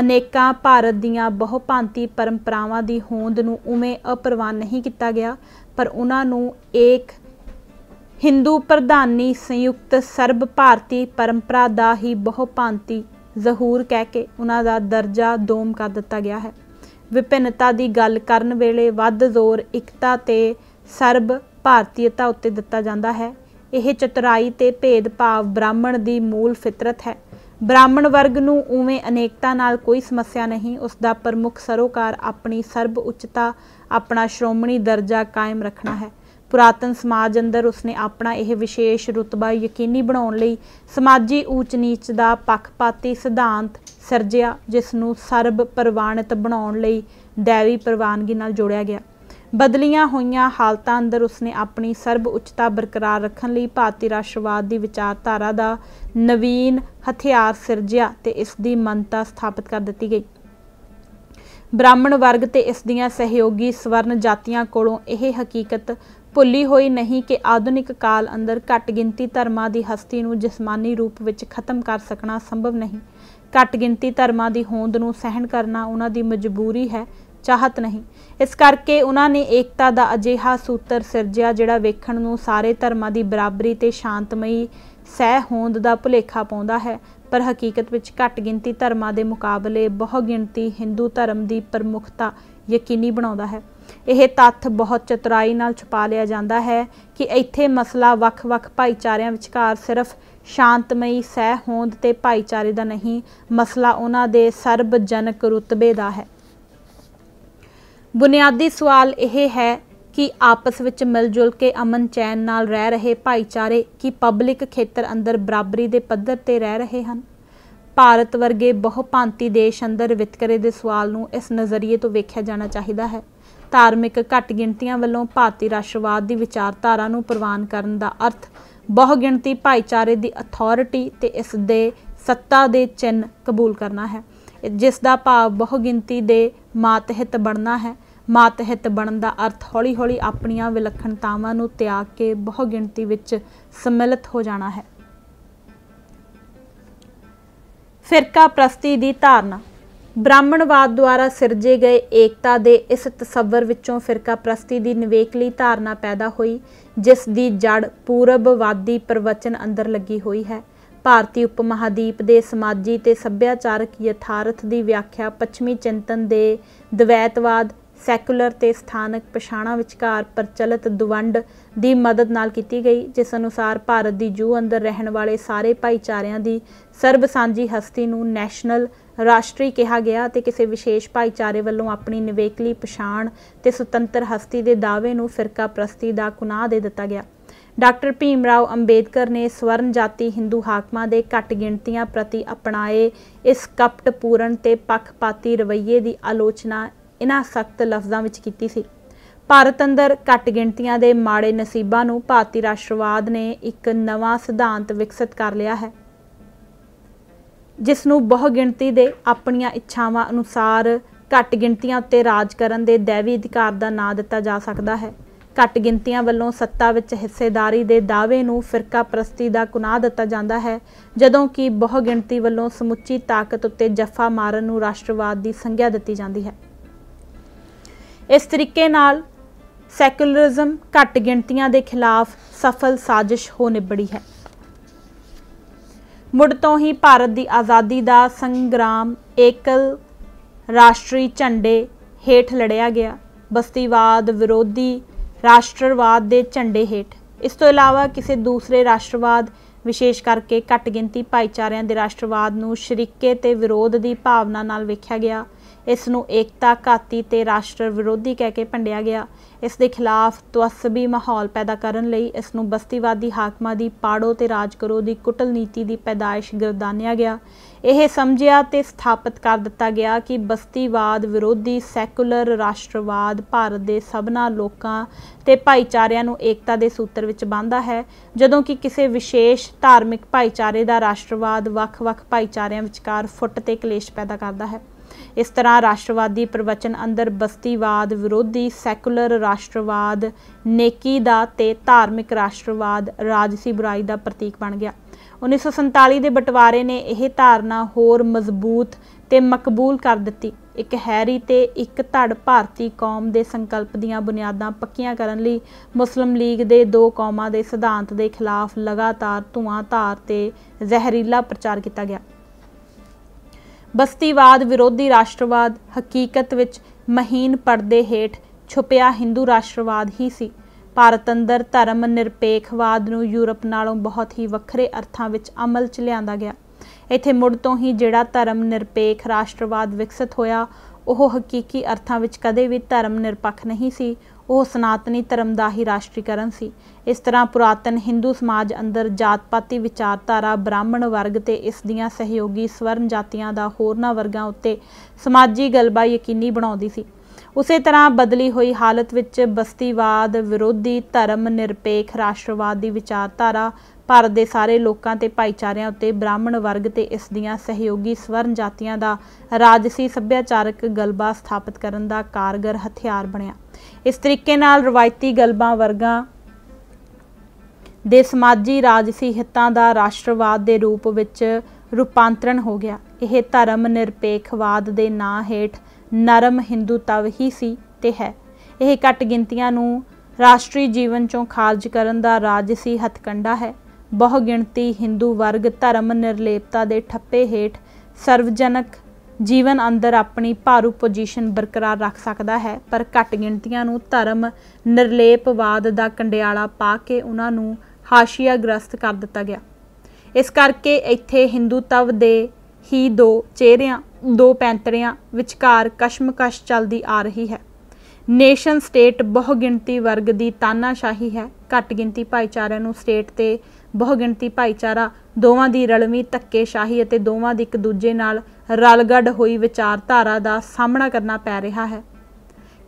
ਅਨੇਕਾਂ ਭਾਰਤ ਦੀਆਂ ਬਹੁਭਾਂਤੀ ਪਰੰਪਰਾਵਾਂ ਦੀ ਹੋਂਦ ਨੂੰ ਉਵੇਂ ਅਪਰਵਾਨ ਨਹੀਂ ਕੀਤਾ ਗਿਆ ਪਰ ਉਹਨਾਂ ਨੂੰ ਇੱਕ ਹਿੰਦੂ ਪ੍ਰਧਾਨੀ ਸੰਯੁਕਤ ਸਰਬ ਭਾਰਤੀ ਪਰੰਪਰਾ ਦਾ ਹੀ ਬਹੁਭਾਂਤੀ ਜ਼ਹੂਰ ਕਹਿ ਕੇ ਉਹਨਾਂ ਦਾ ਦਰਜਾ ਦੋਮ ਕਰ ਦਿੱਤਾ ਗਿਆ ਹੈ ਵਿਭਿੰਨਤਾ ਦੀ ਗੱਲ ਕਰਨ ਵੇਲੇ ਵੱਧ ਜ਼ੋਰ ਇਕਤਾ ਤੇ ਸਰਬ ਭਾਰਤੀਅਤਾ ਉੱਤੇ ਦਿੱਤਾ ਜਾਂਦਾ ਹੈ ਇਹ ਚਤਰਾਈ ਤੇ ਭੇਦਭਾਵ ਬ੍ਰਾਹਮਣ ਦੀ ਮੂਲ ਫਿਤਰਤ ਹੈ ਬ੍ਰਾਹਮਣ ਵਰਗ ਨੂੰ ਉਵੇਂ ਅਨੇਕਤਾ ਨਾਲ ਕੋਈ ਸਮੱਸਿਆ ਨਹੀਂ ਉਸ ਦਾ ਪ੍ਰਮੁੱਖ ਸਰੋਕਾਰ ਆਪਣੀ ਸਰਬ ਉੱਚਤਾ ਆਪਣਾ ਸ਼੍ਰੋਮਣੀ ਦਰਜਾ ਕਾਇਮ ਰੱਖਣਾ ਹੈ ਪੁਰਾਤਨ ਸਮਾਜ ਅੰਦਰ ਉਸਨੇ ਆਪਣਾ ਇਹ ਵਿਸ਼ੇਸ਼ ਰੁਤਬਾ ਯਕੀਨੀ ਬਣਾਉਣ ਲਈ ਸਮਾਜੀ ਊਚ ਨੀਚ ਦਾ ਪੱਖਪਾਤੀ ਸਿਧਾਂਤ ਸਿਰਜਿਆ ਜਿਸ ਨੂੰ ਸਰਬ ਪ੍ਰਵਾਨਿਤ ਬਣਾਉਣ ਲਈ ਦੇਵੀ ਪ੍ਰਵਾਨਗੀ ਨਾਲ ਜੋੜਿਆ ਗਿਆ ਬਦਲੀਆਂ ਹੋਈਆਂ ਹਾਲਤਾਂ ਅੰਦਰ ਉਸਨੇ ਆਪਣੀ ਸਰਬ ਉੱਚਤਾ ਬਰਕਰਾਰ ਰੱਖਣ ਲਈ ਭਾਰਤੀ ਰਾਸ਼ਟਰਵਾਦ ਦੀ ਵਿਚਾਰਧਾਰਾ ਦਾ ਨਵੀਨ ਹਥਿਆਰ ਸਿਰਜਿਆ ਤੇ ਇਸ ਦੀ ਮੰਨਤਾ ਸਥਾਪਿਤ ਕਰ ਦਿੱਤੀ ਗਈ ਬ੍ਰਾਹਮਣ ਵਰਗ ਤੇ ਇਸ ਦੀਆਂ ਸਹਿਯੋਗੀ ਸਵਰਨ ਜਾਤੀਆਂ ਕੋਲੋਂ ਇਹ ਹਕੀਕਤ ਭੁੱਲੀ ਹੋਈ ਨਹੀਂ ਕਿ ਆਧੁਨਿਕ ਕਾਲ ਅੰਦਰ ਘੱਟ ਗਿਣਤੀ ਧਰਮਾਂ ਦੀ ਹਸਤੀ ਨੂੰ ਜਿਸਮਾਨੀ ਰੂਪ ਵਿੱਚ ਖਤਮ ਕਰ ਸਕਣਾ ਸੰਭਵ ਨਹੀਂ ਘੱਟ ਗਿਣਤੀ ਧਰਮਾਂ ਦੀ ਹੋਂਦ ਨੂੰ ਸਹਿਣ ਕਰਨਾ ਉਹਨਾਂ ਦੀ ਮਜਬੂਰੀ ਹੈ ਚਾਹਤ ਨਹੀਂ ਇਸ ਕਰਕੇ ਉਹਨਾਂ ਨੇ ਏਕਤਾ ਦਾ ਅਜੀਹਾ ਸੂਤਰ ਸਿਰਜਿਆ ਜਿਹੜਾ ਵੇਖਣ ਨੂੰ ਸਾਰੇ ਧਰਮਾਂ ਦੀ ਬਰਾਬਰੀ ਤੇ ਸ਼ਾਂਤਮਈ ਸਹਿ ਹੋਂਦ ਦਾ ਭੁਲੇਖਾ ਪਾਉਂਦਾ ਹੈ ਪਰ ਹਕੀਕਤ ਵਿੱਚ ਘੱਟ ਗਿਣਤੀ ਧਰਮਾਂ ਦੇ ਮੁਕਾਬਲੇ ਬਹੁ ਗਿਣਤੀ ਹਿੰਦੂ ਧਰਮ ਦੀ ਪ੍ਰਮੁਖਤਾ ਯਕੀਨੀ ਬਣਾਉਂਦਾ ਹੈ ਇਹ ਤੱਥ ਬਹੁਤ ਚਤੁਰਾਈ ਨਾਲ ਛੁਪਾ ਲਿਆ ਜਾਂਦਾ ਹੈ ਕਿ ਇੱਥੇ ਮਸਲਾ ਵੱਖ-ਵੱਖ ਭਾਈਚਾਰਿਆਂ ਵਿਚਕਾਰ ਸਿਰਫ ਸ਼ਾਂਤਮਈ ਸਹਿ ਹੋਂਦ ਤੇ ਭਾਈਚਾਰੇ ਦਾ ਨਹੀਂ ਮਸਲਾ ਉਹਨਾਂ ਦੇ ਸਰਬਜਨਕ ਰੁਤਬੇ ਦਾ ਹੈ ਬੁਨਿਆਦੀ ਸਵਾਲ ਇਹ ਹੈ ਕਿ ਆਪਸ ਵਿੱਚ ਮਿਲਜੁਲ ਕੇ ਅਮਨ ਚੈਨ ਨਾਲ ਰਹਿ ਰਹੇ ਭਾਈਚਾਰੇ ਕੀ ਪਬਲਿਕ ਖੇਤਰ ਅੰਦਰ ਬਰਾਬਰੀ ਦੇ ਪੱਧਰ ਤੇ ਰਹਿ ਰਹੇ ਹਨ ਭਾਰਤ ਵਰਗੇ ਬਹੁਪਾਂਤੀ ਦੇਸ਼ ਅੰਦਰ ਵਿਤਕਰੇ ਦੇ ਸਵਾਲ ਨੂੰ ਇਸ ਨਜ਼ਰੀਏ ਤੋਂ ਵੇਖਿਆ ਜਾਣਾ ਚਾਹੀਦਾ ਹੈ ਧਾਰਮਿਕ ਘੱਟ ਗਿਣਤੀਆਂ ਵੱਲੋਂ ਭਾਰਤੀ ਰਾਸ਼ਟਰਵਾਦ ਦੀ ਵਿਚਾਰਧਾਰਾ ਨੂੰ ਪ੍ਰਵਾਨ ਕਰਨ ਦਾ ਅਰਥ ਬਹੁ ਗਿਣਤੀ ਭਾਈਚਾਰੇ ਦੀ ਅਥਾਰਟੀ ਤੇ ਇਸ ਦੇ ਸੱਤਾ ਦੇ ਚਿੰਨ ਕਬੂਲ ਕਰਨਾ ਹੈ ਜਿਸ ਦਾ ਭਾਵ ਬਹੁ ਗਿਣਤੀ ਦੇ ਮਾਤਹਿਤ ਬਣਨਾ ਹੈ ਮਾਤਹਿਤ ਬਣਨ ਦਾ ਅਰਥ ਹੌਲੀ-ਹੌਲੀ ਆਪਣੀਆਂ ਵਿਲੱਖਣਤਾਵਾਂ ਨੂੰ ਤਿਆਗ ਕੇ ਬਹੁ ਗਿਣਤੀ ਵਿੱਚ ਸਮਿਲਿਤ ਹੋ ਜਾਣਾ ਹੈ ਫਿਰਕਾ ਪ੍ਰਸਤੀ ਦੀ ਧਾਰਨਾ ਬ੍ਰਾਹਮਣਵਾਦ ਦੁਆਰਾ ਸਿਰਜੇ ਗਏ ਏਕਤਾ ਦੇ ਇਸ ਤਸੱਵਰ ਵਿੱਚੋਂ ਫਿਰਕਾ ਪ੍ਰਸਤੀ ਦੀ ਨਿਵੇਕਲੀ ਧਾਰਨਾ ਪੈਦਾ ਹੋਈ ਜਿਸ ਦੀ ਜੜ ਪੂਰਬਵਾਦੀ ਪ੍ਰਵਚਨ ਅੰਦਰ ਲੱਗੀ ਹੋਈ ਹੈ ਭਾਰਤੀ ਉਪ ਮਹਾਦੀਪ ਦੇ ਸਮਾਜੀ ਤੇ ਸੱਭਿਆਚਾਰਕ ਯਥਾਰਥ ਦੀ ਵਿਆਖਿਆ ਪੱਛਮੀ ਚਿੰਤਨ ਦੇ ਦ્વੈਤਵਾਦ ਸੈਕੂਲਰ ਤੇ ਸਥਾਨਕ ਪਛਾਣਾ ਵਿਚਕਾਰ ਪ੍ਰਚਲਿਤ ਦਵੰਡ ਦੀ ਮਦਦ ਨਾਲ ਕੀਤੀ ਗਈ ਜਿਸ ਅਨੁਸਾਰ ਭਾਰਤ ਦੀ ਜੂ ਅੰਦਰ ਰਹਿਣ ਵਾਲੇ ਸਾਰੇ ਭਾਈਚਾਰਿਆਂ ਦੀ ਸਰਬਸਾਂਝੀ ਹਸਤੀ ਨੂੰ ਨੈਸ਼ਨਲ ਰਾਸ਼ਟਰੀ ਕਿਹਾ ਗਿਆ ਤੇ ਕਿਸੇ ਵਿਸ਼ੇਸ਼ ਭਾਈਚਾਰੇ ਵੱਲੋਂ ਆਪਣੀ ਨਿਵੇਕਲੀ ਪਛਾਣ ਤੇ ਸੁਤੰਤਰ ਹਸਤੀ ਦੇ ਦਾਅਵੇ ਨੂੰ ਫਿਰਕਾ ਪ੍ਰਸਤੀ ਦਾ ਕੁਨਾਹ ਦੇ ਦਿੱਤਾ ਗਿਆ ਡਾਕਟਰ ਭੀਮ ਰਾਓ ਅੰਬੇਦਕਰ ਨੇ ਸਵਰਨ ਜਾਤੀ Hindu ਹਾਕਮਾਂ ਦੇ ਘੱਟ ਗਿਣਤੀਆਂ ਪ੍ਰਤੀ ਅਪਣਾਏ ਇਸ ਕਪਟਪੂਰਨ ਤੇ ਪੱਖਪਾਤੀ ਰਵੱਈਏ ਦੀ ਆਲੋਚਨਾ ਇਨ੍ਹਾਂ ਸਖਤ ਲਫ਼ਜ਼ਾਂ ਵਿੱਚ ਕੀਤੀ ਸੀ ਭਾਰਤ ਅੰਦਰ ਘੱਟ ਗਿਣਤੀਆਂ ਦੇ ਮਾੜੇ ਨਸੀਬਾਂ ਨੂੰ ਭਾਰਤੀ ਰਾਸ਼ਟਰਵਾਦ ਨੇ ਇੱਕ ਨਵਾਂ ਸਿਧਾਂਤ ਵਿਕਸਿਤ ਕਰ ਲਿਆ ਹੈ ਜਿਸ ਨੂੰ ਬਹੁ ਗਿਣਤੀ ਦੇ ਆਪਣੀਆਂ ਇੱਛਾਵਾਂ ਅਨੁਸਾਰ ਘੱਟ ਗਿਣਤੀਆਂ ਉੱਤੇ ਰਾਜ ਕਰਨ ਦੇ ਦੇਵੀ ਅਧਿਕਾਰ ਦਾ ਨਾਂ ਦਿੱਤਾ ਜਾ ਸਕਦਾ ਹੈ ਘੱਟ ਗਿਣਤੀਆਂ ਵੱਲੋਂ ਸੱਤਾ ਵਿੱਚ ਹਿੱਸੇਦਾਰੀ ਦੇ ਦਾਅਵੇ ਨੂੰ ਫਿਰਕਾ ਪ੍ਰਸਤੀ ਦਾ ਕੁਨਾਹ ਦਿੱਤਾ ਜਾਂਦਾ ਹੈ ਜਦੋਂ ਕਿ ਬਹੁ ਗਿਣਤੀ ਵੱਲੋਂ ਸਮੁੱਚੀ ਤਾਕਤ ਉੱਤੇ ਜੱਫਾ ਮਾਰਨ ਨੂੰ ਰਾਸ਼ਟਰਵਾਦ ਦੀ ਸੰਗਿਆ ਦਿੱਤੀ ਜਾਂਦੀ ਹੈ ਇਸ ਤਰੀਕੇ ਨਾਲ ਸੈਕੂਲਰਿਜ਼ਮ ਘੱਟ ਗਿਣਤੀਆਂ ਦੇ ਖਿਲਾਫ ਸਫਲ ਸਾਜ਼ਿਸ਼ ਹੋ ਨਿਬੜੀ ਹੈ ਮੁੱਢ ਤੋਂ ਹੀ ਭਾਰਤ ਦੀ ਆਜ਼ਾਦੀ ਦਾ ਸੰਗਰਾਮ ਏਕਲ ਰਾਸ਼ਟਰੀ ਝੰਡੇ ਹੇਠ ਲੜਿਆ ਗਿਆ ਬਸਤੀਵਾਦ ਵਿਰੋਧੀ ਰਾਸ਼ਟਰਵਾਦ ਦੇ ਝੰਡੇ ਹੇਠ ਇਸ ਤੋਂ ਇਲਾਵਾ ਕਿਸੇ ਦੂਸਰੇ ਰਾਸ਼ਟਰਵਾਦ ਵਿਸ਼ੇਸ਼ ਕਰਕੇ ਘੱਟ ਗਿਣਤੀ ਭਾਈਚਾਰਿਆਂ ਦੇ ਰਾਸ਼ਟਰਵਾਦ ਨੂੰ ਸ਼ਰੀਕੇ ਤੇ ਵਿਰੋਧ ਦੀ ਭਾਵਨਾ ਨਾਲ ਵੇਖਿਆ ਗਿਆ ਇਸ ਨੂੰ ਏਕਤਾ ਘਾਤੀ ਤੇ ਰਾਸ਼ਟਰ ਵਿਰੋਧੀ ਕਹਿ ਕੇ ਭੰਡਿਆ ਗਿਆ ਇਸ ਦੇ ਖਿਲਾਫ ਤਵਸਬੀ ਮਾਹੌਲ ਪੈਦਾ ਕਰਨ ਲਈ ਇਸ ਨੂੰ ਬਸਤੀਵਾਦੀ ਹਾਕਮਾਂ ਦੀ ਪਾੜੋ ਤੇ ਰਾਜ ਕਰੋ ਦੀ ਕੁਟਲ ਨੀਤੀ ਦੀ ਪੈਦਾਇਸ਼ ਗਿਰਦਾਨਿਆ ਗਿਆ ਇਹ ਸਮਝਿਆ ਤੇ ਸਥਾਪਿਤ ਕਰ ਦਿੱਤਾ ਗਿਆ ਕਿ ਬਸਤੀਵਾਦ ਵਿਰੋਧੀ ਸੈਕੂਲਰ ਰਾਸ਼ਟਰਵਾਦ ਭਾਰਤ ਦੇ ਸਭਨਾ ਲੋਕਾਂ ਤੇ ਭਾਈਚਾਰਿਆਂ ਨੂੰ ਏਕਤਾ ਦੇ ਸੂਤਰ ਵਿੱਚ ਬੰਨਦਾ ਹੈ ਜਦੋਂ ਕਿ ਕਿਸੇ ਵਿਸ਼ੇਸ਼ ਧਾਰਮਿਕ ਭਾਈਚਾਰੇ ਦਾ ਰਾਸ਼ਟਰਵਾਦ ਵੱਖ-ਵੱਖ ਭਾਈਚਾਰਿਆਂ ਵਿਚਕਾਰ ਫੁੱਟ ਤੇ ਕਲੇਸ਼ ਪੈਦਾ ਕਰਦਾ ਹੈ ਇਸ ਤਰ੍ਹਾਂ ਰਾਸ਼ਟਰਵਾਦੀ ਪ੍ਰਵਚਨ ਅੰਦਰ ਬਸਤੀਵਾਦ ਵਿਰੋਧੀ ਸੈਕੂਲਰ ਰਾਸ਼ਟਰਵਾਦ ਨੇਕੀ ਦਾ ਤੇ ਧਾਰਮਿਕ ਰਾਸ਼ਟਰਵਾਦ ਰਾਜਸੀ ਬੁਰਾਈ ਦਾ ਪ੍ਰਤੀਕ ਬਣ ਗਿਆ 1947 ਦੇ ਬਟਵਾਰੇ ਨੇ ਇਹ ਧਾਰਨਾ ਹੋਰ ਮਜ਼ਬੂਤ ਤੇ ਮਕਬੂਲ ਕਰ ਦਿੱਤੀ ਇੱਕ ਹੈਰੀ ਤੇ ਇੱਕ ਧੜ ਭਾਰਤੀ ਕੌਮ ਦੇ ਸੰਕਲਪ ਦੀਆਂ ਬੁਨਿਆਦਾਂ ਪੱਕੀਆਂ ਕਰਨ ਲਈ ਮੁਸਲਮ ਲੀਗ ਦੇ ਦੋ ਕੌਮਾਂ ਦੇ ਸਿਧਾਂਤ ਦੇ ਖਿਲਾਫ ਲਗਾਤਾਰ ਧੂਆਂ ਧਾਰ ਤੇ ਜ਼ਹਿਰੀਲਾ ਪ੍ਰਚਾਰ ਕੀਤਾ ਗਿਆ ਬਸਤੀਵਾਦ ਵਿਰੋਧੀ ਰਾਸ਼ਟਰਵਾਦ ਹਕੀਕਤ ਵਿੱਚ ਮਹੀਨ ਪਰਦੇ ਹੇਠ ਛੁਪਿਆ ਹਿੰਦੂ ਰਾਸ਼ਟਰਵਾਦ ਹੀ ਸੀ ਭਾਰਤ ਅੰਦਰ ਧਰਮ ਨਿਰਪੇਖਵਾਦ ਨੂੰ ਯੂਰਪ ਨਾਲੋਂ ਬਹੁਤ ਹੀ ਵੱਖਰੇ ਅਰਥਾਂ ਵਿੱਚ ਅਮਲ 'ਚ ਲਿਆਂਦਾ ਗਿਆ ਇੱਥੇ ਮੁੜ ਤੋਂ ਹੀ ਜਿਹੜਾ ਧਰਮ ਨਿਰਪੇਖ ਰਾਸ਼ਟਰਵਾਦ ਵਿਕਸਿਤ ਹੋਇਆ ਉਹ ਹਕੀਕੀ ਅਰਥਾਂ ਵਿੱਚ ਕਦੇ ਵੀ ਧਰਮ ਨਿਰਪੱਖ ਨਹੀਂ ਸੀ ਉਹ ਸਨਾਤਨੀ ਧਰਮ ਦਾ ਹੀ ਰਾਸ਼ਟਰੀਕਰਨ ਸੀ ਇਸ ਤਰ੍ਹਾਂ ਪੁਰਾਤਨ ਹਿੰਦੂ ਸਮਾਜ ਅੰਦਰ ਜਾਤ-ਪਾਤੀ ਵਿਚਾਰਧਾਰਾ ਬ੍ਰਾਹਮਣ ਵਰਗ ਤੇ ਇਸ ਦੀਆਂ ਸਹਿਯੋਗੀ ਸਵਰਨ ਜਾਤੀਆਂ ਦਾ ਹੋਰਨਾਂ ਵਰਗਾਂ ਉੱਤੇ ਸਮਾਜੀ ਗਲਬਾ ਯਕੀਨੀ ਬਣਾਉਂਦੀ ਸੀ ਉਸੇ ਤਰ੍ਹਾਂ ਬਦਲੀ ਹੋਈ ਹਾਲਤ ਵਿੱਚ ਬਸਤੀਵਾਦ ਵਿਰੋਧੀ ਧਰਮ ਨਿਰਪੇਖ ਰਾਸ਼ਟਰਵਾਦ ਦੀ ਵਿਚਾਰਧਾਰਾ ਭਾਰਤ ਦੇ ਸਾਰੇ ਲੋਕਾਂ ਤੇ ਭਾਈਚਾਰਿਆਂ ਉੱਤੇ ਬ੍ਰਾਹਮਣ ਵਰਗ ਤੇ ਇਸ ਦੀਆਂ ਸਹਿਯੋਗੀ ਸਵਰਨ ਜਾਤੀਆਂ ਦਾ ਰਾਜਸੀ ਸੱਭਿਆਚਾਰਕ ਗਲਬਾ ਸਥਾਪਿਤ ਕਰਨ ਦਾ ਕਾਰਗਰ ਹਥਿਆਰ ਬਣਿਆ ਇਸ ਤਰੀਕੇ ਨਾਲ ਰਵਾਇਤੀ ਗਲਬਾਂ ਵਰਗਾ ਦੇ ਸਮਾਜੀ ਰਾਜਸੀ ਹਿੱਤਾਂ ਦਾ ਰਾਸ਼ਟਰਵਾਦ ਦੇ ਰੂਪ ਵਿੱਚ ਰੂਪਾਂਤਰਣ ਹੋ ਗਿਆ ਇਹ ਧਰਮ ਨਿਰਪੇਖਵਾਦ ਦੇ ਨਾਂ ਹੇਠ ਨਰਮ ਹਿੰਦੂਤਵ ਹੀ ਸੀ ਤੇ ਹੈ ਇਹ ਘੱਟ ਗਿਣਤੀਆਂ ਨੂੰ ਰਾਸ਼ਟਰੀ ਜੀਵਨ ਚੋਂ ਖਾਰਜ ਕਰਨ ਦਾ ਰਾਜਸੀ ਹਤਕੰਡਾ ਹੈ ਬਹੁ ਗਿਣਤੀ Hindu ਵਰਗ ਧਰਮ ਨਿਰਲੇਪਤਾ ਦੇ ਠੱਪੇ ਹੇਠ ਸਰਵਜਨਕ ਜੀਵਨ ਅੰਦਰ ਆਪਣੀ ਭਾਰੂ ਪੋਜੀਸ਼ਨ ਬਰਕਰਾਰ ਰੱਖ ਸਕਦਾ ਹੈ ਪਰ ਘੱਟ ਗਿਣਤੀਆਂ ਨੂੰ ਧਰਮ ਨਿਰਲੇਪਵਾਦ ਦਾ ਕੰਡਿਆਲਾ ਪਾ ਕੇ ਉਹਨਾਂ ਨੂੰ ਹਾਸ਼ੀਆ ਗ੍ਰਸਤ ਕਰ ਦਿੱਤਾ ਗਿਆ ਇਸ ਕਰਕੇ ਇੱਥੇ ਹਿੰਦੂਤਵ ਦੇ ਹੀ ਦੋ ਚਿਹਰਿਆਂ ਦੋ ਪੈਂਤਰਿਆਂ ਵਿਚਕਾਰ ਕਸ਼ਮਕਸ਼ ਚੱਲਦੀ ਆ ਰਹੀ ਹੈ ਨੇਸ਼ਨ ਸਟੇਟ ਬਹੁ ਗਿਣਤੀ ਵਰਗ ਦੀ ਤਾਨਾਸ਼ਾਹੀ ਹੈ ਘੱਟ ਗਿਣਤੀ ਭਾਈਚਾਰਿਆਂ ਨੂੰ ਸਟੇਟ ਤੇ ਬਹੁਗਿਣਤੀ ਭਾਈਚਾਰਾ ਦੋਵਾਂ ਦੀ ਰਲਵੀਂ ਸ਼ਾਹੀ ਅਤੇ ਦੋਵਾਂ ਦੀ ਇੱਕ ਦੂਜੇ ਨਾਲ ਰਲਗੜ ਹੋਈ ਵਿਚਾਰਧਾਰਾ ਦਾ ਸਾਹਮਣਾ ਕਰਨਾ ਪੈ ਰਿਹਾ ਹੈ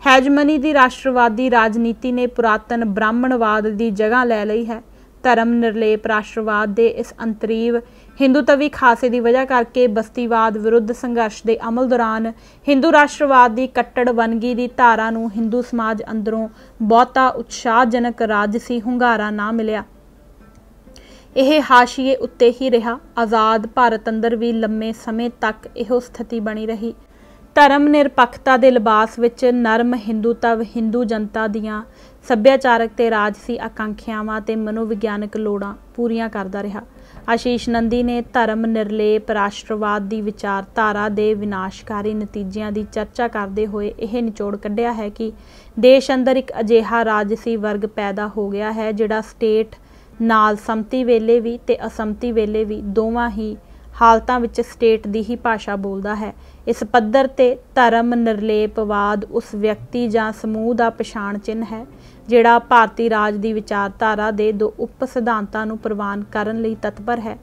ਹੈਜਮਨੀ ਦੀ ਰਾਸ਼ਟਰਵਾਦੀ ਰਾਜਨੀਤੀ ਨੇ ਪੁਰਾਤਨ ਬ੍ਰਾਹਮਣਵਾਦ ਦੀ ਜਗ੍ਹਾ ਲੈ ਲਈ ਹੈ ਧਰਮ ਨਿਰਲੇਪ ਰਾਸ਼ਟਰਵਾਦ ਦੇ ਇਸ ਅੰਤਰੀਵ ਹਿੰਦੂਤਵੀ ਖਾਸੇ ਦੀ ਵਜ੍ਹਾ ਕਰਕੇ ਬਸਤੀਵਾਦ ਵਿਰੁੱਧ ਸੰਘਰਸ਼ ਦੇ ਅਮਲ ਦੌਰਾਨ ਹਿੰਦੂ ਰਾਸ਼ਟਰਵਾਦ ਦੀ ਕੱਟੜ ਵਨਗੀ ਦੀ ਧਾਰਾ ਨੂੰ ਹਿੰਦੂ ਸਮਾਜ ਅੰਦਰੋਂ ਬਹੁਤਾ ਉਤਸ਼ਾਹਜਨਕ ਰਾਜਸੀ ਹੁੰਗਾਰਾ ਨਾ ਮਿਲਿਆ ਇਹ ਹਾਸ਼ੀਏ ਉੱਤੇ ਹੀ ਰਿਹਾ ਆਜ਼ਾਦ ਭਾਰਤ ਅੰਦਰ ਵੀ ਲੰਮੇ ਸਮੇਂ ਤੱਕ ਇਹੋ ਸਥਿਤੀ ਬਣੀ ਰਹੀ ਧਰਮ ਨਿਰਪੱਖਤਾ ਦੇ ਲਿਬਾਸ ਵਿੱਚ ਨਰਮ ਹਿੰਦੂਤਵ ਹਿੰਦੂ ਜਨਤਾ ਦੀਆਂ ਸੱਭਿਆਚਾਰਕ ਤੇ ਰਾਜਸੀ ਆਕਾਂਖਿਆਵਾਂ ਤੇ ਮਨੋਵਿਗਿਆਨਕ ਲੋੜਾਂ ਪੂਰੀਆਂ ਕਰਦਾ ਰਿਹਾ ਆਸ਼ੀਸ਼ ਨੰਦੀ ਨੇ ਧਰਮ ਨਿਰਲੇਪ ਰਾਸ਼ਟਰਵਾਦ ਦੀ ਵਿਚਾਰਧਾਰਾ ਦੇ ਵਿਨਾਸ਼ਕਾਰੀ ਨਤੀਜਿਆਂ ਦੀ ਚਰਚਾ ਕਰਦੇ ਹੋਏ ਇਹ ਨਿਚੋੜ ਕੱਢਿਆ ਹੈ ਕਿ ਦੇਸ਼ ਅੰਦਰ ਇੱਕ ਅਜਿਹਾ ਰਾਜਸੀ ਵਰਗ ਪੈਦਾ ਹੋ ਗਿਆ ਹੈ ਜਿਹੜਾ ਸਟੇਟ ਨਾਲ ਸੰਮਤੀ ਵੇਲੇ ਵੀ ਤੇ ਅਸੰਮਤੀ ਵੇਲੇ ਵੀ ਦੋਵਾਂ ਹੀ ਹਾਲਤਾਂ ਵਿੱਚ ਸਟੇਟ ਦੀ ਹੀ ਭਾਸ਼ਾ ਬੋਲਦਾ ਹੈ ਇਸ ਪੱਧਰ ਤੇ ਧਰਮ ਨਿਰਲੇਪਵਾਦ ਉਸ ਵਿਅਕਤੀ ਜਾਂ ਸਮੂਹ ਦਾ ਪਛਾਣ ਚਿੰਨ ਹੈ ਜਿਹੜਾ ਭਾਰਤੀ ਰਾਜ ਦੀ ਵਿਚਾਰਧਾਰਾ ਦੇ ਦੋ ਉਪ ਸਿਧਾਂਤਾਂ ਨੂੰ ਪ੍ਰਵਾਨ ਕਰਨ ਲਈ ਤਤਪਰ ਹੈ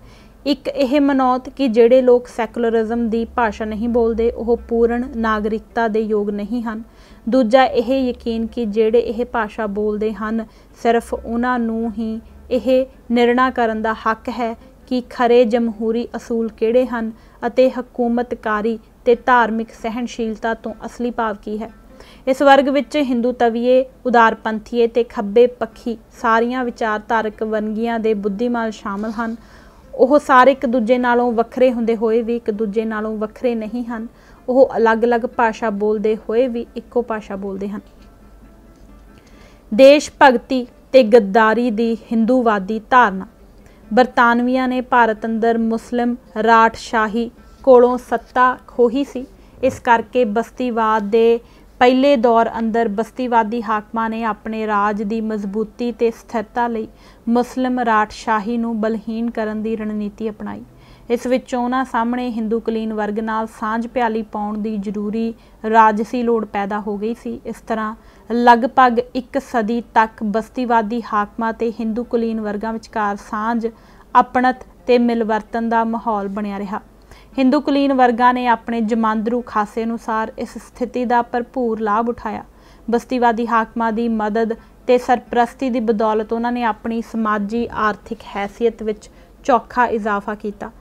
ਇੱਕ ਇਹ ਮਨੌਤ ਕਿ ਜਿਹੜੇ ਲੋਕ ਸੈਕੂਲਰਿਜ਼ਮ ਦੀ ਭਾਸ਼ਾ ਨਹੀਂ ਬੋਲਦੇ ਉਹ ਪੂਰਨ ਨਾਗਰਿਕਤਾ ਦੇ ਯੋਗ ਨਹੀਂ ਹਨ ਦੂਜਾ ਇਹ ਯਕੀਨ ਕਿ ਜਿਹੜੇ ਇਹ ਭਾਸ਼ਾ ਬੋਲਦੇ ਹਨ ਸਿਰਫ ਉਹਨਾਂ ਨੂੰ ਹੀ ਇਹ ਨਿਰਣਾ ਕਰਨ ਦਾ ਹੱਕ ਹੈ ਕਿ ਖਰੇ ਜਮਹੂਰੀ ਅਸੂਲ ਕਿਹੜੇ ਹਨ ਅਤੇ ਹਕੂਮਤਕਾਰੀ ਤੇ ਧਾਰਮਿਕ ਸਹਿਣਸ਼ੀਲਤਾ ਤੋਂ ਅਸਲੀ ਭਾਵ ਕੀ ਹੈ ਇਸ ਵਰਗ ਵਿੱਚ ਹਿੰਦੂ ਤਵੀਏ ਉਦਾਰਪੰਥੀਏ ਤੇ ਖੱਬੇ ਪੱਖੀ ਸਾਰੀਆਂ ਵਿਚਾਰਧਾਰਕ ਵਰਗੀਆਂ ਦੇ ਬੁੱਧੀਮਾਨ ਸ਼ਾਮਲ ਹਨ ਉਹ ਸਾਰੇ ਇੱਕ ਦੂਜੇ ਨਾਲੋਂ ਵੱਖਰੇ ਹੁੰਦੇ ਹੋਏ ਵੀ ਇੱਕ ਦੂਜੇ ਨਾਲੋਂ ਵੱਖਰੇ ਨਹੀਂ ਹਨ ਉਹ ਅਲੱਗ-ਅਲੱਗ ਭਾਸ਼ਾ ਬੋਲਦੇ ਹੋਏ ਵੀ ਇੱਕੋ ਭਾਸ਼ਾ ਬੋਲਦੇ ਹਨ ਦੇਸ਼ ਭਗਤੀ ਤੇ ਗੱਦਾਰੀ ਦੀ ਹਿੰਦੂਵਾਦੀ ਧਾਰਨਾ ਬਰਤਾਨਵੀਆਂ ਨੇ ਭਾਰਤ ਅੰਦਰ ਮੁਸਲਿਮ ਰਾਠਸ਼ਾਹੀ ਕੋਲੋਂ ਸੱਤਾ ਖੋਹੀ ਸੀ ਇਸ ਕਰਕੇ ਬਸਤੀਵਾਦ ਦੇ ਪਹਿਲੇ ਦੌਰ ਅੰਦਰ ਬਸਤੀਵਾਦੀ ਹਾਕਮਾਂ ਨੇ ਆਪਣੇ ਰਾਜ ਦੀ ਮਜ਼ਬੂਤੀ ਤੇ ਸਥਿਰਤਾ ਲਈ ਮੁਸਲਿਮ ਰਾਠਸ਼ਾਹੀ ਨੂੰ ਬਲਹੀਨ ਕਰਨ ਦੀ ਰਣਨੀਤੀ ਅਪਣਾਈ ਇਸ ਵਿੱਚ ਉਹਨਾਂ ਸਾਹਮਣੇ ਹਿੰਦੂ ਕਲੀਨ ਵਰਗ ਨਾਲ ਸਾਂਝ ਪਿਆਲੀ ਪਾਉਣ ਦੀ ਜ਼ਰੂਰੀ ਰਾਜਸੀ ਲੋੜ ਪੈਦਾ ਹੋ ਗਈ ਸੀ ਇਸ ਤਰ੍ਹਾਂ ਲਗਭਗ 1 ਸਦੀ ਤੱਕ ਬਸਤੀਵਾਦੀ ਹਾਕਮਾਂ ਤੇ ਹਿੰਦੂ ਕਲੀਨ ਵਰਗਾਂ ਵਿਚਕਾਰ ਸਾਂਝ ਆਪਣਤ ਤੇ ਮਿਲਵਰਤਨ ਦਾ ਮਾਹੌਲ ਬਣਿਆ ਰਿਹਾ ਹਿੰਦੂ ਕੁਲੀਨ ਵਰਗਾਂ ਨੇ ਆਪਣੇ ਜਮਾਂਦਰੂ ਖਾਸੇ ਅਨੁਸਾਰ ਇਸ ਸਥਿਤੀ ਦਾ ਭਰਪੂਰ ਲਾਭ ਉਠਾਇਆ ਬਸਤੀਵਾਦੀ ਹਾਕਮਾਂ ਦੀ ਮਦਦ ਤੇ ਸਰਪ੍ਰਸਤੀ ਦੀ ਬਦੌਲਤ ਉਹਨਾਂ ਨੇ ਆਪਣੀ ਸਮਾਜੀ ਆਰਥਿਕ ਹیثیت ਵਿੱਚ ਚੌਖਾ ਇਜ਼ਾਫਾ ਕੀਤਾ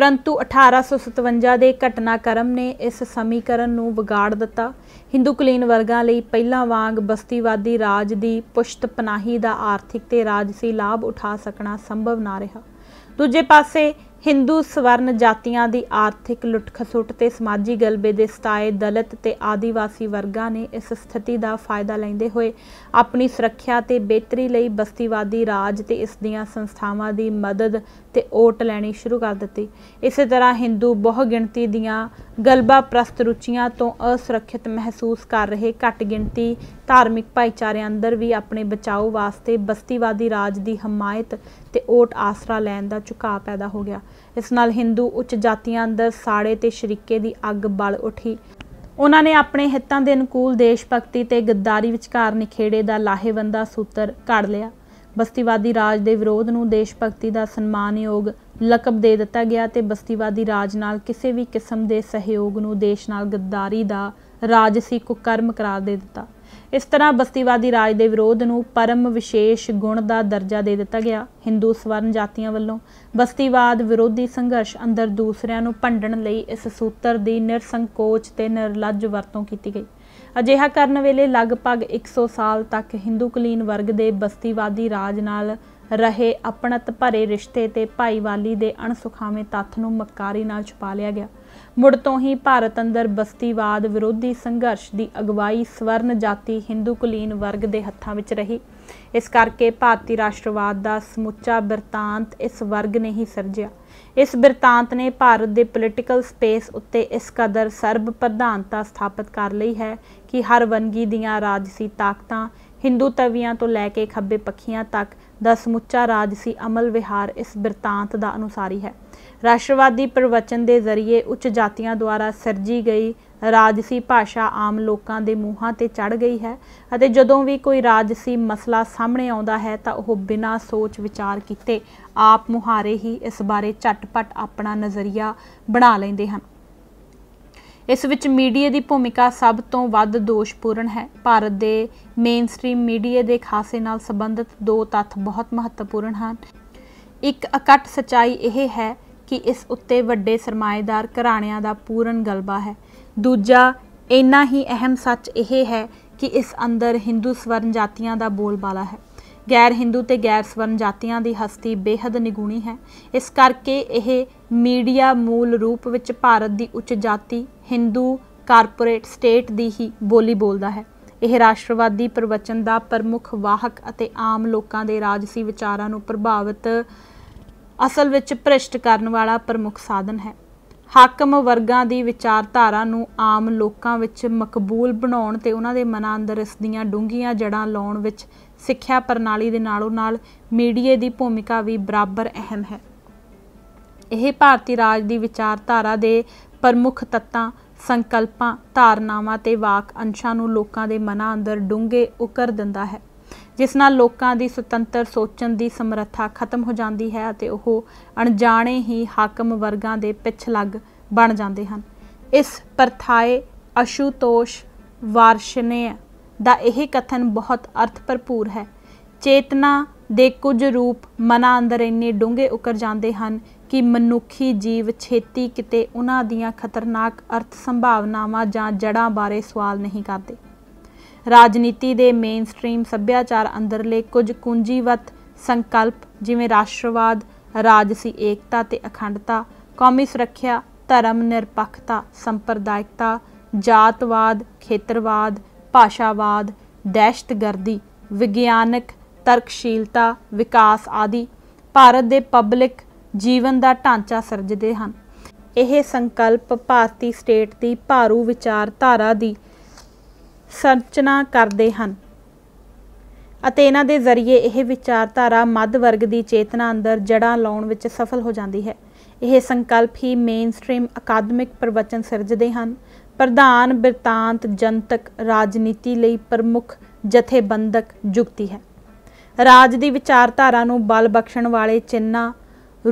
ਪਰੰਤੂ 1857 ਦੇ ਘਟਨਾਕ੍ਰਮ ਨੇ ਇਸ ਸਮੀਕਰਨ ਨੂੰ ਵਿਗਾੜ ਦਿੱਤਾ ਹਿੰਦੂ ਕੁਲੀਨ ਵਰਗਾਂ ਲਈ ਪਹਿਲਾਂ ਵਾਂਗ ਬਸਤੀਵਾਦੀ ਰਾਜ ਦੀ ਪੁਸ਼ਤ ਪਨਾਹੀ ਦਾ ਆਰਥਿਕ ਤੇ ਰਾਜਸੀ ਲਾਭ ਉਠਾ ਸਕਣਾ ਸੰਭਵ ਨਾ ਰਿਹਾ ਦੂਜੇ ਪਾਸੇ ਹਿੰਦੂ ਸਵਰਨ ਜਾਤੀਆਂ ਦੀ ਆਰਥਿਕ ਲੁੱਟਖਸੁੱਟ ਤੇ ਸਮਾਜੀ ਗਲਬੇ ਦੇ ਸਤਾਏ ਦਲਿਤ ਤੇ ਆਦੀਵਾਸੀ ਵਰਗਾਂ ਨੇ ਇਸ ਸਥਿਤੀ ਦਾ ਫਾਇਦਾ ਲੈਂਦੇ ਹੋਏ ਆਪਣੀ ਸੁਰੱਖਿਆ ਤੇ ਬਿਹਤਰੀ ਲਈ ਬਸਤੀਵਾਦੀ ਰਾਜ ਤੇ ਇਸ ਦੀਆਂ ਸੰਸਥਾਵਾਂ ਦੀ ਮਦਦ ਤੇ ਓਟ ਲੈਣੀ ਸ਼ੁਰੂ ਕਰ ਦਿੱਤੀ ਇਸੇ ਤਰ੍ਹਾਂ ਹਿੰਦੂ ਬਹੁਗਿਣਤੀ ਦੀਆਂ ਗਲਬਾ ਪ੍ਰਸਤ ਰੁਚੀਆਂ ਤੋਂ ਅਸੁਰੱਖਿਅਤ ਮਹਿਸੂਸ ਕਰ ਰਹੇ ਘੱਟ ਗਿਣਤੀ ਧਾਰਮਿਕ ਭਾਈਚਾਰੇ ਅੰਦਰ ਵੀ ਆਪਣੇ ਬਚਾਓ ਵਾਸਤੇ ਬਸਤੀਵਾਦੀ ਰਾਜ ਦੀ ਹਮਾਇਤ ਤੇ ਓਟ ਆਸਰਾ ਲੈਣ ਦਾ ਝੁਕਾਅ ਪੈਦਾ ਹੋ ਗਿਆ ਇਸ ਨਾਲ ਹਿੰਦੂ ਉੱਚ ਜਾਤੀਆਂ ਅੰਦਰ ਸਾੜੇ ਤੇ ਸ਼ਰੀਕੇ ਦੀ ਅੱਗ ਬਲ ਉਠੀ ਉਹਨਾਂ ਨੇ ਆਪਣੇ ਹਿੱਤਾਂ ਦੇ ਅਨੁਕੂਲ ਦੇਸ਼ ਭਗਤੀ ਤੇ ਗੱਦਾਰੀ ਵਿਚਕਾਰ ਨਿਖੇੜੇ ਦਾ ਲਾਹੇਵੰਦਾ ਸੂਤਰ ਕੱਢ ਲਿਆ ਬਸਤੀਵਾਦੀ ਰਾਜ ਦੇ ਵਿਰੋਧ ਨੂੰ ਦੇਸ਼ ਭਗਤੀ ਦਾ ਸਨਮਾਨਯੋਗ ਲਕਬ ਦੇ ਦਿੱਤਾ ਗਿਆ ਤੇ ਬਸਤੀਵਾਦੀ ਰਾਜ ਨਾਲ ਕਿਸੇ ਵੀ ਕਿਸਮ ਦੇ ਸਹਿਯੋਗ ਨੂੰ ਦੇਸ਼ ਨਾਲ ਗੱਦਾਰੀ ਦਾ ਰਾਜਸੀ ਕੁਕਰਮ ਕਰਾਰ ਦੇ ਦਿੱਤਾ ਇਸ ਤਰ੍ਹਾਂ ਬਸਤੀਵਾਦੀ ਰਾਜ ਦੇ ਵਿਰੋਧ ਨੂੰ ਪਰਮ ਵਿਸ਼ੇਸ਼ ਗੁਣ ਦਾ ਦਰਜਾ ਦੇ ਦਿੱਤਾ ਗਿਆ ਹਿੰਦੂ ਸਵਰਨ ਜਾਤੀਆਂ ਵੱਲੋਂ ਬਸਤੀਵਾਦ ਵਿਰੋਧੀ ਸੰਘਰਸ਼ ਅੰਦਰ ਦੂਸਰਿਆਂ ਨੂੰ ਭੰਡਣ ਲਈ ਇਸ ਸੂਤਰ ਦੀ ਨਿਰਸੰਕੋਚ ਤੇ ਨਿਰਲੱਜ ਵਰਤੋਂ ਕੀਤੀ ਗਈ ਅਜਿਹਾ ਕਰਨ ਵੇਲੇ ਲਗਭਗ 100 ਸਾਲ ਤੱਕ ਹਿੰਦੂ ਕਲੀਨ ਵਰਗ ਦੇ ਬਸਤੀਵਾਦੀ ਰਾਜ ਨਾਲ ਰਹੇ ਆਪਣਤ ਭਰੇ ਰਿਸ਼ਤੇ ਤੇ ਭਾਈਵਾਲੀ ਦੇ ਅਣਸੁਖਾਵੇਂ ਤੱਥ ਨੂੰ ਮੱਕਾਰੀ ਨਾਲ ਛੁਪਾ ਲਿਆ ਗਿਆ ਮੁੜ ਤੋਂ ਹੀ ਭਾਰਤ ਅੰਦਰ ਬਸਤੀਵਾਦ ਵਿਰੋਧੀ ਸੰਘਰਸ਼ ਦੀ ਅਗਵਾਈ ਸਵਰਨ ਜਾਤੀ ਹਿੰਦੂ ਕੁਲੀਨ ਵਰਗ ਦੇ ਹੱਥਾਂ ਵਿੱਚ ਰਹੀ ਇਸ ਕਰਕੇ ਭਾਰਤੀ ਰਾਸ਼ਟਰਵਾਦ ਦਾ ਸਮੁੱਚਾ ਬਿਰਤਾਂਤ ਇਸ ਵਰਗ ਨੇ ਹੀ ਸਿਰਜਿਆ ਇਸ ਬਿਰਤਾਂਤ ਨੇ ਭਾਰਤ ਦੇ ਪੋਲਿਟੀਕਲ ਸਪੇਸ ਉੱਤੇ ਇਸ ਕਦਰ ਸਰਬ ਪ੍ਰਧਾਨਤਾ ਸਥਾਪਿਤ ਕਰ ਲਈ ਹੈ ਕਿ ਹਰ ਵੰਗੀ ਦੀਆਂ ਰਾਜਸੀ ਤਾਕਤਾਂ ਹਿੰਦੂ ਤਵੀਆਂ ਤੋਂ ਲੈ ਕੇ ਖੱਬੇ ਪੱਖੀਆਂ ਤੱਕ ਦਾ ਸਮੁੱਚਾ ਰਾਜਸੀ ਅਮਲ ਵਿਹਾਰ ਇਸ ਬਿਰਤਾਂਤ ਦਾ ਅਨੁਸਾਰੀ ਹੈ ਰਾਸ਼ਟਰਵਾਦੀ ਪ੍ਰਵਚਨ ਦੇ ਜ਼ਰੀਏ ਉੱਚ ਜਾਤੀਆਂ ਦੁਆਰਾ ਸਿਰਜੀ ਗਈ ਰਾਜਸੀ ਭਾਸ਼ਾ ਆਮ ਲੋਕਾਂ ਦੇ ਮੂੰਹਾਂ ਤੇ ਚੜ ਗਈ ਹੈ ਅਤੇ ਜਦੋਂ ਵੀ ਕੋਈ ਰਾਜਸੀ ਮਸਲਾ ਸਾਹਮਣੇ ਆਉਂਦਾ ਹੈ ਤਾਂ ਉਹ ਬਿਨਾਂ ਸੋਚ ਵਿਚਾਰ ਕੀਤੇ ਆਪ ਮੁਹਾਰੇ ਹੀ ਇਸ ਬਾਰੇ ਝਟਪਟ ਆਪਣਾ ਨਜ਼ਰੀਆ ਬਣਾ ਲੈਂਦੇ ਹਨ ਇਸ ਵਿੱਚ ਮੀਡੀਆ ਦੀ ਭੂਮਿਕਾ ਸਭ ਤੋਂ ਵੱਧ ਦੋਸ਼ਪੂਰਨ ਹੈ ਭਾਰਤ ਦੇ ਮੇਨਸਟ੍ਰੀਮ ਮੀਡੀਆ ਦੇ ਖਾਸੇ ਨਾਲ ਸੰਬੰਧਿਤ ਦੋ ਤੱਥ ਬਹੁਤ ਮਹੱਤਵਪੂਰਨ ਹਨ ਇੱਕ ਇਕੱਠ ਸਚਾਈ ਇਹ ਹੈ ਕਿ ਇਸ ਉੱਤੇ ਵੱਡੇ ਸਰਮਾਏਦਾਰ ਘਰਾਣਿਆਂ ਦਾ ਪੂਰਨ ਗਲਬਾ ਹੈ ਦੂਜਾ ਇੰਨਾ ਹੀ ਅਹਿਮ ਸੱਚ ਇਹ ਹੈ ਕਿ ਇਸ ਅੰਦਰ ਹਿੰਦੂ ਸਵਰਨ ਜਾਤੀਆਂ ਦਾ ਬੋਲਬਾਲਾ ਹੈ ਗੈਰ ਹਿੰਦੂ ਤੇ ਗੈਰ ਸਵਰਨ ਜਾਤੀਆਂ ਦੀ ਹਸਤੀ ਬੇहद ਨਿਗੂਣੀ ਹੈ ਇਸ ਕਰਕੇ ਇਹ ਮੀਡੀਆ ਮੂਲ ਰੂਪ ਵਿੱਚ ਭਾਰਤ ਦੀ ਉੱਚ ਜਾਤੀ ਹਿੰਦੂ ਕਾਰਪੋਰੇਟ ਸਟੇਟ ਦੀ ਹੀ ਬੋਲੀ ਬੋਲਦਾ ਹੈ ਇਹ ਰਾਸ਼ਟਰਵਾਦੀ ਪ੍ਰਵਚਨ ਦਾ ਪ੍ਰਮੁੱਖ ਵਾਹਕ ਅਤੇ ਆਮ ਲੋਕਾਂ ਦੇ ਰਾਜਸੀ ਵਿਚਾਰਾਂ ਨੂੰ ਪ੍ਰਭਾਵਿਤ ਅਸਲ ਵਿੱਚ ਭ੍ਰਿਸ਼ਟ ਕਰਨ ਵਾਲਾ ਪ੍ਰਮੁੱਖ ਸਾਧਨ ਹੈ ਹਾਕਮ ਵਰਗਾਂ ਦੀ ਵਿਚਾਰਧਾਰਾ ਨੂੰ ਆਮ ਲੋਕਾਂ ਵਿੱਚ ਮਕਬੂਲ ਬਣਾਉਣ ਤੇ ਉਹਨਾਂ ਦੇ ਮਨਾਂ ਅੰਦਰ ਇਸ ਦੀਆਂ ਡੂੰਘੀਆਂ ਜੜਾਂ ਲਾਉਣ ਵਿੱਚ ਸਿੱਖਿਆ ਪ੍ਰਣਾਲੀ ਦੇ ਨਾਲੋਂ ਨਾਲ ਮੀਡੀਏ ਦੀ ਭੂਮਿਕਾ ਵੀ ਬਰਾਬਰ ਅਹਿਮ ਹੈ ਇਹ ਭਾਰਤੀ ਰਾਜ ਦੀ ਵਿਚਾਰਧਾਰਾ ਦੇ ਪ੍ਰਮੁੱਖ ਤੱਤਾਂ ਸੰਕਲਪਾਂ ਧਾਰਨਾਵਾਂ ਤੇ ਵਾਕ ਅੰਸ਼ਾਂ ਨੂੰ ਲੋਕਾਂ ਦੇ ਮਨਾਂ ਅੰਦਰ ਡੂੰਘੇ ਉਕਰ ਦਿੰਦਾ ਹੈ ਜਿਸ ਨਾਲ ਲੋਕਾਂ ਦੀ ਸੁਤੰਤਰ ਸੋਚਣ ਦੀ ਸਮਰੱਥਾ ਖਤਮ ਹੋ ਜਾਂਦੀ ਹੈ ਅਤੇ ਉਹ ਅਣਜਾਣੇ ਹੀ ਹਾਕਮ ਵਰਗਾਂ ਦੇ ਪਿੱਛ ਲੱਗ ਬਣ ਜਾਂਦੇ ਹਨ ਇਸ ਪਰਥਾਏ ਅਸ਼ੂਤੋਸ਼ ਵਾਰਸ਼ਨੇ ਦਾ ਇਹ ਕਥਨ ਬਹੁਤ ਅਰਥ ਭਰਪੂਰ ਹੈ ਚੇਤਨਾ ਦੇ ਕੁਝ ਰੂਪ ਮਨਾਂ ਅੰਦਰ ਇੰਨੇ ਡੂੰਘੇ ਉਕਰ ਜਾਂਦੇ ਹਨ ਕਿ ਮਨੁੱਖੀ ਜੀਵ ਛੇਤੀ ਕਿਤੇ ਉਹਨਾਂ ਦੀਆਂ ਖਤਰਨਾਕ ਅਰਥ ਸੰਭਾਵਨਾਵਾਂ ਜਾਂ ਜੜਾਂ ਬਾਰੇ ਸਵਾਲ ਨਹੀਂ ਕਰਦੇ ਰਾਜਨੀਤੀ ਦੇ ਮੇਨਸਟ੍ਰੀਮ ਸੱਭਿਆਚਾਰ ਅੰਦਰਲੇ ਕੁਝ ਕੁੰਜੀਵਤ ਸੰਕਲਪ ਜਿਵੇਂ ਰਾਸ਼ਟਰਵਾਦ ਰਾਜਸੀ ਏਕਤਾ ਤੇ ਅਖੰਡਤਾ ਕੌਮੀ ਸੁਰੱਖਿਆ ਧਰਮ ਨਿਰਪੱਖਤਾ ਸੰਪਰਦਾਇਕਤਾ ਜਾਤਵਾਦ ਖੇਤਰਵਾਦ ਭਾਸ਼ਾਵਾਦ ਦਹਿਸ਼ਤਗਰਦੀ ਵਿਗਿਆਨਕ ਤਰਕਸ਼ੀਲਤਾ ਵਿਕਾਸ ਆਦਿ ਭਾਰਤ ਦੇ ਪਬਲਿਕ ਜੀਵਨ ਦਾ ਢਾਂਚਾ ਸਿਰਜਦੇ ਹਨ ਇਹ ਸੰਕਲਪ ਭਾਰਤੀ ਸਟੇਟ ਦੀ ਭਾਰੂ ਵਿਚਾਰਧਾਰਾ ਦੀ ਸੰਚਨਾ ਕਰਦੇ ਹਨ ਅਤੇ ਇਹਨਾਂ ਦੇ ਜ਼ਰੀਏ ਇਹ ਵਿਚਾਰਧਾਰਾ ਮੱਧ ਵਰਗ ਦੀ ਚੇਤਨਾ ਅੰਦਰ ਜੜਾਂ ਲਾਉਣ ਵਿੱਚ ਸਫਲ ਹੋ ਜਾਂਦੀ ਹੈ ਇਹ ਸੰਕਲਪ ਹੀ ਮੇਨਸਟ੍ਰੀਮ ਅਕਾਦਮਿਕ ਪ੍ਰਵਚਨ ਸਿਰਜਦੇ ਹਨ ਪ੍ਰਧਾਨ ਬਿਰਤਾਂਤ ਜਨਤਕ ਰਾਜਨੀਤੀ ਲਈ ਪ੍ਰਮੁੱਖ ਜਥੇਬੰਦਕ ਜੁਗਤੀ ਹੈ ਰਾਜ ਦੀ ਵਿਚਾਰਧਾਰਾ ਨੂੰ ਬਲ ਬਖਸ਼ਣ ਵਾਲੇ ਚਿੰਨਾ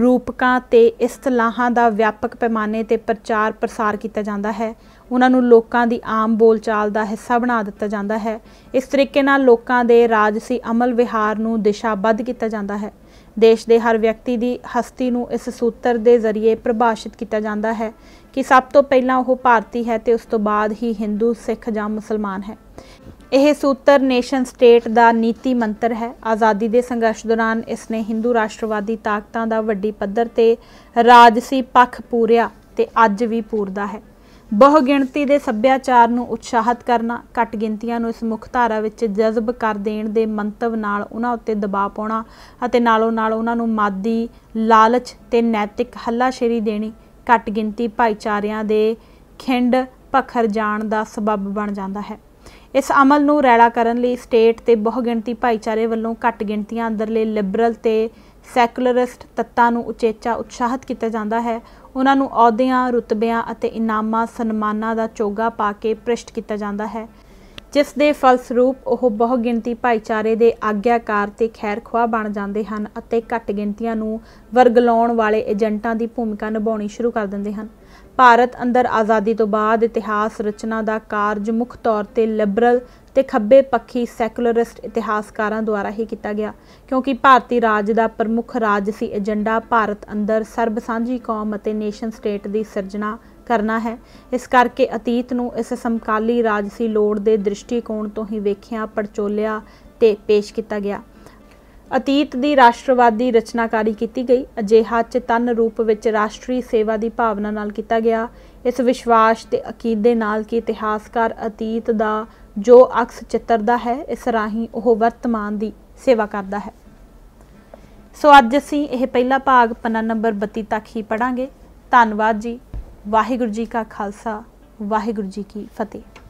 ਰੂਪਕਾਂ ਤੇ ਇਸਤਲਾਹਾਂ ਦਾ ਵਿਆਪਕ ਪੈਮਾਨੇ ਤੇ ਪ੍ਰਚਾਰ ਪ੍ਰਸਾਰ ਕੀਤਾ ਜਾਂਦਾ ਹੈ ਉਹਨਾਂ ਨੂੰ ਲੋਕਾਂ ਦੀ ਆਮ ਬੋਲਚਾਲ ਦਾ ਹਿੱਸਾ ਬਣਾ ਦਿੱਤਾ ਜਾਂਦਾ ਹੈ ਇਸ ਤਰੀਕੇ ਨਾਲ ਲੋਕਾਂ ਦੇ ਰਾਜਸੀ ਅਮਲ ਵਿਹਾਰ ਨੂੰ ਦਿਸ਼ਾਬੱਧ ਕੀਤਾ ਜਾਂਦਾ ਹੈ ਦੇਸ਼ ਦੇ ਹਰ ਵਿਅਕਤੀ ਦੀ ਹਸਤੀ ਨੂੰ ਇਸ ਸੂਤਰ ਦੇ ਜ਼ਰੀਏ ਪ੍ਰਭਾਸ਼ਿਤ ਕੀਤਾ ਜਾਂਦਾ ਹੈ ਕਿ ਸਭ ਤੋਂ ਪਹਿਲਾਂ ਉਹ ਭਾਰਤੀ ਹੈ ਤੇ ਉਸ ਤੋਂ ਬਾਅਦ ਹੀ ਹਿੰਦੂ ਸਿੱਖ ਜਾਂ ਮੁਸਲਮਾਨ ਹੈ ਇਹ ਸੂਤਰ ਨੇਸ਼ਨ ਸਟੇਟ ਦਾ ਨੀਤੀ ਮੰਤਰ ਹੈ ਆਜ਼ਾਦੀ ਦੇ ਸੰਘਰਸ਼ ਦੌਰਾਨ ਇਸ ਨੇ ਹਿੰਦੂ ਰਾਸ਼ਟਰਵਾਦੀ ਤਾਕਤਾਂ ਦਾ ਵੱਡੀ ਪੱਧਰ ਤੇ ਰਾਜਸੀ ਪੱਖ ਪੂਰਿਆ ਤੇ ਅੱਜ ਵੀ ਪੂਰਦਾ ਹੈ ਬਹੁ ਗਿਣਤੀ ਦੇ ਸੱਭਿਆਚਾਰ ਨੂੰ ਉਤਸ਼ਾਹਿਤ ਕਰਨਾ ਘਟ ਗਿਣਤੀਆਂ ਨੂੰ ਇਸ ਮੁੱਖ ਧਾਰਾ ਵਿੱਚ ਜਜ਼ਬ ਕਰ ਦੇਣ ਦੇ ਮੰਤਵ ਨਾਲ ਉਹਨਾਂ ਉੱਤੇ ਦਬਾਅ ਪਾਉਣਾ ਅਤੇ ਨਾਲੋਂ ਨਾਲ ਉਹਨਾਂ ਨੂੰ ਮਾਦੀ ਲਾਲਚ ਤੇ ਨੈਤਿਕ ਹੱਲਾਸ਼ੇਰੀ ਦੇਣੀ ਘਟ ਗਿਣਤੀ ਭਾਈਚਾਰਿਆਂ ਦੇ ਖਿੰਡ ਭਖਰ ਜਾਣ ਦਾ ਸਬਬ ਬਣ ਜਾਂਦਾ ਹੈ ਇਸ ਅਮਲ ਨੂੰ ਰੈਲਾ ਕਰਨ ਲਈ ਸਟੇਟ ਤੇ ਬਹੁਗਿਣਤੀ ਭਾਈਚਾਰੇ ਵੱਲੋਂ ਘਟ ਗਿਣਤੀਆਂ ਅੰਦਰਲੇ ਲਿਬਰਲ ਤੇ ਸੈਕੂਲਰਿਸਟ ਤੱਤਾਂ ਨੂੰ ਉਚੇਚਾ ਉਤਸ਼ਾਹਿਤ ਕੀਤਾ ਜਾਂਦਾ ਹੈ ਉਹਨਾਂ ਨੂੰ ਅਹੁਦਿਆਂ ਰੁਤਬਿਆਂ ਅਤੇ ਇਨਾਮਾਂ ਸਨਮਾਨਾਂ ਦਾ ਚੋਗਾ ਪਾ ਕੇ ਪ੍ਰਸ਼ਟ ਕੀਤਾ ਜਾਂਦਾ ਹੈ ਜਿਸ ਦੇ ਫਲਸਰੂਪ ਉਹ ਬਹੁਗਿਣਤੀ ਭਾਈਚਾਰੇ ਦੇ ਆਗਿਆਕਾਰ ਤੇ ਖੈਰਖਵਾ ਬਣ ਜਾਂਦੇ ਹਨ ਅਤੇ ਘੱਟ ਗਿਣਤੀਆਂ ਨੂੰ ਵਰਗਲਾਉਣ ਵਾਲੇ ਏਜੰਟਾਂ ਦੀ ਭੂਮਿਕਾ ਨਿਭਾਉਣੀ ਸ਼ੁਰੂ ਕਰ ਦਿੰਦੇ ਹਨ ਭਾਰਤ ਅੰਦਰ ਆਜ਼ਾਦੀ ਤੋਂ ਬਾਅਦ ਇਤਿਹਾਸ ਰਚਨਾ ਦਾ ਕਾਰਜ ਮੁੱਖ ਤੌਰ ਤੇ ਲਿਬਰਲ ਤੇ ਖੱਬੇ ਪੱਖੀ ਸੈਕੂਲਰਿਸਟ ਇਤਿਹਾਸਕਾਰਾਂ ਦੁਆਰਾ ਹੀ ਕੀਤਾ ਗਿਆ ਕਿਉਂਕਿ ਭਾਰਤੀ ਰਾਜ ਦਾ ਪ੍ਰਮੁੱਖ ਰਾਜਸੀ ਏਜੰਡਾ ਭਾਰਤ ਅੰਦਰ ਸਰਬ ਸਾਂਝੀ ਕੌਮ ਅਤੇ ਨੇਸ਼ਨ ਸਟੇਟ ਦੀ ਸਿਰਜਣਾ ਕਰਨਾ ਹੈ ਇਸ ਕਰਕੇ ਅਤੀਤ ਨੂੰ ਇਸ ਸਮਕਾਲੀ ਰਾਜਸੀ ਲੋੜ ਦੇ ਦ੍ਰਿਸ਼ਟੀਕੋਣ ਤੋਂ ਹੀ ਵੇਖਿਆ ਪਰਚੋਲਿਆ ਤੇ ਪੇਸ਼ ਕੀਤਾ ਗਿਆ ਅਤੀਤ ਦੀ ਰਾਸ਼ਟਰਵਾਦੀ ਰਚਨਾਕਾਰੀ ਕੀਤੀ ਗਈ ਅਜੇਹਾ ਚਤਨ ਰੂਪ ਵਿੱਚ ਰਾਸ਼ਟਰੀ ਸੇਵਾ ਦੀ ਭਾਵਨਾ ਨਾਲ ਕੀਤਾ ਗਿਆ ਇਸ ਵਿਸ਼ਵਾਸ ਤੇ ਅਕੀਦੇ ਨਾਲ ਕਿ ਇਤਿਹਾਸਕਾਰ ਅਤੀਤ ਦਾ ਜੋ ਅਕਸ ਚਿੱਤਰਦਾ ਹੈ ਇਸ ਰਾਹੀਂ ਉਹ ਵਰਤਮਾਨ ਦੀ ਸੇਵਾ ਕਰਦਾ ਹੈ ਸੋ ਅੱਜ ਅਸੀਂ ਇਹ ਪਹਿਲਾ ਭਾਗ ਪੰਨਾ ਨੰਬਰ 32 ਤੱਕ ਹੀ ਪੜਾਂਗੇ ਧੰਨਵਾਦ ਜੀ ਵਾਹਿਗੁਰੂ ਜੀ ਕਾ ਖਾਲਸਾ ਵਾਹਿਗੁਰੂ ਜੀ ਕੀ ਫਤਿਹ